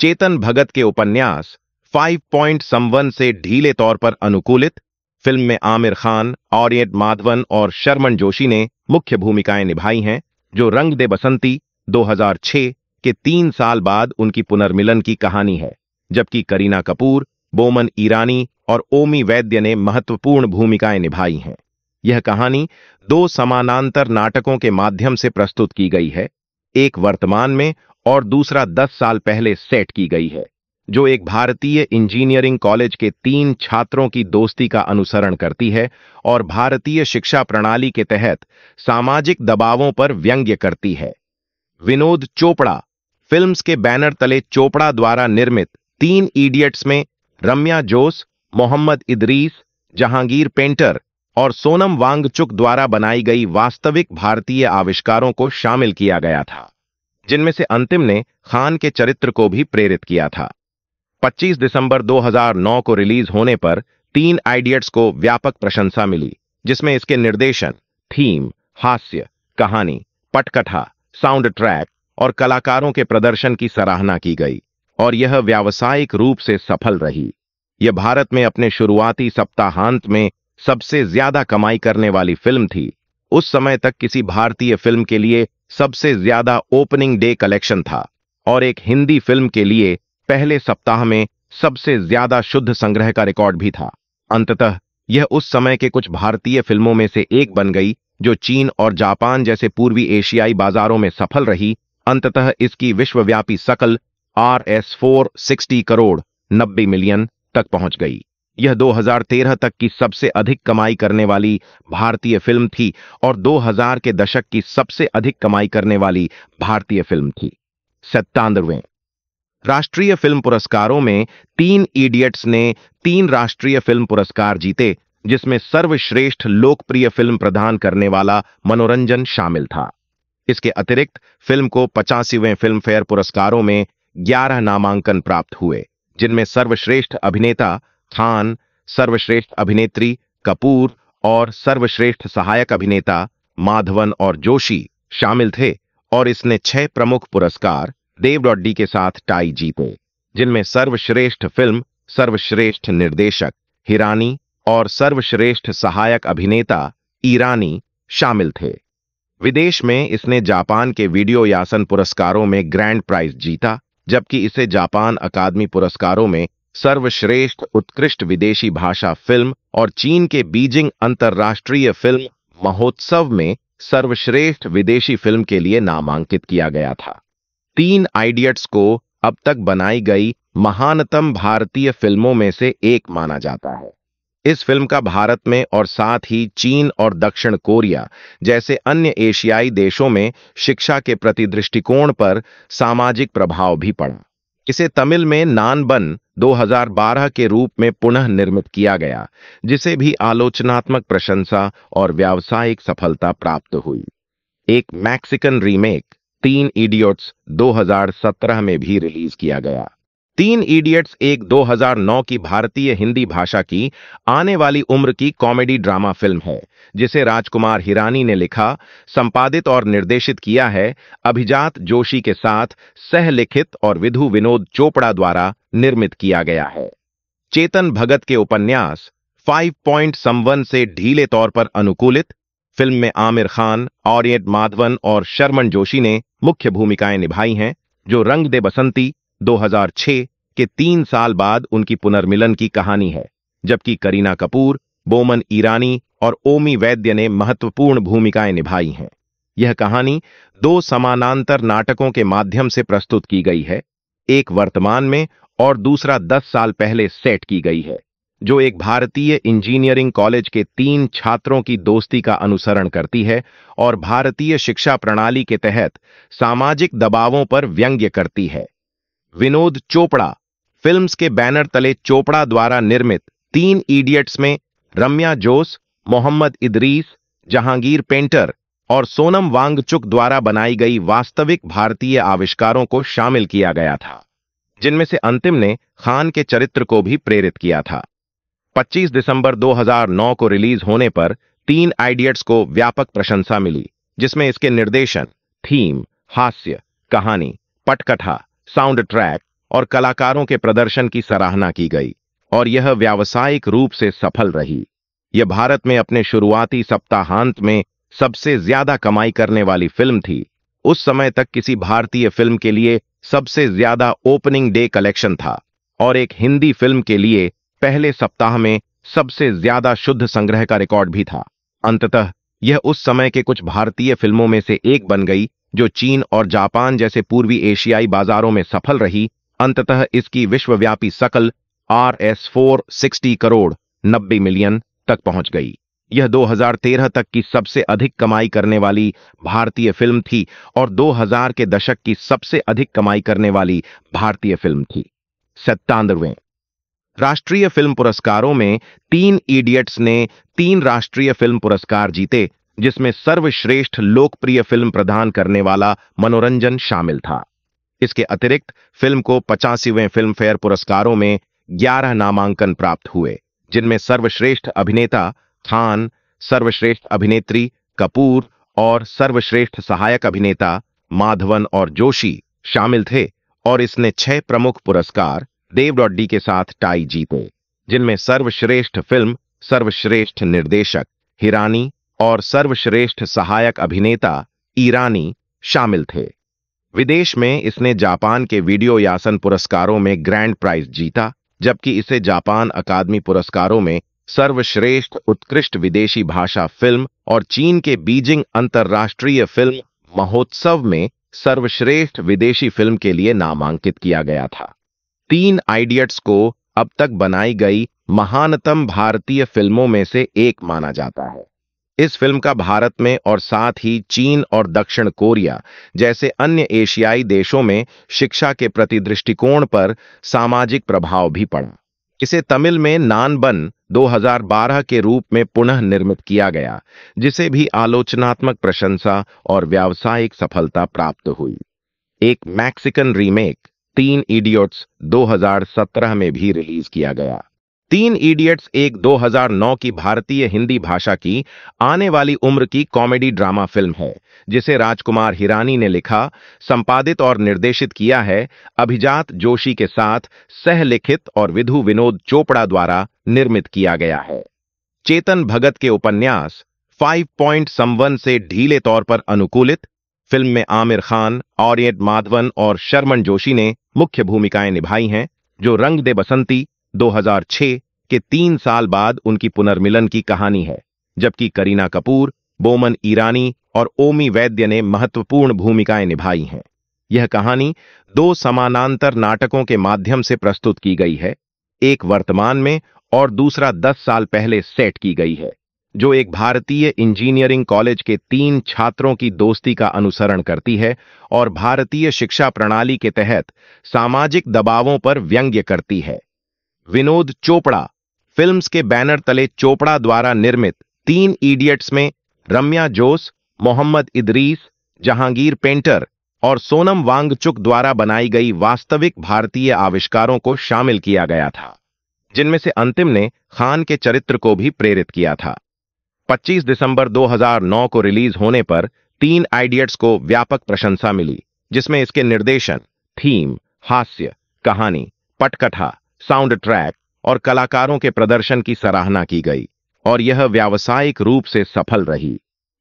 चेतन भगत के उपन्यास फाइव पॉइंट संवन से ढीले तौर पर अनुकूलित फिल्म में आमिर खान ऑरियंट माधवन और शर्मन जोशी ने मुख्य भूमिकाएं निभाई हैं जो रंग दे बसंती 2006 के तीन साल बाद उनकी पुनर्मिलन की कहानी है जबकि करीना कपूर बोमन ईरानी और ओमी वैद्य ने महत्वपूर्ण भूमिकाएं निभाई हैं यह कहानी दो समानांतर नाटकों के माध्यम से प्रस्तुत की गई है एक वर्तमान में और दूसरा दस साल पहले सेट की गई है जो एक भारतीय इंजीनियरिंग कॉलेज के तीन छात्रों की दोस्ती का अनुसरण करती है और भारतीय शिक्षा प्रणाली के तहत सामाजिक दबावों पर व्यंग्य करती है विनोद चोपड़ा फिल्म्स के बैनर तले चोपड़ा द्वारा निर्मित तीन इडियट्स में रम्या जोस मोहम्मद इदरीस जहांगीर पेंटर और सोनम वांगचुक द्वारा बनाई गई वास्तविक भारतीय आविष्कारों को शामिल किया गया था जिनमें से अंतिम ने खान के चरित्र को भी प्रेरित किया था 25 दिसंबर 2009 को रिलीज होने पर तीन आइडियट्स को व्यापक प्रशंसा मिली जिसमें इसके निर्देशन थीम हास्य कहानी पटकथा साउंड ट्रैक और कलाकारों के प्रदर्शन की सराहना की गई और यह व्यावसायिक रूप से सफल रही यह भारत में अपने शुरुआती सप्ताहांत में सबसे ज्यादा कमाई करने वाली फिल्म थी उस समय तक किसी भारतीय फिल्म के लिए सबसे ज्यादा ओपनिंग डे कलेक्शन था और एक हिंदी फिल्म के लिए पहले सप्ताह में सबसे ज्यादा शुद्ध संग्रह का रिकॉर्ड भी था अंततः यह उस समय के कुछ भारतीय फिल्मों में से एक बन गई जो चीन और जापान जैसे पूर्वी एशियाई बाजारों में सफल रही अंततः इसकी विश्वव्यापी सकल R S four sixty crore नब्बे मिलियन तक पहुंच गई यह 2013 तक की सबसे अधिक कमाई करने वाली भारतीय फिल्म थी और 2000 के दशक की सबसे अधिक कमाई करने वाली भारतीय फिल्म थी सत्तानवे राष्ट्रीय फिल्म पुरस्कारों में तीन इडियट्स ने तीन राष्ट्रीय फिल्म पुरस्कार जीते जिसमें सर्वश्रेष्ठ लोकप्रिय फिल्म प्रदान करने वाला मनोरंजन शामिल था इसके अतिरिक्त फिल्म को पचासीवें फिल्म फेयर पुरस्कारों में 11 नामांकन प्राप्त हुए जिनमें सर्वश्रेष्ठ अभिनेता खान सर्वश्रेष्ठ अभिनेत्री कपूर और सर्वश्रेष्ठ सहायक अभिनेता माधवन और जोशी शामिल थे और इसने छह प्रमुख पुरस्कार देव डॉडी के साथ टाई जीते जिनमें सर्वश्रेष्ठ फिल्म सर्वश्रेष्ठ निर्देशक हिरानी और सर्वश्रेष्ठ सहायक अभिनेता ईरानी शामिल थे विदेश में इसने जापान के वीडियो यासन पुरस्कारों में ग्रैंड प्राइज जीता जबकि इसे जापान अकादमी पुरस्कारों में सर्वश्रेष्ठ उत्कृष्ट विदेशी भाषा फिल्म और चीन के बीजिंग अंतर्राष्ट्रीय फिल्म महोत्सव में सर्वश्रेष्ठ विदेशी फिल्म के लिए नामांकित किया गया था तीन आइडियट्स को अब तक बनाई गई महानतम भारतीय फिल्मों में से एक माना जाता है इस फिल्म का भारत में और साथ ही चीन और दक्षिण कोरिया जैसे अन्य एशियाई देशों में शिक्षा के प्रति दृष्टिकोण पर सामाजिक प्रभाव भी पड़ा इसे तमिल में नानबन 2012 के रूप में पुनः निर्मित किया गया जिसे भी आलोचनात्मक प्रशंसा और व्यावसायिक सफलता प्राप्त हुई एक मैक्सिकन रीमेक तीन इडियट्स 2017 में भी रिलीज किया गया तीन इडियट्स एक 2009 की भारतीय हिंदी भाषा की आने वाली उम्र की कॉमेडी ड्रामा फिल्म है जिसे राजकुमार हिरानी ने लिखा संपादित और निर्देशित किया है अभिजात जोशी के साथ सहलिखित और विधु विनोद चोपड़ा द्वारा निर्मित किया गया है चेतन भगत के उपन्यास फाइव पॉइंट 5.51 से ढीले तौर पर अनुकूलित फिल्म में आमिर खान ऑरियंट माधवन और शर्मन जोशी ने मुख्य भूमिकाएं निभाई हैं जो रंग दे बसंती 2006 के तीन साल बाद उनकी पुनर्मिलन की कहानी है जबकि करीना कपूर बोमन ईरानी और ओमी वैद्य ने महत्वपूर्ण भूमिकाएं निभाई हैं यह कहानी दो समानांतर नाटकों के माध्यम से प्रस्तुत की गई है एक वर्तमान में और दूसरा दस साल पहले सेट की गई है जो एक भारतीय इंजीनियरिंग कॉलेज के तीन छात्रों की दोस्ती का अनुसरण करती है और भारतीय शिक्षा प्रणाली के तहत सामाजिक दबावों पर व्यंग्य करती है विनोद चोपड़ा फिल्म्स के बैनर तले चोपड़ा द्वारा निर्मित तीन इडियट्स में रम्या जोस मोहम्मद इदरीस जहांगीर पेंटर और सोनम वांगचुक द्वारा बनाई गई वास्तविक भारतीय आविष्कारों को शामिल किया गया था जिनमें से अंतिम ने खान के चरित्र को भी प्रेरित किया था 25 दिसंबर 2009 को रिलीज होने पर तीन आइडियट्स को व्यापक प्रशंसा मिली जिसमें इसके निर्देशन थीम हास्य कहानी पटकथा साउंड ट्रैक और कलाकारों के प्रदर्शन की सराहना की गई और यह व्यावसायिक रूप से सफल रही यह भारत में अपने शुरुआती सप्ताहांत में सबसे ज्यादा कमाई करने वाली फिल्म थी उस समय तक किसी भारतीय फिल्म के लिए सबसे ज्यादा ओपनिंग डे कलेक्शन था और एक हिंदी फिल्म के लिए पहले सप्ताह में सबसे ज्यादा शुद्ध संग्रह का रिकॉर्ड भी था अंततः यह उस समय के कुछ भारतीय फिल्मों में से एक बन गई जो चीन और जापान जैसे पूर्वी एशियाई बाजारों में सफल रही अंततः इसकी विश्वव्यापी सकल R S four sixty crore नब्बे मिलियन तक पहुंच गई यह 2013 तक की सबसे अधिक कमाई करने वाली भारतीय फिल्म थी और 2000 के दशक की सबसे अधिक कमाई करने वाली भारतीय फिल्म थी सत्तानवे राष्ट्रीय फिल्म पुरस्कारों में तीन इडियट्स ने तीन राष्ट्रीय फिल्म पुरस्कार जीते जिसमें सर्वश्रेष्ठ लोकप्रिय फिल्म प्रदान करने वाला मनोरंजन शामिल था इसके अतिरिक्त फिल्म को पचासीवें फिल्म फेयर पुरस्कारों में 11 नामांकन प्राप्त हुए जिनमें सर्वश्रेष्ठ अभिनेता खान सर्वश्रेष्ठ अभिनेत्री कपूर और सर्वश्रेष्ठ सहायक अभिनेता माधवन और जोशी शामिल थे और इसने छह प्रमुख पुरस्कार देव डॉडी के साथ टाई जीते जिनमें सर्वश्रेष्ठ फिल्म सर्वश्रेष्ठ निर्देशक हिरानी और सर्वश्रेष्ठ सहायक अभिनेता ईरानी शामिल थे विदेश में इसने जापान के वीडियो यासन पुरस्कारों में ग्रैंड प्राइज जीता जबकि इसे जापान अकादमी पुरस्कारों में सर्वश्रेष्ठ उत्कृष्ट विदेशी भाषा फिल्म और चीन के बीजिंग अंतर्राष्ट्रीय फिल्म महोत्सव में सर्वश्रेष्ठ विदेशी फिल्म के लिए नामांकित किया गया था तीन आइडियट्स को अब तक बनाई गई महानतम भारतीय फिल्मों में से एक माना जाता है इस फिल्म का भारत में और साथ ही चीन और दक्षिण कोरिया जैसे अन्य एशियाई देशों में शिक्षा के प्रति दृष्टिकोण पर सामाजिक प्रभाव भी पड़ा इसे तमिल में नानबन 2012 के रूप में पुनः निर्मित किया गया जिसे भी आलोचनात्मक प्रशंसा और व्यावसायिक सफलता प्राप्त हुई एक मैक्सिकन रीमेक तीन इडियट्स 2017 में भी रिलीज किया गया तीन इडियट्स एक 2009 की भारतीय हिंदी भाषा की आने वाली उम्र की कॉमेडी ड्रामा फिल्म है जिसे राजकुमार हिरानी ने लिखा संपादित और निर्देशित किया है अभिजात जोशी के साथ सह लिखित और विधु विनोद चोपड़ा द्वारा निर्मित किया गया है चेतन भगत के उपन्यास फाइव पॉइंट 5.51 से ढीले तौर पर अनुकूलित फिल्म में आमिर खान ऑरियट माधवन और शर्मन जोशी ने मुख्य भूमिकाएं निभाई हैं जो रंग दे बसंती 2006 के तीन साल बाद उनकी पुनर्मिलन की कहानी है जबकि करीना कपूर बोमन ईरानी और ओमी वैद्य ने महत्वपूर्ण भूमिकाएं निभाई हैं यह कहानी दो समानांतर नाटकों के माध्यम से प्रस्तुत की गई है एक वर्तमान में और दूसरा दस साल पहले सेट की गई है जो एक भारतीय इंजीनियरिंग कॉलेज के तीन छात्रों की दोस्ती का अनुसरण करती है और भारतीय शिक्षा प्रणाली के तहत सामाजिक दबावों पर व्यंग्य करती है विनोद चोपड़ा फिल्म्स के बैनर तले चोपड़ा द्वारा निर्मित तीन इडियट्स में रम्या जोस मोहम्मद इदरीस जहांगीर पेंटर और सोनम वांगचुक द्वारा बनाई गई वास्तविक भारतीय आविष्कारों को शामिल किया गया था जिनमें से अंतिम ने खान के चरित्र को भी प्रेरित किया था 25 दिसंबर 2009 को रिलीज होने पर तीन आइडियट्स को व्यापक प्रशंसा मिली जिसमें इसके निर्देशन थीम हास्य कहानी पटकथा साउंड ट्रैक और कलाकारों के प्रदर्शन की सराहना की गई और यह व्यावसायिक रूप से सफल रही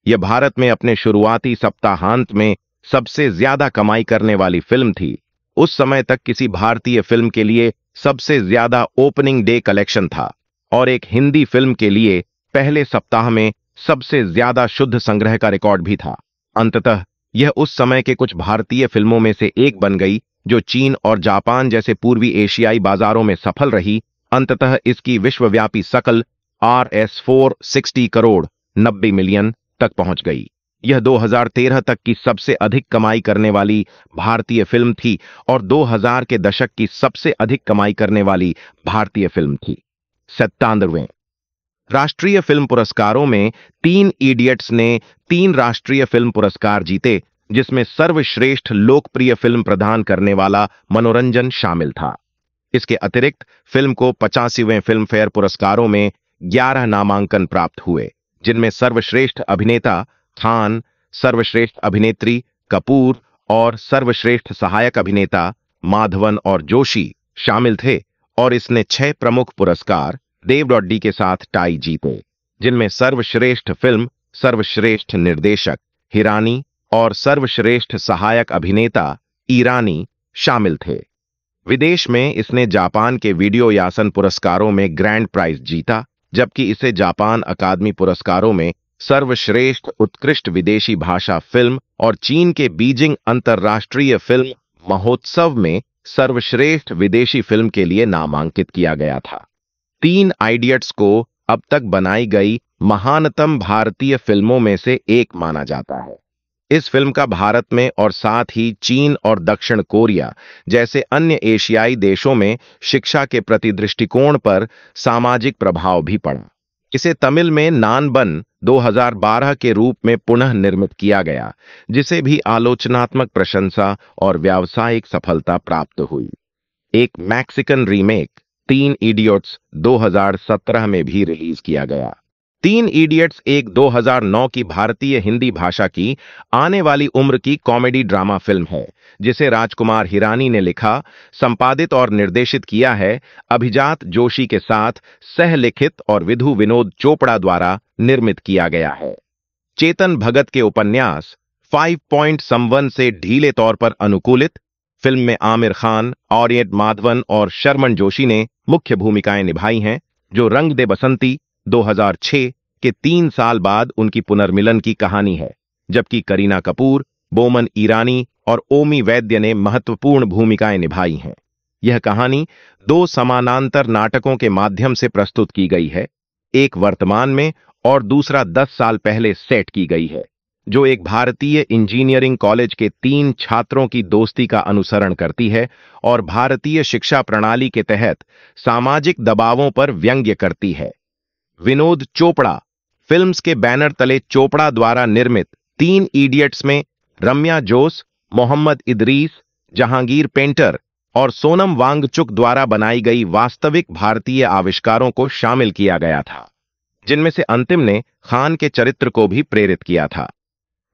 यह भारत में अपने शुरुआती सप्ताहांत में सबसे ज्यादा कमाई करने वाली फिल्म थी उस समय तक किसी भारतीय फिल्म के लिए सबसे ज्यादा ओपनिंग डे कलेक्शन था और एक हिंदी फिल्म के लिए पहले सप्ताह में सबसे ज्यादा शुद्ध संग्रह का रिकॉर्ड भी था अंततः यह उस समय के कुछ भारतीय फिल्मों में से एक बन गई जो चीन और जापान जैसे पूर्वी एशियाई बाजारों में सफल रही अंततः इसकी विश्वव्यापी सकल R S four sixty crore नब्बे मिलियन तक पहुंच गई यह 2013 तक की सबसे अधिक कमाई करने वाली भारतीय फिल्म थी और 2000 के दशक की सबसे अधिक कमाई करने वाली भारतीय फिल्म थी सत्तानवे राष्ट्रीय फिल्म पुरस्कारों में तीन इडियट्स ने तीन राष्ट्रीय फिल्म पुरस्कार जीते जिसमें सर्वश्रेष्ठ लोकप्रिय फिल्म प्रदान करने वाला मनोरंजन शामिल था इसके अतिरिक्त फिल्म को पचासीवें फिल्म फेयर पुरस्कारों में ग्यारह नामांकन प्राप्त हुए जिनमें सर्वश्रेष्ठ अभिनेता खान सर्वश्रेष्ठ अभिनेत्री कपूर और सर्वश्रेष्ठ सहायक अभिनेता माधवन और जोशी शामिल थे और इसने छह प्रमुख पुरस्कार देव डॉडी के साथ टाई जीते जिनमें सर्वश्रेष्ठ फिल्म सर्वश्रेष्ठ निर्देशक हिरानी और सर्वश्रेष्ठ सहायक अभिनेता ईरानी शामिल थे विदेश में इसने जापान के वीडियो यासन पुरस्कारों में ग्रैंड प्राइज जीता जबकि इसे जापान अकादमी पुरस्कारों में सर्वश्रेष्ठ उत्कृष्ट विदेशी भाषा फिल्म और चीन के बीजिंग अंतर्राष्ट्रीय फिल्म महोत्सव में सर्वश्रेष्ठ विदेशी फिल्म के लिए नामांकित किया गया था तीन आइडियट्स को अब तक बनाई गई महानतम भारतीय फिल्मों में से एक माना जाता है इस फिल्म का भारत में और साथ ही चीन और दक्षिण कोरिया जैसे अन्य एशियाई देशों में शिक्षा के प्रति दृष्टिकोण पर सामाजिक प्रभाव भी पड़ा इसे तमिल में नानबन 2012 के रूप में पुनः निर्मित किया गया जिसे भी आलोचनात्मक प्रशंसा और व्यावसायिक सफलता प्राप्त हुई एक मैक्सिकन रीमेक तीन इडियट्स 2017 में भी रिलीज किया गया तीन इडियट्स एक 2009 की भारतीय हिंदी भाषा की आने वाली उम्र की कॉमेडी ड्रामा फिल्म है जिसे राजकुमार हिरानी ने लिखा संपादित और निर्देशित किया है अभिजात जोशी के साथ सहलिखित और विधु विनोद चोपड़ा द्वारा निर्मित किया गया है चेतन भगत के उपन्यास फाइव पॉइंट 5.51 से ढीले तौर पर अनुकूलित फिल्म में आमिर खान ऑरियट माधवन और शर्मन जोशी ने मुख्य भूमिकाएं निभाई हैं जो रंग दे बसंती 2006 के तीन साल बाद उनकी पुनर्मिलन की कहानी है जबकि करीना कपूर बोमन ईरानी और ओमी वैद्य ने महत्वपूर्ण भूमिकाएं निभाई हैं यह कहानी दो समानांतर नाटकों के माध्यम से प्रस्तुत की गई है एक वर्तमान में और दूसरा दस साल पहले सेट की गई है जो एक भारतीय इंजीनियरिंग कॉलेज के तीन छात्रों की दोस्ती का अनुसरण करती है और भारतीय शिक्षा प्रणाली के तहत सामाजिक दबावों पर व्यंग्य करती है विनोद चोपड़ा फिल्म्स के बैनर तले चोपड़ा द्वारा निर्मित तीन इडियट्स में रम्या जोस मोहम्मद इदरीस जहांगीर पेंटर और सोनम वांगचुक द्वारा बनाई गई वास्तविक भारतीय आविष्कारों को शामिल किया गया था जिनमें से अंतिम ने खान के चरित्र को भी प्रेरित किया था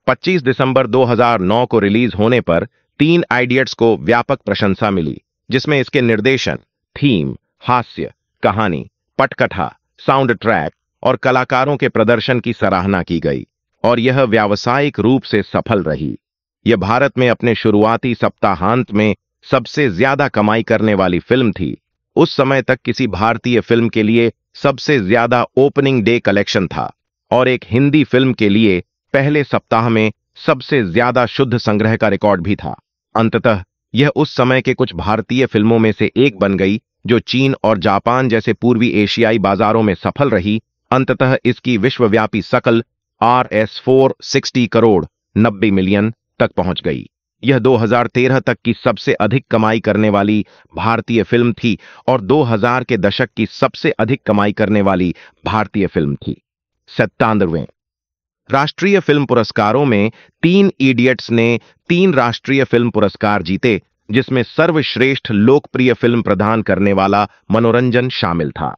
25 दिसंबर 2009 को रिलीज होने पर तीन आइडियट्स को व्यापक प्रशंसा मिली जिसमें इसके निर्देशन थीम हास्य कहानी पटकथा साउंड ट्रैक और कलाकारों के प्रदर्शन की सराहना की गई और यह व्यावसायिक रूप से सफल रही यह भारत में अपने शुरुआती सप्ताहांत में सबसे ज्यादा कमाई करने वाली फिल्म थी उस समय तक किसी भारतीय फिल्म के लिए सबसे ज्यादा ओपनिंग डे कलेक्शन था और एक हिंदी फिल्म के लिए पहले सप्ताह में सबसे ज्यादा शुद्ध संग्रह का रिकॉर्ड भी था अंततः यह उस समय के कुछ भारतीय फिल्मों में से एक बन गई जो चीन और जापान जैसे पूर्वी एशियाई बाजारों में सफल रही अंततः इसकी विश्वव्यापी सकल R S four sixty crore नब्बे मिलियन तक पहुंच गई यह 2013 तक की सबसे अधिक कमाई करने वाली भारतीय फिल्म थी और 2000 के दशक की सबसे अधिक कमाई करने वाली भारतीय फिल्म थी सत्तानवे राष्ट्रीय फिल्म पुरस्कारों में तीन इडियट्स ने तीन राष्ट्रीय फिल्म पुरस्कार जीते जिसमें सर्वश्रेष्ठ लोकप्रिय फिल्म प्रदान करने वाला मनोरंजन शामिल था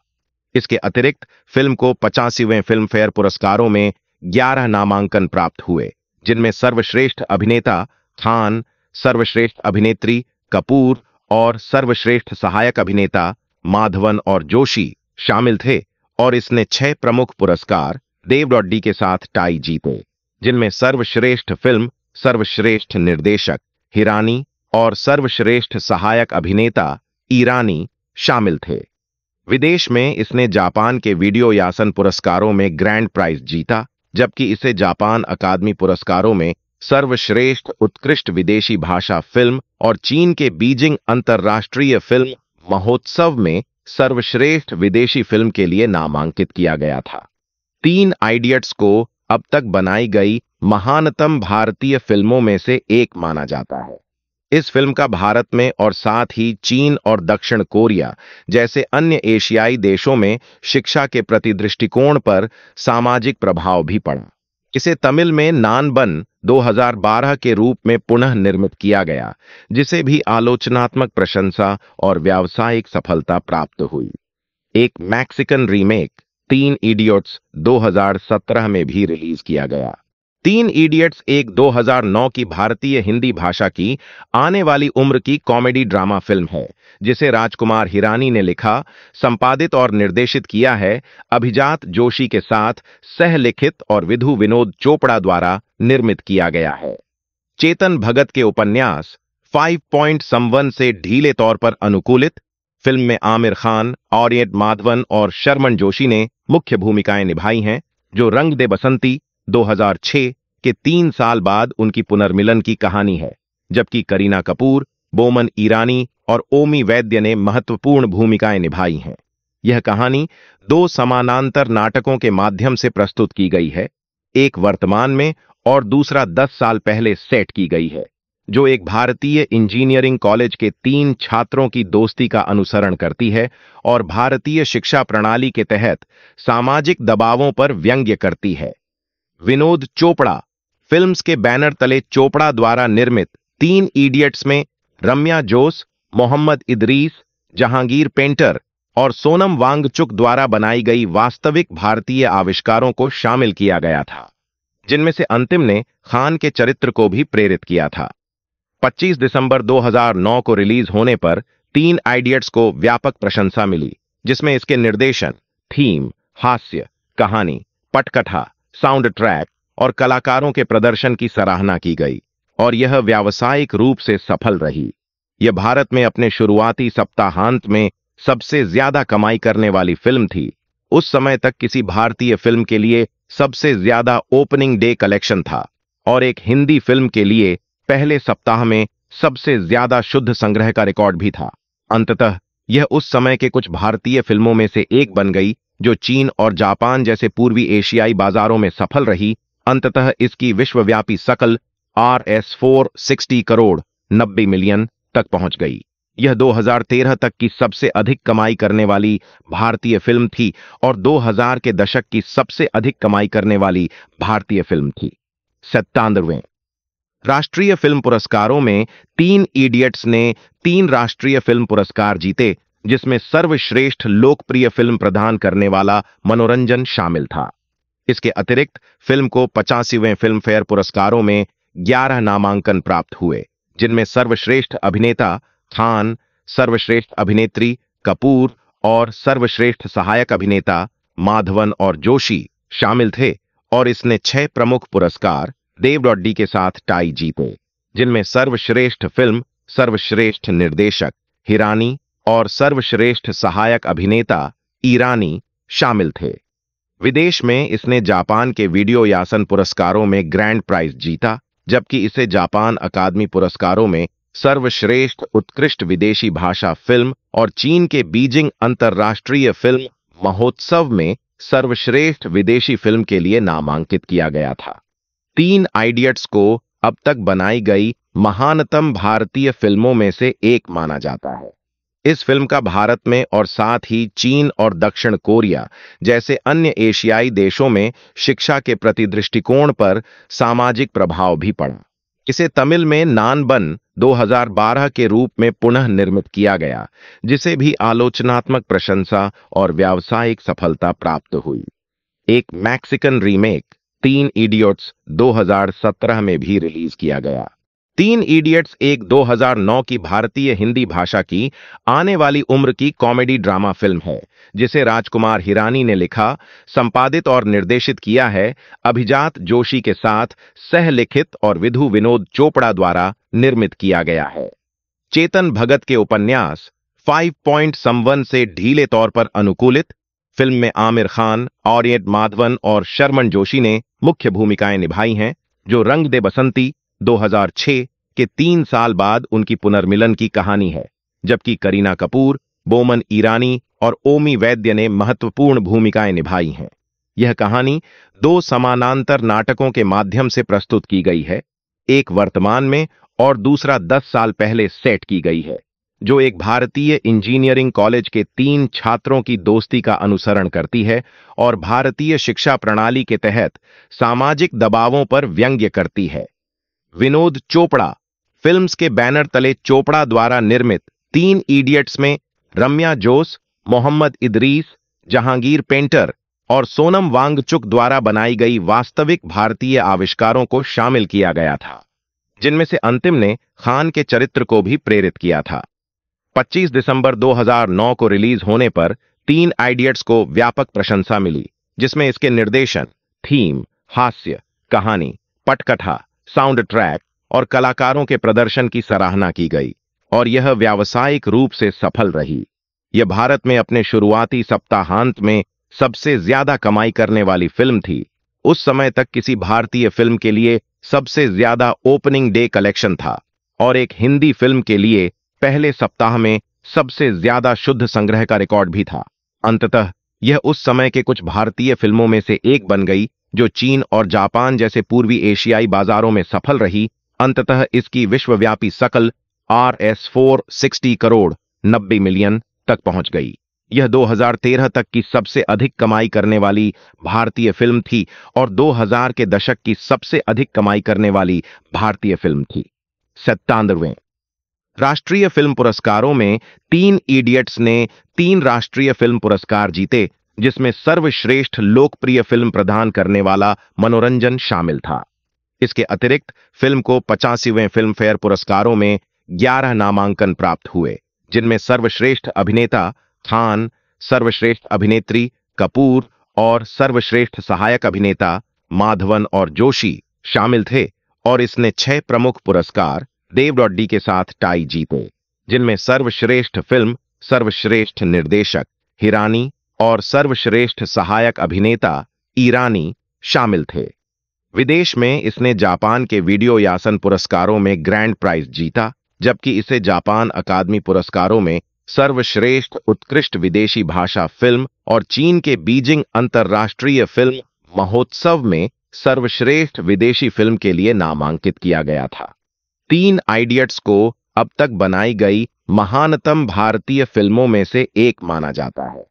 इसके अतिरिक्त फिल्म को पचासीवें फिल्म फेयर पुरस्कारों में 11 नामांकन प्राप्त हुए जिनमें सर्वश्रेष्ठ अभिनेता खान सर्वश्रेष्ठ अभिनेत्री कपूर और सर्वश्रेष्ठ सहायक अभिनेता माधवन और जोशी शामिल थे और इसने छह प्रमुख पुरस्कार देव डॉडी के साथ टाई जीते जिनमें सर्वश्रेष्ठ फिल्म सर्वश्रेष्ठ निर्देशक हिरानी और सर्वश्रेष्ठ सहायक अभिनेता ईरानी शामिल थे विदेश में इसने जापान के वीडियो यासन पुरस्कारों में ग्रैंड प्राइज जीता जबकि इसे जापान अकादमी पुरस्कारों में सर्वश्रेष्ठ उत्कृष्ट विदेशी भाषा फिल्म और चीन के बीजिंग अंतर्राष्ट्रीय फिल्म महोत्सव में सर्वश्रेष्ठ विदेशी फिल्म के लिए नामांकित किया गया था तीन आइडियट्स को अब तक बनाई गई महानतम भारतीय फिल्मों में से एक माना जाता है इस फिल्म का भारत में और साथ ही चीन और दक्षिण कोरिया जैसे अन्य एशियाई देशों में शिक्षा के प्रति दृष्टिकोण पर सामाजिक प्रभाव भी पड़ा इसे तमिल में नानबन 2012 के रूप में पुनः निर्मित किया गया जिसे भी आलोचनात्मक प्रशंसा और व्यावसायिक सफलता प्राप्त हुई एक मैक्सिकन रीमेक तीन इडियट्स 2017 में भी रिलीज किया गया तीन इडियट्स एक 2009 की भारतीय हिंदी भाषा की आने वाली उम्र की कॉमेडी ड्रामा फिल्म है जिसे राजकुमार हिरानी ने लिखा संपादित और निर्देशित किया है अभिजात जोशी के साथ सहलिखित और विधु विनोद चोपड़ा द्वारा निर्मित किया गया है चेतन भगत के उपन्यास फाइव पॉइंट 5.51 से ढीले तौर पर अनुकूलित फिल्म में आमिर खान ऑरियट माधवन और शर्मन जोशी ने मुख्य भूमिकाएं निभाई हैं जो रंग दे बसंती 2006 के तीन साल बाद उनकी पुनर्मिलन की कहानी है जबकि करीना कपूर बोमन ईरानी और ओमी वैद्य ने महत्वपूर्ण भूमिकाएं निभाई हैं यह कहानी दो समानांतर नाटकों के माध्यम से प्रस्तुत की गई है एक वर्तमान में और दूसरा दस साल पहले सेट की गई है जो एक भारतीय इंजीनियरिंग कॉलेज के तीन छात्रों की दोस्ती का अनुसरण करती है और भारतीय शिक्षा प्रणाली के तहत सामाजिक दबावों पर व्यंग्य करती है विनोद चोपड़ा फिल्म्स के बैनर तले चोपड़ा द्वारा निर्मित तीन इडियट्स में रम्या जोस मोहम्मद इदरीस जहांगीर पेंटर और सोनम वांगचुक द्वारा बनाई गई वास्तविक भारतीय आविष्कारों को शामिल किया गया था जिनमें से अंतिम ने खान के चरित्र को भी प्रेरित किया था 25 दिसंबर 2009 को रिलीज होने पर तीन आइडियट्स को व्यापक प्रशंसा मिली जिसमें इसके निर्देशन थीम हास्य कहानी पटकथा साउंड ट्रैक और कलाकारों के प्रदर्शन की सराहना की गई और यह व्यावसायिक रूप से सफल रही यह भारत में अपने शुरुआती सप्ताहांत में सबसे ज्यादा कमाई करने वाली फिल्म थी उस समय तक किसी भारतीय फिल्म के लिए सबसे ज्यादा ओपनिंग डे कलेक्शन था और एक हिंदी फिल्म के लिए पहले सप्ताह में सबसे ज्यादा शुद्ध संग्रह का रिकॉर्ड भी था अंततः यह उस समय के कुछ भारतीय फिल्मों में से एक बन गई जो चीन और जापान जैसे पूर्वी एशियाई बाजारों में सफल रही अंततः इसकी विश्वव्यापी सकल R S four sixty crore नब्बे मिलियन तक पहुंच गई यह 2013 तक की सबसे अधिक कमाई करने वाली भारतीय फिल्म थी और 2000 के दशक की सबसे अधिक कमाई करने वाली भारतीय फिल्म थी सत्तानवे राष्ट्रीय फिल्म पुरस्कारों में तीन इडियट्स ने तीन राष्ट्रीय फिल्म पुरस्कार जीते जिसमें सर्वश्रेष्ठ लोकप्रिय फिल्म प्रदान करने वाला मनोरंजन शामिल था इसके अतिरिक्त फिल्म को पचासीवें फिल्म फेयर पुरस्कारों में ग्यारह नामांकन प्राप्त हुए जिनमें सर्वश्रेष्ठ अभिनेता खान सर्वश्रेष्ठ अभिनेत्री कपूर और सर्वश्रेष्ठ सहायक अभिनेता माधवन और जोशी शामिल थे और इसने छह प्रमुख पुरस्कार देव डॉडी के साथ टाई जीते जिनमें सर्वश्रेष्ठ फिल्म सर्वश्रेष्ठ निर्देशक हिरानी और सर्वश्रेष्ठ सहायक अभिनेता ईरानी शामिल थे विदेश में इसने जापान के वीडियो यासन पुरस्कारों में ग्रैंड प्राइज जीता जबकि इसे जापान अकादमी पुरस्कारों में सर्वश्रेष्ठ उत्कृष्ट विदेशी भाषा फिल्म और चीन के बीजिंग अंतर्राष्ट्रीय फिल्म महोत्सव में सर्वश्रेष्ठ विदेशी फिल्म के लिए नामांकित किया गया था तीन आइडियट्स को अब तक बनाई गई महानतम भारतीय फिल्मों में से एक माना जाता है इस फिल्म का भारत में और साथ ही चीन और दक्षिण कोरिया जैसे अन्य एशियाई देशों में शिक्षा के प्रति दृष्टिकोण पर सामाजिक प्रभाव भी पड़ा इसे तमिल में नानबन 2012 के रूप में पुनः निर्मित किया गया जिसे भी आलोचनात्मक प्रशंसा और व्यावसायिक सफलता प्राप्त हुई एक मैक्सिकन रीमेक तीन इडियट्स 2017 में भी रिलीज किया गया तीन इडियट्स एक 2009 की भारतीय हिंदी भाषा की आने वाली उम्र की कॉमेडी ड्रामा फिल्म है जिसे राजकुमार हिरानी ने लिखा संपादित और निर्देशित किया है अभिजात जोशी के साथ सह लिखित और विधु विनोद चोपड़ा द्वारा निर्मित किया गया है चेतन भगत के उपन्यास फाइव पॉइंट 5.51 से ढीले तौर पर अनुकूलित फिल्म में आमिर खान औरियट माधवन और शर्मन जोशी ने मुख्य भूमिकाएं निभाई हैं जो रंग दे बसंती 2006 के तीन साल बाद उनकी पुनर्मिलन की कहानी है जबकि करीना कपूर बोमन ईरानी और ओमी वैद्य ने महत्वपूर्ण भूमिकाएं निभाई हैं यह कहानी दो समानांतर नाटकों के माध्यम से प्रस्तुत की गई है एक वर्तमान में और दूसरा दस साल पहले सेट की गई है जो एक भारतीय इंजीनियरिंग कॉलेज के तीन छात्रों की दोस्ती का अनुसरण करती है और भारतीय शिक्षा प्रणाली के तहत सामाजिक दबावों पर व्यंग्य करती है विनोद चोपड़ा फिल्म्स के बैनर तले चोपड़ा द्वारा निर्मित तीन इडियट्स में रम्या जोस मोहम्मद इदरीस जहांगीर पेंटर और सोनम वांगचुक द्वारा बनाई गई वास्तविक भारतीय आविष्कारों को शामिल किया गया था जिनमें से अंतिम ने खान के चरित्र को भी प्रेरित किया था 25 दिसंबर 2009 को रिलीज होने पर तीन आइडियट्स को व्यापक प्रशंसा मिली जिसमें इसके निर्देशन थीम हास्य कहानी पटकथा साउंड ट्रैक और कलाकारों के प्रदर्शन की सराहना की गई और यह व्यावसायिक रूप से सफल रही यह भारत में अपने शुरुआती सप्ताहांत में सबसे ज्यादा कमाई करने वाली फिल्म थी उस समय तक किसी भारतीय फिल्म के लिए सबसे ज्यादा ओपनिंग डे कलेक्शन था और एक हिंदी फिल्म के लिए पहले सप्ताह में सबसे ज्यादा शुद्ध संग्रह का रिकॉर्ड भी था अंततः यह उस समय के कुछ भारतीय फिल्मों में से एक बन गई जो चीन और जापान जैसे पूर्वी एशियाई बाजारों में सफल रही अंततः इसकी विश्वव्यापी सकल R S four sixty crore नब्बे मिलियन तक पहुंच गई यह 2013 तक की सबसे अधिक कमाई करने वाली भारतीय फिल्म थी और 2000 के दशक की सबसे अधिक कमाई करने वाली भारतीय फिल्म थी सत्तानवे राष्ट्रीय फिल्म पुरस्कारों में तीन इडियट्स ने तीन राष्ट्रीय फिल्म पुरस्कार जीते जिसमें सर्वश्रेष्ठ लोकप्रिय फिल्म प्रदान करने वाला मनोरंजन शामिल था इसके अतिरिक्त फिल्म को पचासीवें फिल्म फेयर पुरस्कारों में ग्यारह नामांकन प्राप्त हुए जिनमें सर्वश्रेष्ठ अभिनेता खान सर्वश्रेष्ठ अभिनेत्री कपूर और सर्वश्रेष्ठ सहायक अभिनेता माधवन और जोशी शामिल थे और इसने छह प्रमुख पुरस्कार देव डॉड्डी के साथ टाई जीते जिनमें सर्वश्रेष्ठ फिल्म सर्वश्रेष्ठ निर्देशक हिरानी और सर्वश्रेष्ठ सहायक अभिनेता ईरानी शामिल थे विदेश में इसने जापान के वीडियो यासन पुरस्कारों में ग्रैंड प्राइज जीता जबकि इसे जापान अकादमी पुरस्कारों में सर्वश्रेष्ठ उत्कृष्ट विदेशी भाषा फिल्म और चीन के बीजिंग अंतर्राष्ट्रीय फिल्म महोत्सव में सर्वश्रेष्ठ विदेशी फिल्म के लिए नामांकित किया गया था तीन आइडियट्स को अब तक बनाई गई महानतम भारतीय फिल्मों में से एक माना जाता है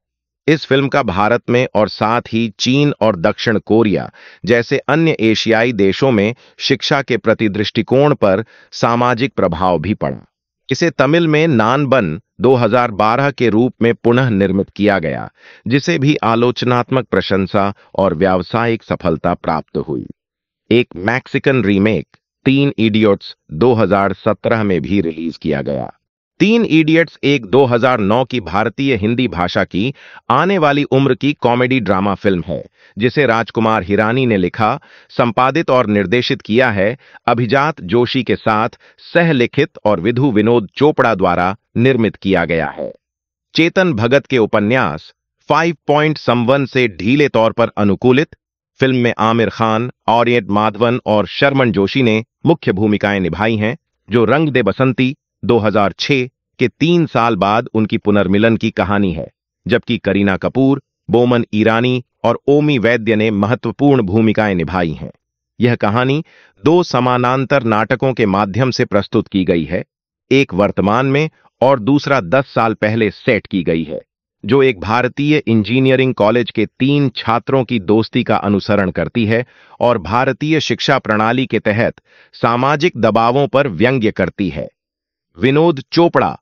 इस फिल्म का भारत में और साथ ही चीन और दक्षिण कोरिया जैसे अन्य एशियाई देशों में शिक्षा के प्रति दृष्टिकोण पर सामाजिक प्रभाव भी पड़ा इसे तमिल में नानबन 2012 के रूप में पुनः निर्मित किया गया जिसे भी आलोचनात्मक प्रशंसा और व्यावसायिक सफलता प्राप्त हुई एक मैक्सिकन रीमेक तीन इडियट्स 2017 में भी रिलीज किया गया तीन इडियट्स एक 2009 की भारतीय हिंदी भाषा की आने वाली उम्र की कॉमेडी ड्रामा फिल्म है जिसे राजकुमार हिरानी ने लिखा संपादित और निर्देशित किया है अभिजात जोशी के साथ सहलिखित और विधु विनोद चोपड़ा द्वारा निर्मित किया गया है चेतन भगत के उपन्यास फाइव पॉइंट 5.51 से ढीले तौर पर अनुकूलित फिल्म में आमिर खान ऑरियंट माधवन और शर्मन जोशी ने मुख्य भूमिकाएं निभाई हैं जो रंग दे बसंती 2006 के तीन साल बाद उनकी पुनर्मिलन की कहानी है जबकि करीना कपूर बोमन ईरानी और ओमी वैद्य ने महत्वपूर्ण भूमिकाएं निभाई हैं यह कहानी दो समानांतर नाटकों के माध्यम से प्रस्तुत की गई है एक वर्तमान में और दूसरा दस साल पहले सेट की गई है जो एक भारतीय इंजीनियरिंग कॉलेज के तीन छात्रों की दोस्ती का अनुसरण करती है और भारतीय शिक्षा प्रणाली के तहत सामाजिक दबावों पर व्यंग्य करती है विनोद चोपड़ा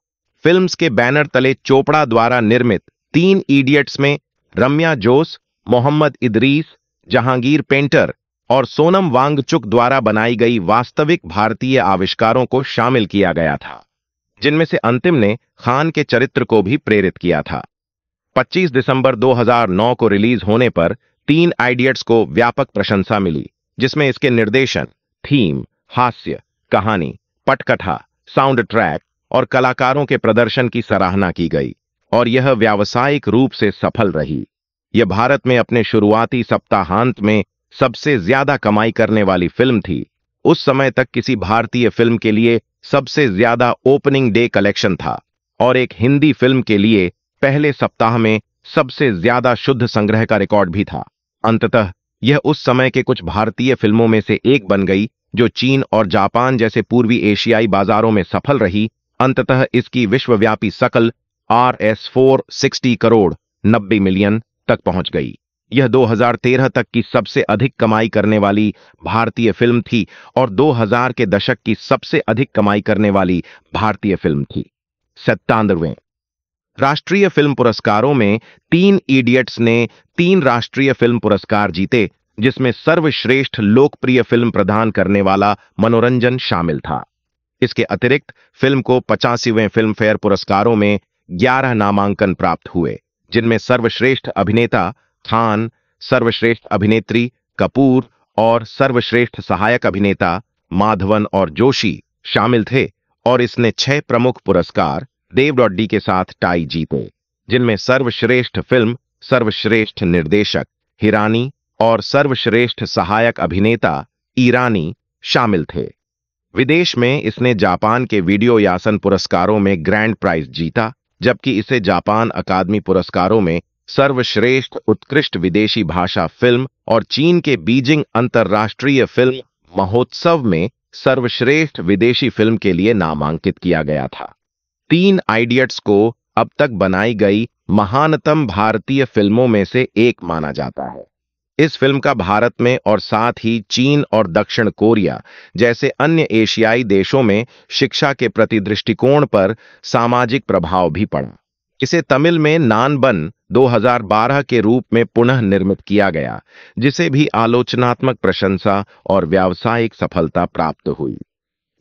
फिल्म्स के बैनर तले चोपड़ा द्वारा निर्मित तीन इडियट्स में रम्या जोस मोहम्मद इदरीस जहांगीर पेंटर और सोनम वांगचुक द्वारा बनाई गई वास्तविक भारतीय आविष्कारों को शामिल किया गया था जिनमें से अंतिम ने खान के चरित्र को भी प्रेरित किया था 25 दिसंबर 2009 को रिलीज होने पर तीन आइडियट्स को व्यापक प्रशंसा मिली जिसमें इसके निर्देशन थीम हास्य कहानी पटकथा साउंड ट्रैक और कलाकारों के प्रदर्शन की सराहना की गई और यह व्यावसायिक रूप से सफल रही यह भारत में अपने शुरुआती सप्ताहांत में सबसे ज्यादा कमाई करने वाली फिल्म थी उस समय तक किसी भारतीय फिल्म के लिए सबसे ज्यादा ओपनिंग डे कलेक्शन था और एक हिंदी फिल्म के लिए पहले सप्ताह में सबसे ज्यादा शुद्ध संग्रह का रिकॉर्ड भी था अंततः यह उस समय के कुछ भारतीय फिल्मों में से एक बन गई जो चीन और जापान जैसे पूर्वी एशियाई बाजारों में सफल रही अंततः इसकी विश्वव्यापी सकल R S four sixty crore 90 million तक पहुंच गई यह 2013 तक की सबसे अधिक कमाई करने वाली भारतीय फिल्म थी और 2000 के दशक की सबसे अधिक कमाई करने वाली भारतीय फिल्म थी सत्तानवे राष्ट्रीय फिल्म पुरस्कारों में तीन इडियट्स ने तीन राष्ट्रीय फिल्म पुरस्कार जीते जिसमें सर्वश्रेष्ठ लोकप्रिय फिल्म प्रदान करने वाला मनोरंजन शामिल था इसके अतिरिक्त फिल्म को पचासीवें फिल्म फेयर पुरस्कारों में 11 नामांकन प्राप्त हुए जिनमें सर्वश्रेष्ठ अभिनेता खान सर्वश्रेष्ठ अभिनेत्री कपूर और सर्वश्रेष्ठ सहायक अभिनेता माधवन और जोशी शामिल थे और इसने छह प्रमुख पुरस्कार देव डॉडी के साथ टाई जीते जिनमें सर्वश्रेष्ठ फिल्म सर्वश्रेष्ठ निर्देशक हिरानी और सर्वश्रेष्ठ सहायक अभिनेता ईरानी शामिल थे विदेश में इसने जापान के वीडियो यासन पुरस्कारों में ग्रैंड प्राइज जीता जबकि इसे जापान अकादमी पुरस्कारों में सर्वश्रेष्ठ उत्कृष्ट विदेशी भाषा फिल्म और चीन के बीजिंग अंतर्राष्ट्रीय फिल्म महोत्सव में सर्वश्रेष्ठ विदेशी फिल्म के लिए नामांकित किया गया था तीन आइडियट्स को अब तक बनाई गई महानतम भारतीय फिल्मों में से एक माना जाता है इस फिल्म का भारत में और साथ ही चीन और दक्षिण कोरिया जैसे अन्य एशियाई देशों में शिक्षा के प्रति दृष्टिकोण पर सामाजिक प्रभाव भी पड़ा इसे तमिल में नानबन 2012 के रूप में पुनः निर्मित किया गया जिसे भी आलोचनात्मक प्रशंसा और व्यावसायिक सफलता प्राप्त हुई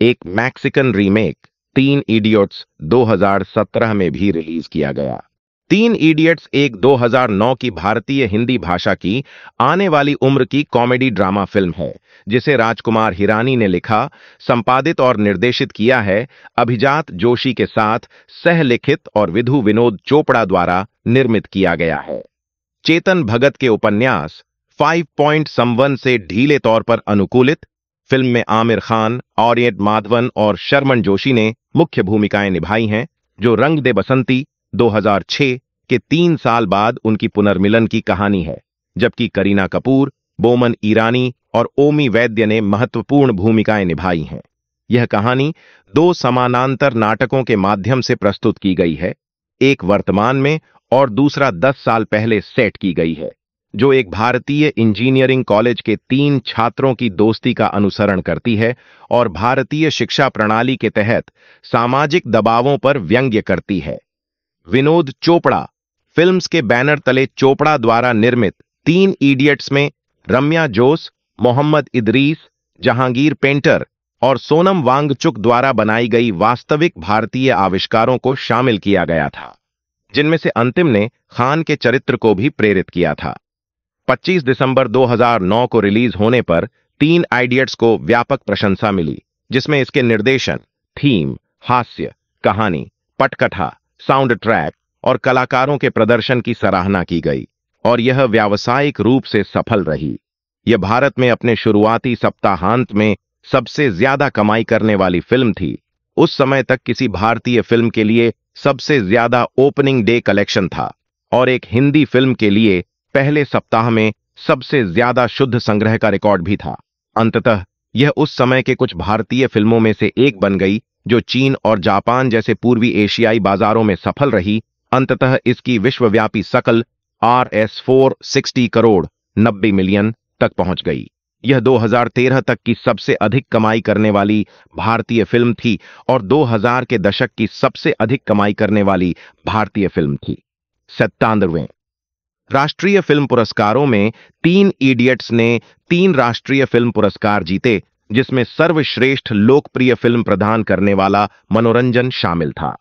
एक मैक्सिकन रीमेक तीन इडियट्स 2017 में भी रिलीज किया गया तीन इडियट्स एक 2009 की भारतीय हिंदी भाषा की आने वाली उम्र की कॉमेडी ड्रामा फिल्म है जिसे राजकुमार हिरानी ने लिखा संपादित और निर्देशित किया है अभिजात जोशी के साथ सहलिखित और विधु विनोद चोपड़ा द्वारा निर्मित किया गया है चेतन भगत के उपन्यास फाइव पॉइंट 5.51 से ढीले तौर पर अनुकूलित फिल्म में आमिर खान ऑरियट माधवन और शर्मन जोशी ने मुख्य भूमिकाएं निभाई हैं जो रंग दे बसंती 2006 के तीन साल बाद उनकी पुनर्मिलन की कहानी है जबकि करीना कपूर बोमन ईरानी और ओमी वैद्य ने महत्वपूर्ण भूमिकाएं निभाई हैं यह कहानी दो समानांतर नाटकों के माध्यम से प्रस्तुत की गई है एक वर्तमान में और दूसरा दस साल पहले सेट की गई है जो एक भारतीय इंजीनियरिंग कॉलेज के तीन छात्रों की दोस्ती का अनुसरण करती है और भारतीय शिक्षा प्रणाली के तहत सामाजिक दबावों पर व्यंग्य करती है विनोद चोपड़ा फिल्म्स के बैनर तले चोपड़ा द्वारा निर्मित तीन इडियट्स में रम्या जोस मोहम्मद इदरीस जहांगीर पेंटर और सोनम वांगचुक द्वारा बनाई गई वास्तविक भारतीय आविष्कारों को शामिल किया गया था जिनमें से अंतिम ने खान के चरित्र को भी प्रेरित किया था 25 दिसंबर 2009 को रिलीज होने पर तीन आइडियट्स को व्यापक प्रशंसा मिली जिसमें इसके निर्देशन थीम हास्य कहानी पटकथा साउंड ट्रैक और कलाकारों के प्रदर्शन की सराहना की गई और यह व्यावसायिक रूप से सफल रही यह भारत में अपने शुरुआती सप्ताहांत में सबसे ज्यादा कमाई करने वाली फिल्म थी उस समय तक किसी भारतीय फिल्म के लिए सबसे ज्यादा ओपनिंग डे कलेक्शन था और एक हिंदी फिल्म के लिए पहले सप्ताह में सबसे ज्यादा शुद्ध संग्रह का रिकॉर्ड भी था अंततः यह उस समय के कुछ भारतीय फिल्मों में से एक बन गई जो चीन और जापान जैसे पूर्वी एशियाई बाजारों में सफल रही अंततः इसकी विश्वव्यापी सकल R S four sixty crore नब्बे मिलियन तक पहुंच गई यह 2013 तक की सबसे अधिक कमाई करने वाली भारतीय फिल्म थी और 2000 के दशक की सबसे अधिक कमाई करने वाली भारतीय फिल्म थी सत्तानवे राष्ट्रीय फिल्म पुरस्कारों में तीन इडियट्स ने तीन राष्ट्रीय फिल्म पुरस्कार जीते जिसमें सर्वश्रेष्ठ लोकप्रिय फिल्म प्रदान करने वाला मनोरंजन शामिल था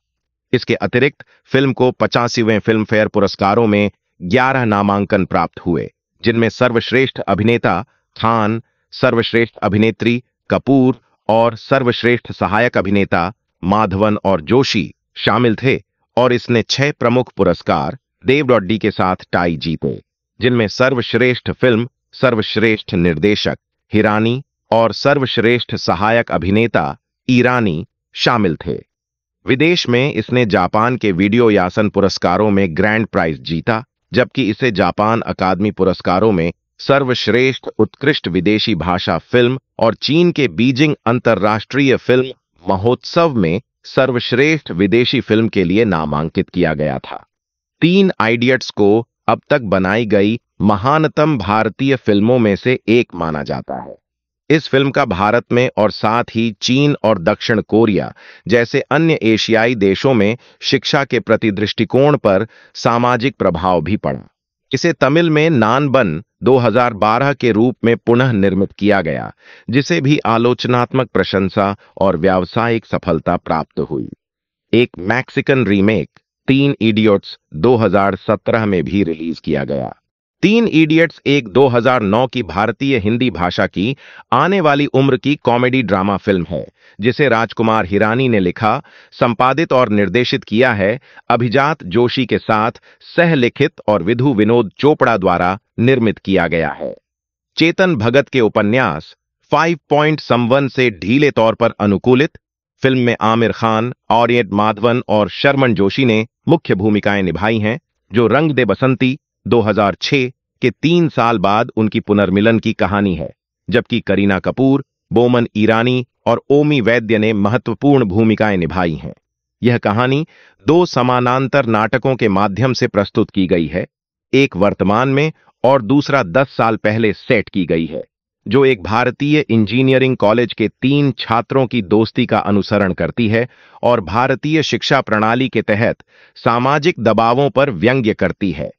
इसके अतिरिक्त फिल्म को पचासीवें फिल्म फेयर पुरस्कारों में 11 नामांकन प्राप्त हुए जिनमें सर्वश्रेष्ठ अभिनेता खान सर्वश्रेष्ठ अभिनेत्री कपूर और सर्वश्रेष्ठ सहायक अभिनेता माधवन और जोशी शामिल थे और इसने छह प्रमुख पुरस्कार देव डॉडी के साथ टाई जीते जिनमें सर्वश्रेष्ठ फिल्म सर्वश्रेष्ठ निर्देशक हिरानी और सर्वश्रेष्ठ सहायक अभिनेता ईरानी शामिल थे विदेश में इसने जापान के वीडियो यासन पुरस्कारों में ग्रैंड प्राइज जीता जबकि इसे जापान अकादमी पुरस्कारों में सर्वश्रेष्ठ उत्कृष्ट विदेशी भाषा फिल्म और चीन के बीजिंग अंतर्राष्ट्रीय फिल्म महोत्सव में सर्वश्रेष्ठ विदेशी फिल्म के लिए नामांकित किया गया था तीन आइडियट्स को अब तक बनाई गई महानतम भारतीय फिल्मों में से एक माना जाता है इस फिल्म का भारत में और साथ ही चीन और दक्षिण कोरिया जैसे अन्य एशियाई देशों में शिक्षा के प्रति दृष्टिकोण पर सामाजिक प्रभाव भी पड़ा इसे तमिल में नानबन 2012 के रूप में पुनः निर्मित किया गया जिसे भी आलोचनात्मक प्रशंसा और व्यावसायिक सफलता प्राप्त हुई एक मैक्सिकन रीमेक तीन इडियट्स 2017 में भी रिलीज किया गया तीन इडियट्स एक 2009 की भारतीय हिंदी भाषा की आने वाली उम्र की कॉमेडी ड्रामा फिल्म है जिसे राजकुमार हिरानी ने लिखा संपादित और निर्देशित किया है अभिजात जोशी के साथ सह लिखित और विधु विनोद चोपड़ा द्वारा निर्मित किया गया है चेतन भगत के उपन्यास फाइव पॉइंट 5.51 से ढीले तौर पर अनुकूलित फिल्म में आमिर खान ऑरियट माधवन और शर्मन जोशी ने मुख्य भूमिकाएं निभाई हैं जो रंग दे बसंती 2006 के तीन साल बाद उनकी पुनर्मिलन की कहानी है जबकि करीना कपूर बोमन ईरानी और ओमी वैद्य ने महत्वपूर्ण भूमिकाएं निभाई हैं यह कहानी दो समानांतर नाटकों के माध्यम से प्रस्तुत की गई है एक वर्तमान में और दूसरा दस साल पहले सेट की गई है जो एक भारतीय इंजीनियरिंग कॉलेज के तीन छात्रों की दोस्ती का अनुसरण करती है और भारतीय शिक्षा प्रणाली के तहत सामाजिक दबावों पर व्यंग्य करती है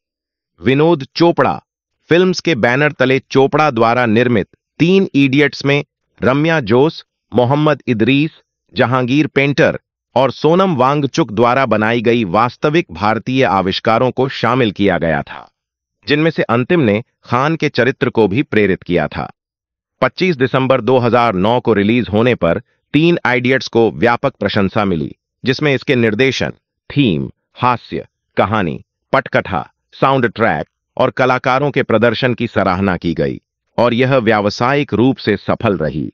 विनोद चोपड़ा फिल्म्स के बैनर तले चोपड़ा द्वारा निर्मित तीन इडियट्स में रम्या जोस मोहम्मद इदरीस जहांगीर पेंटर और सोनम वांगचुक द्वारा बनाई गई वास्तविक भारतीय आविष्कारों को शामिल किया गया था जिनमें से अंतिम ने खान के चरित्र को भी प्रेरित किया था 25 दिसंबर 2009 को रिलीज होने पर तीन आइडियट्स को व्यापक प्रशंसा मिली जिसमें इसके निर्देशन थीम हास्य कहानी पटकथा साउंड ट्रैक और कलाकारों के प्रदर्शन की सराहना की गई और यह व्यावसायिक रूप से सफल रही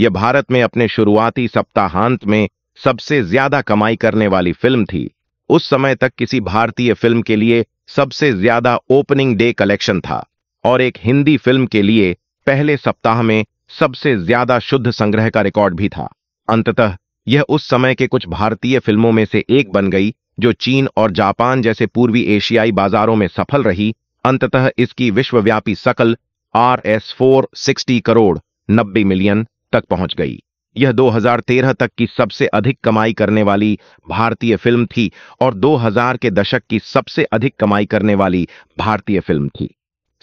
यह भारत में अपने शुरुआती सप्ताहांत में सबसे ज्यादा कमाई करने वाली फिल्म थी उस समय तक किसी भारतीय फिल्म के लिए सबसे ज्यादा ओपनिंग डे कलेक्शन था और एक हिंदी फिल्म के लिए पहले सप्ताह में सबसे ज्यादा शुद्ध संग्रह का रिकॉर्ड भी था अंततः यह उस समय के कुछ भारतीय फिल्मों में से एक बन गई जो चीन और जापान जैसे पूर्वी एशियाई बाजारों में सफल रही अंततः इसकी विश्वव्यापी सकल R S four sixty crore नब्बे मिलियन तक पहुंच गई यह 2013 तक की सबसे अधिक कमाई करने वाली भारतीय फिल्म थी और 2000 के दशक की सबसे अधिक कमाई करने वाली भारतीय फिल्म थी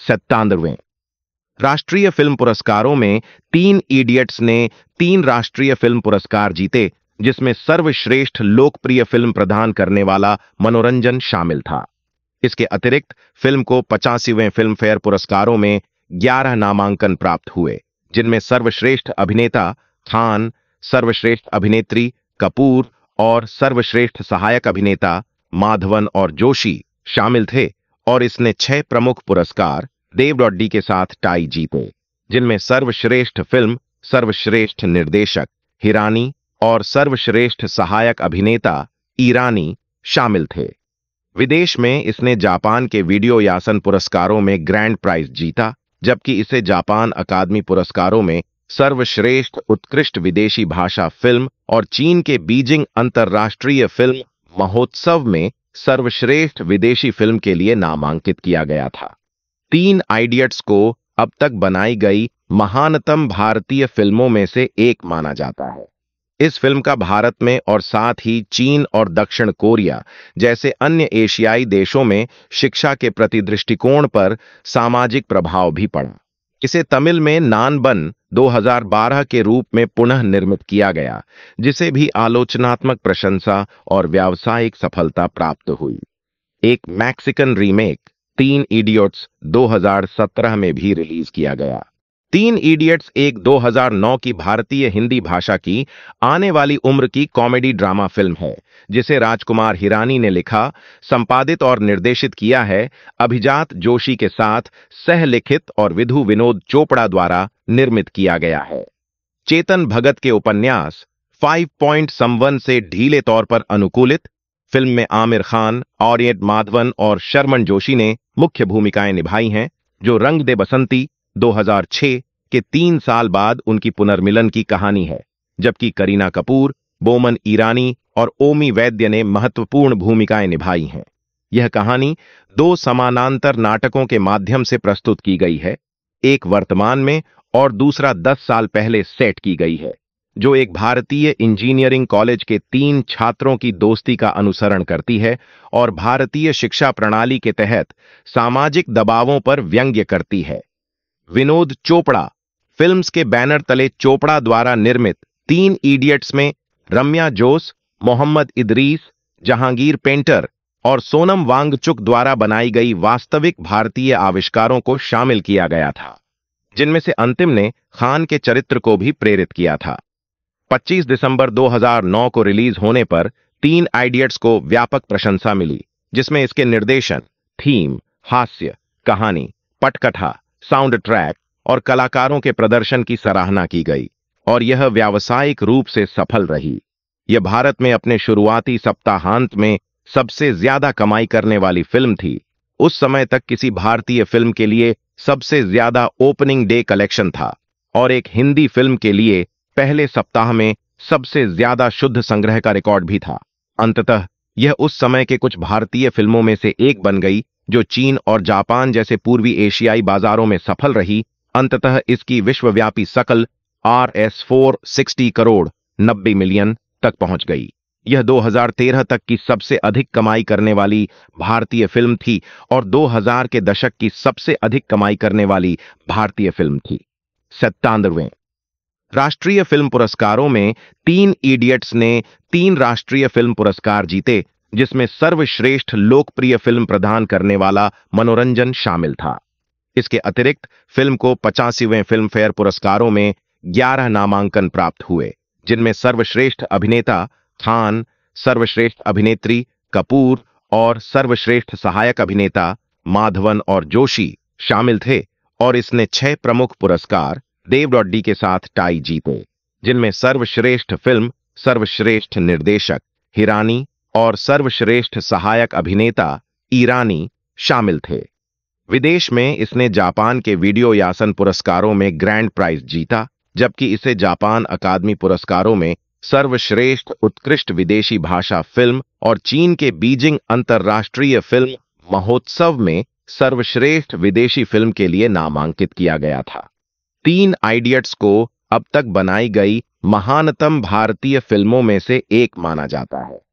सत्तानवे राष्ट्रीय फिल्म पुरस्कारों में तीन इडियट्स ने तीन राष्ट्रीय फिल्म पुरस्कार जीते जिसमें सर्वश्रेष्ठ लोकप्रिय फिल्म प्रदान करने वाला मनोरंजन शामिल था इसके अतिरिक्त फिल्म को पचासीवें फिल्म फेयर पुरस्कारों में ग्यारह नामांकन प्राप्त हुए जिनमें सर्वश्रेष्ठ अभिनेता खान सर्वश्रेष्ठ अभिनेत्री कपूर और सर्वश्रेष्ठ सहायक अभिनेता माधवन और जोशी शामिल थे और इसने छह प्रमुख पुरस्कार देव डॉड्डी के साथ टाई जीते जिनमें सर्वश्रेष्ठ फिल्म सर्वश्रेष्ठ निर्देशक हिरानी और सर्वश्रेष्ठ सहायक अभिनेता ईरानी शामिल थे विदेश में इसने जापान के वीडियो यासन पुरस्कारों में ग्रैंड प्राइज जीता जबकि इसे जापान अकादमी पुरस्कारों में सर्वश्रेष्ठ उत्कृष्ट विदेशी भाषा फिल्म और चीन के बीजिंग अंतर्राष्ट्रीय फिल्म महोत्सव में सर्वश्रेष्ठ विदेशी फिल्म के लिए नामांकित किया गया था तीन आइडियट्स को अब तक बनाई गई महानतम भारतीय फिल्मों में से एक माना जाता है इस फिल्म का भारत में और साथ ही चीन और दक्षिण कोरिया जैसे अन्य एशियाई देशों में शिक्षा के प्रति दृष्टिकोण पर सामाजिक प्रभाव भी पड़ा इसे तमिल में नानबन 2012 के रूप में पुनः निर्मित किया गया जिसे भी आलोचनात्मक प्रशंसा और व्यावसायिक सफलता प्राप्त हुई एक मैक्सिकन रीमेक तीन इडियट्स 2017 में भी रिलीज किया गया तीन इडियट्स एक 2009 की भारतीय हिंदी भाषा की आने वाली उम्र की कॉमेडी ड्रामा फिल्म है जिसे राजकुमार हिरानी ने लिखा संपादित और निर्देशित किया है अभिजात जोशी के साथ सह लिखित और विधु विनोद चोपड़ा द्वारा निर्मित किया गया है चेतन भगत के उपन्यास फाइव पॉइंट समवन से ढीले तौर पर अनुकूलित फिल्म में आमिर खान ऑरियंट माधवन और शर्मन जोशी ने मुख्य भूमिकाएं निभाई हैं जो रंग दे बसंती 2006 के तीन साल बाद उनकी पुनर्मिलन की कहानी है जबकि करीना कपूर बोमन ईरानी और ओमी वैद्य ने महत्वपूर्ण भूमिकाएं निभाई हैं यह कहानी दो समानांतर नाटकों के माध्यम से प्रस्तुत की गई है एक वर्तमान में और दूसरा दस साल पहले सेट की गई है जो एक भारतीय इंजीनियरिंग कॉलेज के तीन छात्रों की दोस्ती का अनुसरण करती है और भारतीय शिक्षा प्रणाली के तहत सामाजिक दबावों पर व्यंग्य करती है विनोद चोपड़ा फिल्म्स के बैनर तले चोपड़ा द्वारा निर्मित तीन इडियट्स में रम्या जोस मोहम्मद इदरीस जहांगीर पेंटर और सोनम वांगचुक द्वारा बनाई गई वास्तविक भारतीय आविष्कारों को शामिल किया गया था जिनमें से अंतिम ने खान के चरित्र को भी प्रेरित किया था 25 दिसंबर 2009 को रिलीज होने पर तीन आइडियट्स को व्यापक प्रशंसा मिली जिसमें इसके निर्देशन थीम हास्य कहानी पटकथा साउंड ट्रैक और कलाकारों के प्रदर्शन की सराहना की गई और यह व्यावसायिक रूप से सफल रही यह भारत में अपने शुरुआती सप्ताहांत में सबसे ज्यादा कमाई करने वाली फिल्म थी उस समय तक किसी भारतीय फिल्म के लिए सबसे ज्यादा ओपनिंग डे कलेक्शन था और एक हिंदी फिल्म के लिए पहले सप्ताह में सबसे ज्यादा शुद्ध संग्रह का रिकॉर्ड भी था अंततः यह उस समय के कुछ भारतीय फिल्मों में से एक बन गई जो चीन और जापान जैसे पूर्वी एशियाई बाजारों में सफल रही अंततः इसकी विश्वव्यापी सकल R S four sixty crore 90 million तक पहुंच गई यह 2013 तक की सबसे अधिक कमाई करने वाली भारतीय फिल्म थी और 2000 के दशक की सबसे अधिक कमाई करने वाली भारतीय फिल्म थी सत्तानवे राष्ट्रीय फिल्म पुरस्कारों में तीन इडियट्स ने तीन राष्ट्रीय फिल्म पुरस्कार जीते जिसमें सर्वश्रेष्ठ लोकप्रिय फिल्म प्रदान करने वाला मनोरंजन शामिल था इसके अतिरिक्त फिल्म को पचासीवें फिल्म फेयर पुरस्कारों में 11 नामांकन प्राप्त हुए जिनमें सर्वश्रेष्ठ अभिनेता खान सर्वश्रेष्ठ अभिनेत्री कपूर और सर्वश्रेष्ठ सहायक अभिनेता माधवन और जोशी शामिल थे और इसने छह प्रमुख पुरस्कार देव डॉडी के साथ टाई जीते जिनमें सर्वश्रेष्ठ फिल्म सर्वश्रेष्ठ निर्देशक हिरानी और सर्वश्रेष्ठ सहायक अभिनेता ईरानी शामिल थे विदेश में इसने जापान के वीडियो यासन पुरस्कारों में ग्रैंड प्राइज जीता जबकि इसे जापान अकादमी पुरस्कारों में सर्वश्रेष्ठ उत्कृष्ट विदेशी भाषा फिल्म और चीन के बीजिंग अंतर्राष्ट्रीय फिल्म महोत्सव में सर्वश्रेष्ठ विदेशी फिल्म के लिए नामांकित किया गया था तीन आइडियट्स को अब तक बनाई गई महानतम भारतीय फिल्मों में से एक माना जाता है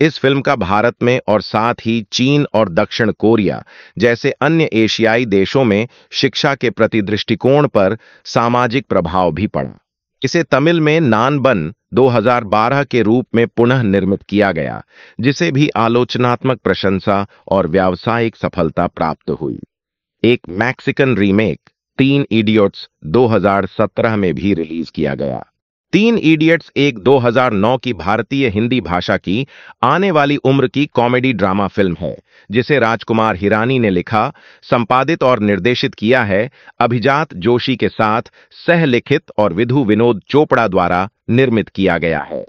इस फिल्म का भारत में और साथ ही चीन और दक्षिण कोरिया जैसे अन्य एशियाई देशों में शिक्षा के प्रति दृष्टिकोण पर सामाजिक प्रभाव भी पड़ा इसे तमिल में नानबन 2012 के रूप में पुनः निर्मित किया गया जिसे भी आलोचनात्मक प्रशंसा और व्यावसायिक सफलता प्राप्त हुई एक मैक्सिकन रीमेक तीन इडियट्स 2017 में भी रिलीज किया गया तीन इडियट्स एक 2009 की भारतीय हिंदी भाषा की आने वाली उम्र की कॉमेडी ड्रामा फिल्म है जिसे राजकुमार हिरानी ने लिखा संपादित और निर्देशित किया है अभिजात जोशी के साथ सह लिखित और विधु विनोद चोपड़ा द्वारा निर्मित किया गया है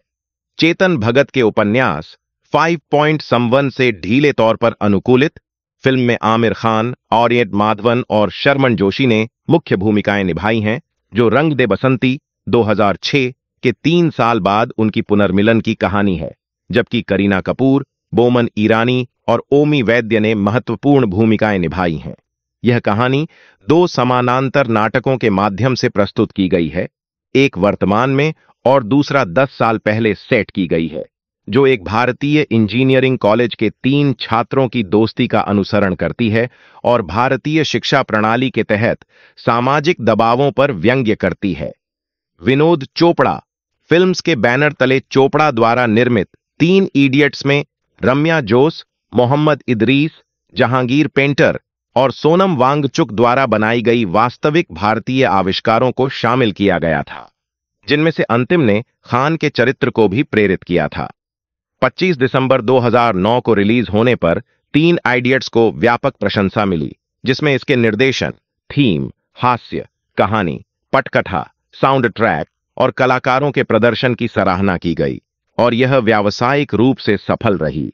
चेतन भगत के उपन्यास फाइव पॉइंट 5.51 से ढीले तौर पर अनुकूलित फिल्म में आमिर खान ऑरियंट माधवन और शर्मन जोशी ने मुख्य भूमिकाएं निभाई हैं जो रंग दे बसंती 2006 के तीन साल बाद उनकी पुनर्मिलन की कहानी है जबकि करीना कपूर बोमन ईरानी और ओमी वैद्य ने महत्वपूर्ण भूमिकाएं निभाई हैं यह कहानी दो समानांतर नाटकों के माध्यम से प्रस्तुत की गई है एक वर्तमान में और दूसरा दस साल पहले सेट की गई है जो एक भारतीय इंजीनियरिंग कॉलेज के तीन छात्रों की दोस्ती का अनुसरण करती है और भारतीय शिक्षा प्रणाली के तहत सामाजिक दबावों पर व्यंग्य करती है विनोद चोपड़ा फिल्म्स के बैनर तले चोपड़ा द्वारा निर्मित तीन इडियट्स में रम्या जोस मोहम्मद इदरीस जहांगीर पेंटर और सोनम वांगचुक द्वारा बनाई गई वास्तविक भारतीय आविष्कारों को शामिल किया गया था जिनमें से अंतिम ने खान के चरित्र को भी प्रेरित किया था 25 दिसंबर 2009 को रिलीज होने पर तीन आइडियट्स को व्यापक प्रशंसा मिली जिसमें इसके निर्देशन थीम हास्य कहानी पटकथा साउंड ट्रैक और कलाकारों के प्रदर्शन की सराहना की गई और यह व्यावसायिक रूप से सफल रही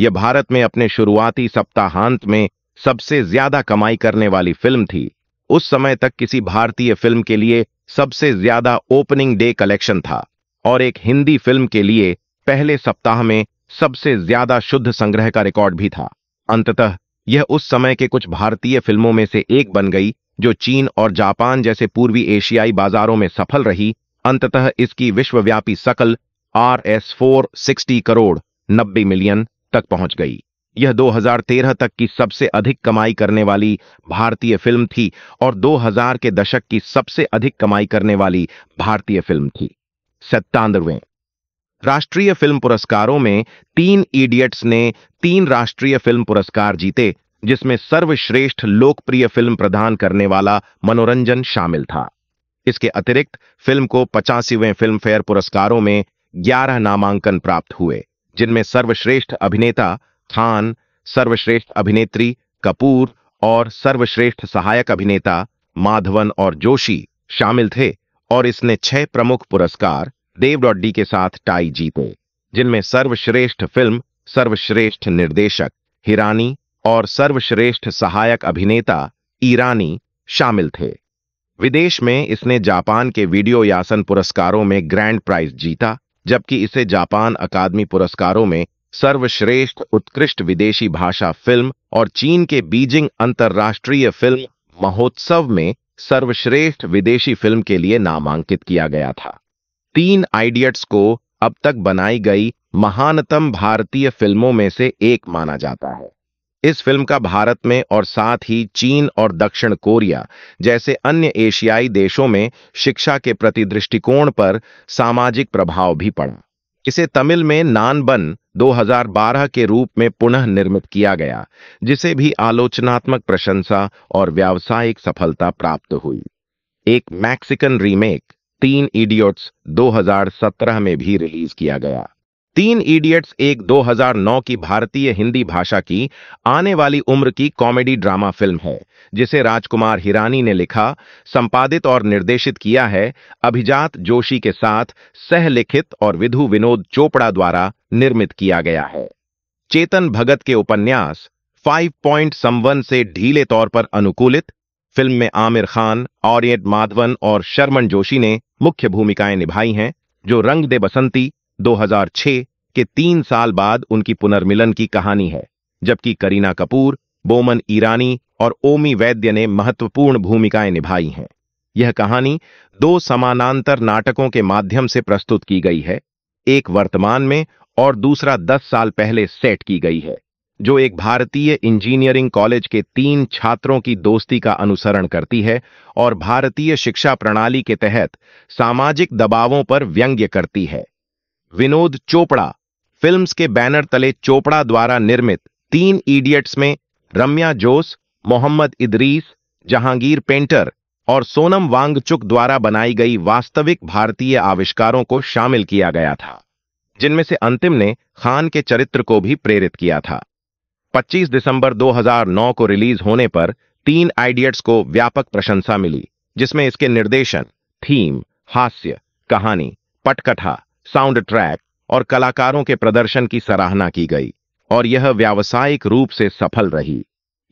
यह भारत में अपने शुरुआती सप्ताहांत में सबसे ज्यादा कमाई करने वाली फिल्म थी उस समय तक किसी भारतीय फिल्म के लिए सबसे ज्यादा ओपनिंग डे कलेक्शन था और एक हिंदी फिल्म के लिए पहले सप्ताह में सबसे ज्यादा शुद्ध संग्रह का रिकॉर्ड भी था अंततः यह उस समय के कुछ भारतीय फिल्मों में से एक बन गई जो चीन और जापान जैसे पूर्वी एशियाई बाजारों में सफल रही अंततः इसकी विश्वव्यापी सकल R S four sixty crore नब्बे मिलियन तक पहुंच गई यह 2013 तक की सबसे अधिक कमाई करने वाली भारतीय फिल्म थी और 2000 के दशक की सबसे अधिक कमाई करने वाली भारतीय फिल्म थी सत्तानवे राष्ट्रीय फिल्म पुरस्कारों में तीन इडियट्स ने तीन राष्ट्रीय फिल्म पुरस्कार जीते जिसमें सर्वश्रेष्ठ लोकप्रिय फिल्म प्रदान करने वाला मनोरंजन शामिल था इसके अतिरिक्त फिल्म को पचासीवें फिल्म फेयर पुरस्कारों में ग्यारह नामांकन प्राप्त हुए जिनमें सर्वश्रेष्ठ अभिनेता खान सर्वश्रेष्ठ अभिनेत्री कपूर और सर्वश्रेष्ठ सहायक अभिनेता माधवन और जोशी शामिल थे और इसने छह प्रमुख पुरस्कार देव डॉडी के साथ टाई जीते जिनमें सर्वश्रेष्ठ फिल्म सर्वश्रेष्ठ निर्देशक हिरानी और सर्वश्रेष्ठ सहायक अभिनेता ईरानी शामिल थे विदेश में इसने जापान के वीडियो यासन पुरस्कारों में ग्रैंड प्राइज जीता जबकि इसे जापान अकादमी पुरस्कारों में सर्वश्रेष्ठ उत्कृष्ट विदेशी भाषा फिल्म और चीन के बीजिंग अंतर्राष्ट्रीय फिल्म महोत्सव में सर्वश्रेष्ठ विदेशी फिल्म के लिए नामांकित किया गया था तीन आइडियट्स को अब तक बनाई गई महानतम भारतीय फिल्मों में से एक माना जाता है इस फिल्म का भारत में और साथ ही चीन और दक्षिण कोरिया जैसे अन्य एशियाई देशों में शिक्षा के प्रति दृष्टिकोण पर सामाजिक प्रभाव भी पड़ा इसे तमिल में नानबन 2012 के रूप में पुनः निर्मित किया गया जिसे भी आलोचनात्मक प्रशंसा और व्यावसायिक सफलता प्राप्त हुई एक मैक्सिकन रीमेक तीन इडियट्स 2017 में भी रिलीज किया गया तीन इडियट्स एक 2009 की भारतीय हिंदी भाषा की आने वाली उम्र की कॉमेडी ड्रामा फिल्म है जिसे राजकुमार हिरानी ने लिखा संपादित और निर्देशित किया है अभिजात जोशी के साथ सह लिखित और विधु विनोद चोपड़ा द्वारा निर्मित किया गया है चेतन भगत के उपन्यास फाइव पॉइंट 5.51 से ढीले तौर पर अनुकूलित फिल्म में आमिर खान ऑरियट माधवन और शर्मन जोशी ने मुख्य भूमिकाएं निभाई हैं जो रंग दे बसंती 2006 के तीन साल बाद उनकी पुनर्मिलन की कहानी है जबकि करीना कपूर बोमन ईरानी और ओमी वैद्य ने महत्वपूर्ण भूमिकाएं निभाई हैं यह कहानी दो समानांतर नाटकों के माध्यम से प्रस्तुत की गई है एक वर्तमान में और दूसरा दस साल पहले सेट की गई है जो एक भारतीय इंजीनियरिंग कॉलेज के तीन छात्रों की दोस्ती का अनुसरण करती है और भारतीय शिक्षा प्रणाली के तहत सामाजिक दबावों पर व्यंग्य करती है विनोद चोपड़ा फिल्म्स के बैनर तले चोपड़ा द्वारा निर्मित तीन इडियट्स में रम्या जोस मोहम्मद इदरीस जहांगीर पेंटर और सोनम वांगचुक द्वारा बनाई गई वास्तविक भारतीय आविष्कारों को शामिल किया गया था जिनमें से अंतिम ने खान के चरित्र को भी प्रेरित किया था 25 दिसंबर 2009 को रिलीज होने पर तीन आइडियट्स को व्यापक प्रशंसा मिली जिसमें इसके निर्देशन थीम हास्य कहानी पटकथा साउंड ट्रैक और कलाकारों के प्रदर्शन की सराहना की गई और यह व्यावसायिक रूप से सफल रही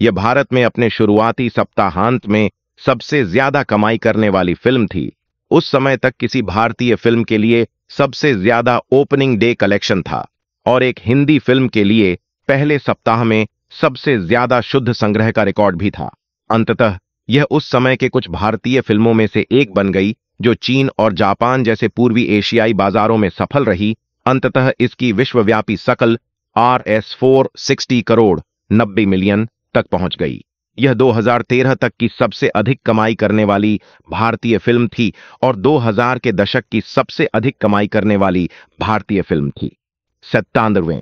यह भारत में अपने शुरुआती सप्ताहांत में सबसे ज्यादा कमाई करने वाली फिल्म थी उस समय तक किसी भारतीय फिल्म के लिए सबसे ज्यादा ओपनिंग डे कलेक्शन था और एक हिंदी फिल्म के लिए पहले सप्ताह में सबसे ज्यादा शुद्ध संग्रह का रिकॉर्ड भी था अंततः यह उस समय के कुछ भारतीय फिल्मों में से एक बन गई जो चीन और जापान जैसे पूर्वी एशियाई बाजारों में सफल रही अंततः इसकी विश्वव्यापी सकल R S four sixty crore नब्बे मिलियन तक पहुंच गई यह 2013 तक की सबसे अधिक कमाई करने वाली भारतीय फिल्म थी और 2000 के दशक की सबसे अधिक कमाई करने वाली भारतीय फिल्म थी सत्तानवे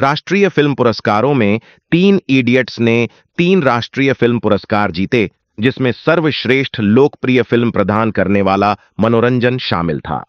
राष्ट्रीय फिल्म पुरस्कारों में तीन इडियट्स ने तीन राष्ट्रीय फिल्म पुरस्कार जीते जिसमें सर्वश्रेष्ठ लोकप्रिय फिल्म प्रदान करने वाला मनोरंजन शामिल था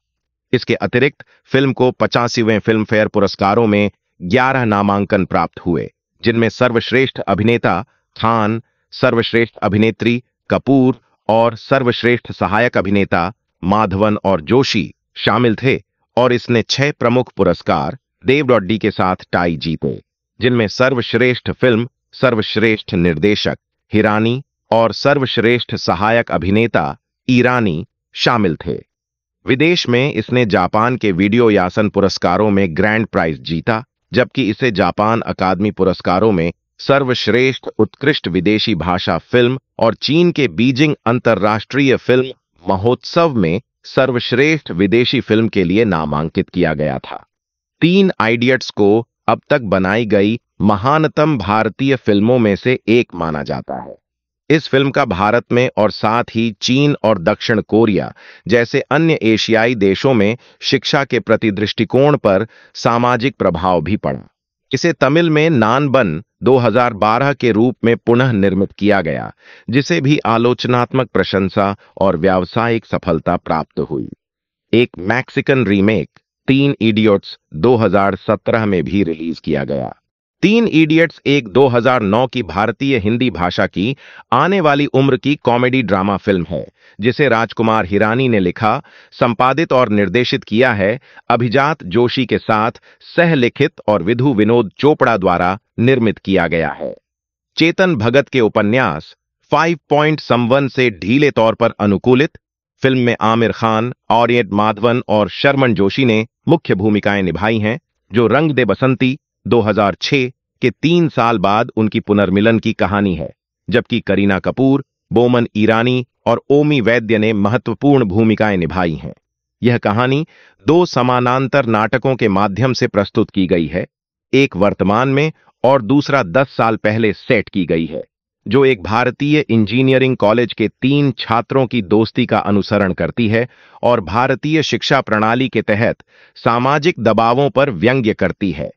इसके अतिरिक्त फिल्म को पचासीवें फिल्म फेयर पुरस्कारों में ग्यारह नामांकन प्राप्त हुए जिनमें सर्वश्रेष्ठ अभिनेता खान सर्वश्रेष्ठ अभिनेत्री कपूर और सर्वश्रेष्ठ सहायक अभिनेता माधवन और जोशी शामिल थे और इसने छह प्रमुख पुरस्कार देव डॉड्डी के साथ टाई जीते जिनमें सर्वश्रेष्ठ फिल्म सर्वश्रेष्ठ निर्देशक हिरानी और सर्वश्रेष्ठ सहायक अभिनेता ईरानी शामिल थे विदेश में इसने जापान के वीडियो यासन पुरस्कारों में ग्रैंड प्राइज जीता जबकि इसे जापान अकादमी पुरस्कारों में सर्वश्रेष्ठ उत्कृष्ट विदेशी भाषा फिल्म और चीन के बीजिंग अंतर्राष्ट्रीय फिल्म महोत्सव में सर्वश्रेष्ठ विदेशी फिल्म के लिए नामांकित किया गया था तीन आइडियट्स को अब तक बनाई गई महानतम भारतीय फिल्मों में से एक माना जाता है इस फिल्म का भारत में और साथ ही चीन और दक्षिण कोरिया जैसे अन्य एशियाई देशों में शिक्षा के प्रति दृष्टिकोण पर सामाजिक प्रभाव भी पड़ा इसे तमिल में नानबन 2012 के रूप में पुनः निर्मित किया गया जिसे भी आलोचनात्मक प्रशंसा और व्यावसायिक सफलता प्राप्त हुई एक मैक्सिकन रीमेक तीन इडियट्स 2017 में भी रिलीज किया गया तीन इडियट्स एक 2009 की भारतीय हिंदी भाषा की आने वाली उम्र की कॉमेडी ड्रामा फिल्म है जिसे राजकुमार हिरानी ने लिखा संपादित और निर्देशित किया है अभिजात जोशी के साथ सहलिखित और विधु विनोद चोपड़ा द्वारा निर्मित किया गया है चेतन भगत के उपन्यास फाइव पॉइंट 5.51 से ढीले तौर पर अनुकूलित फिल्म में आमिर खान ऑरियट माधवन और शर्मन जोशी ने मुख्य भूमिकाएं निभाई हैं जो रंग दे बसंती 2006 के तीन साल बाद उनकी पुनर्मिलन की कहानी है जबकि करीना कपूर बोमन ईरानी और ओमी वैद्य ने महत्वपूर्ण भूमिकाएं निभाई हैं यह कहानी दो समानांतर नाटकों के माध्यम से प्रस्तुत की गई है एक वर्तमान में और दूसरा दस साल पहले सेट की गई है जो एक भारतीय इंजीनियरिंग कॉलेज के तीन छात्रों की दोस्ती का अनुसरण करती है और भारतीय शिक्षा प्रणाली के तहत सामाजिक दबावों पर व्यंग्य करती है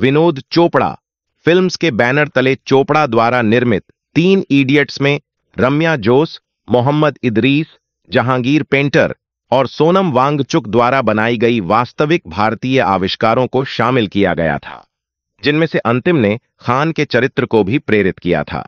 विनोद चोपड़ा फिल्म्स के बैनर तले चोपड़ा द्वारा निर्मित तीन इडियट्स में रम्या जोस मोहम्मद इदरीस जहांगीर पेंटर और सोनम वांगचुक द्वारा बनाई गई वास्तविक भारतीय आविष्कारों को शामिल किया गया था जिनमें से अंतिम ने खान के चरित्र को भी प्रेरित किया था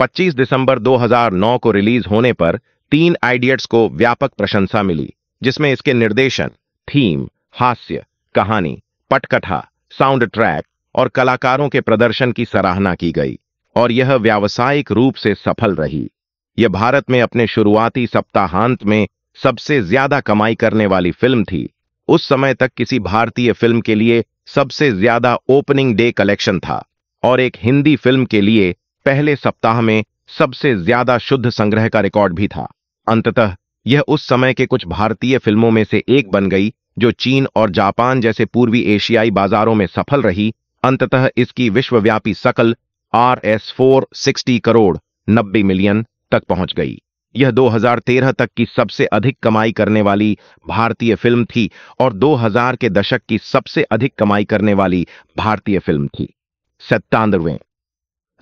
25 दिसंबर 2009 को रिलीज होने पर तीन आइडियट्स को व्यापक प्रशंसा मिली जिसमें इसके निर्देशन थीम हास्य कहानी पटकथा साउंड ट्रैक और कलाकारों के प्रदर्शन की सराहना की गई और यह व्यावसायिक रूप से सफल रही यह भारत में अपने शुरुआती सप्ताहांत में सबसे ज्यादा कमाई करने वाली फिल्म थी उस समय तक किसी भारतीय फिल्म के लिए सबसे ज्यादा ओपनिंग डे कलेक्शन था और एक हिंदी फिल्म के लिए पहले सप्ताह में सबसे ज्यादा शुद्ध संग्रह का रिकॉर्ड भी था अंततः यह उस समय के कुछ भारतीय फिल्मों में से एक बन गई जो चीन और जापान जैसे पूर्वी एशियाई बाजारों में सफल रही अंततः इसकी विश्वव्यापी सकल R S four sixty crore नब्बे मिलियन तक पहुंच गई यह 2013 तक की सबसे अधिक कमाई करने वाली भारतीय फिल्म थी और 2000 के दशक की सबसे अधिक कमाई करने वाली भारतीय फिल्म थी सत्तानवे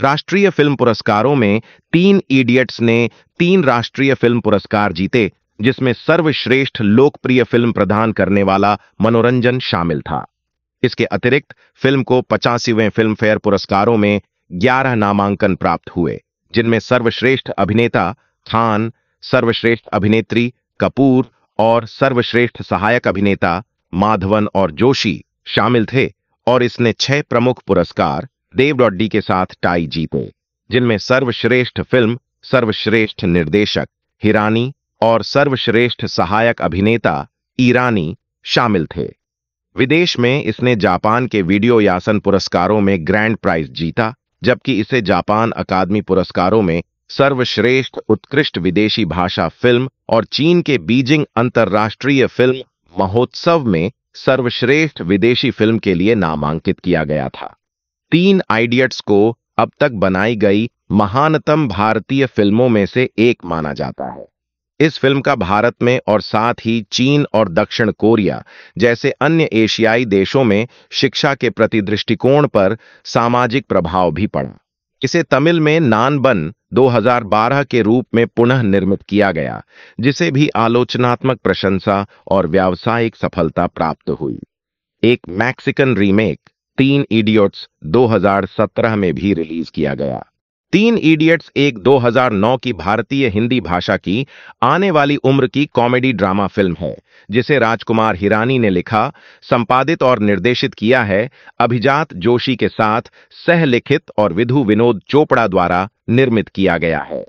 राष्ट्रीय फिल्म पुरस्कारों में तीन इडियट्स ने तीन राष्ट्रीय फिल्म पुरस्कार जीते जिसमें सर्वश्रेष्ठ लोकप्रिय फिल्म प्रदान करने वाला मनोरंजन शामिल था इसके अतिरिक्त फिल्म को पचासीवें फिल्म फेयर पुरस्कारों में 11 नामांकन प्राप्त हुए जिनमें सर्वश्रेष्ठ अभिनेता खान सर्वश्रेष्ठ अभिनेत्री कपूर और सर्वश्रेष्ठ सहायक अभिनेता माधवन और जोशी शामिल थे और इसने छह प्रमुख पुरस्कार देव डॉडी के साथ टाई जीते जिनमें सर्वश्रेष्ठ फिल्म सर्वश्रेष्ठ निर्देशक हिरानी और सर्वश्रेष्ठ सहायक अभिनेता ईरानी शामिल थे विदेश में इसने जापान के वीडियो यासन पुरस्कारों में ग्रैंड प्राइज जीता जबकि इसे जापान अकादमी पुरस्कारों में सर्वश्रेष्ठ उत्कृष्ट विदेशी भाषा फिल्म और चीन के बीजिंग अंतर्राष्ट्रीय फिल्म महोत्सव में सर्वश्रेष्ठ विदेशी फिल्म के लिए नामांकित किया गया था तीन आइडियट्स को अब तक बनाई गई महानतम भारतीय फिल्मों में से एक माना जाता है इस फिल्म का भारत में और साथ ही चीन और दक्षिण कोरिया जैसे अन्य एशियाई देशों में शिक्षा के प्रति दृष्टिकोण पर सामाजिक प्रभाव भी पड़ा इसे तमिल में नानबन 2012 के रूप में पुनः निर्मित किया गया जिसे भी आलोचनात्मक प्रशंसा और व्यावसायिक सफलता प्राप्त हुई एक मैक्सिकन रीमेक तीन इडियट्स 2017 में भी रिलीज किया गया तीन इडियट्स एक 2009 की भारतीय हिंदी भाषा की आने वाली उम्र की कॉमेडी ड्रामा फिल्म है जिसे राजकुमार हिरानी ने लिखा संपादित और निर्देशित किया है अभिजात जोशी के साथ सहलिखित और विधु विनोद चोपड़ा द्वारा निर्मित किया गया है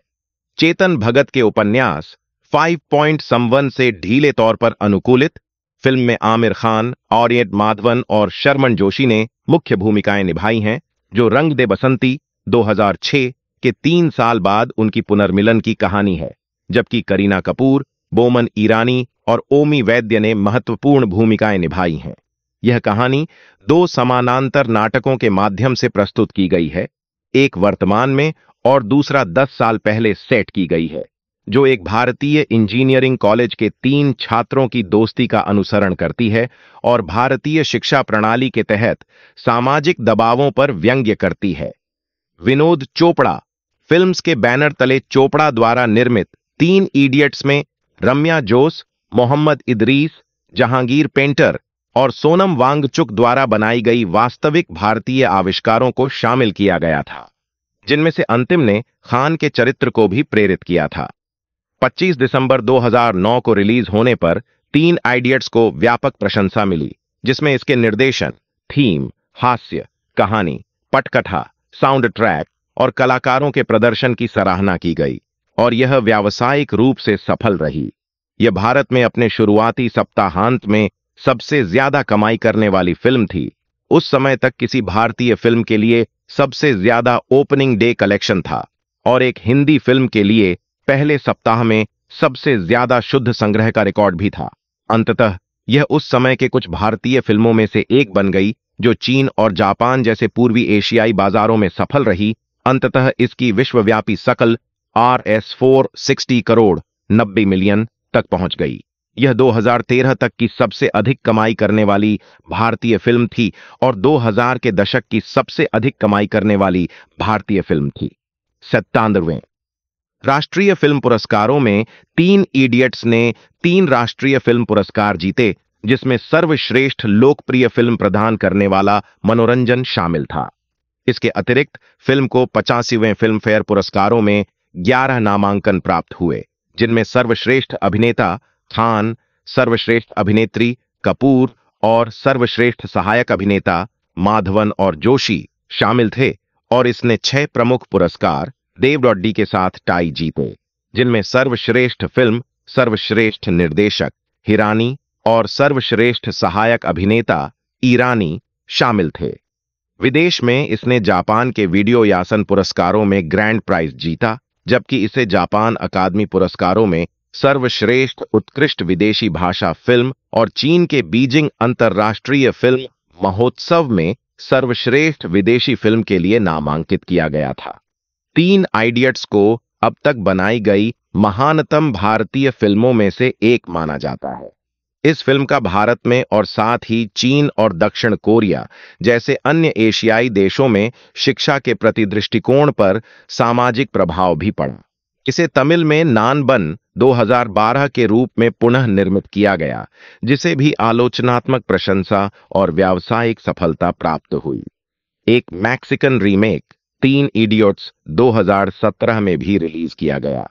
चेतन भगत के उपन्यास फाइव पॉइंट 5.51 से ढीले तौर पर अनुकूलित फिल्म में आमिर खान ऑरियंट माधवन और शर्मन जोशी ने मुख्य भूमिकाएं निभाई हैं जो रंग दे बसंती 2006 के तीन साल बाद उनकी पुनर्मिलन की कहानी है जबकि करीना कपूर बोमन ईरानी और ओमी वैद्य ने महत्वपूर्ण भूमिकाएं निभाई हैं यह कहानी दो समानांतर नाटकों के माध्यम से प्रस्तुत की गई है एक वर्तमान में और दूसरा दस साल पहले सेट की गई है जो एक भारतीय इंजीनियरिंग कॉलेज के तीन छात्रों की दोस्ती का अनुसरण करती है और भारतीय शिक्षा प्रणाली के तहत सामाजिक दबावों पर व्यंग्य करती है विनोद चोपड़ा फिल्म्स के बैनर तले चोपड़ा द्वारा निर्मित तीन इडियट्स में रम्या जोस मोहम्मद इदरीस जहांगीर पेंटर और सोनम वांगचुक द्वारा बनाई गई वास्तविक भारतीय आविष्कारों को शामिल किया गया था जिनमें से अंतिम ने खान के चरित्र को भी प्रेरित किया था 25 दिसंबर 2009 को रिलीज होने पर तीन आइडियट्स को व्यापक प्रशंसा मिली जिसमें इसके निर्देशन थीम हास्य कहानी पटकथा साउंड ट्रैक और कलाकारों के प्रदर्शन की सराहना की गई और यह व्यावसायिक रूप से सफल रही यह भारत में अपने शुरुआती सप्ताहांत में सबसे ज्यादा कमाई करने वाली फिल्म थी उस समय तक किसी भारतीय फिल्म के लिए सबसे ज्यादा ओपनिंग डे कलेक्शन था और एक हिंदी फिल्म के लिए पहले सप्ताह में सबसे ज्यादा शुद्ध संग्रह का रिकॉर्ड भी था अंततः यह उस समय के कुछ भारतीय फिल्मों में से एक बन गई जो चीन और जापान जैसे पूर्वी एशियाई बाजारों में सफल रही अंततः इसकी विश्वव्यापी सकल R S four sixty crore नब्बे मिलियन तक पहुंच गई यह 2013 तक की सबसे अधिक कमाई करने वाली भारतीय फिल्म थी और 2000 के दशक की सबसे अधिक कमाई करने वाली भारतीय फिल्म थी सत्तानवे राष्ट्रीय फिल्म पुरस्कारों में तीन इडियट्स ने तीन राष्ट्रीय फिल्म पुरस्कार जीते जिसमें सर्वश्रेष्ठ लोकप्रिय फिल्म प्रदान करने वाला मनोरंजन शामिल था इसके अतिरिक्त फिल्म को पचासीवें फिल्म फेयर पुरस्कारों में ग्यारह नामांकन प्राप्त हुए जिनमें सर्वश्रेष्ठ अभिनेता खान सर्वश्रेष्ठ अभिनेत्री कपूर और सर्वश्रेष्ठ सहायक अभिनेता माधवन और जोशी शामिल थे और इसने छह प्रमुख पुरस्कार देव डॉडी के साथ टाई जीते जिनमें सर्वश्रेष्ठ फिल्म सर्वश्रेष्ठ निर्देशक हिरानी और सर्वश्रेष्ठ सहायक अभिनेता ईरानी शामिल थे विदेश में इसने जापान के वीडियो यासन पुरस्कारों में ग्रैंड प्राइज जीता जबकि इसे जापान अकादमी पुरस्कारों में सर्वश्रेष्ठ उत्कृष्ट विदेशी भाषा फिल्म और चीन के बीजिंग अंतर्राष्ट्रीय फिल्म महोत्सव में सर्वश्रेष्ठ विदेशी फिल्म के लिए नामांकित किया गया था तीन आइडियट्स को अब तक बनाई गई महानतम भारतीय फिल्मों में से एक माना जाता है इस फिल्म का भारत में और साथ ही चीन और दक्षिण कोरिया जैसे अन्य एशियाई देशों में शिक्षा के प्रति दृष्टिकोण पर सामाजिक प्रभाव भी पड़ा इसे तमिल में नानबन 2012 के रूप में पुनः निर्मित किया गया जिसे भी आलोचनात्मक प्रशंसा और व्यावसायिक सफलता प्राप्त हुई एक मैक्सिकन रीमेक तीन इडियट्स 2017 में भी रिलीज किया गया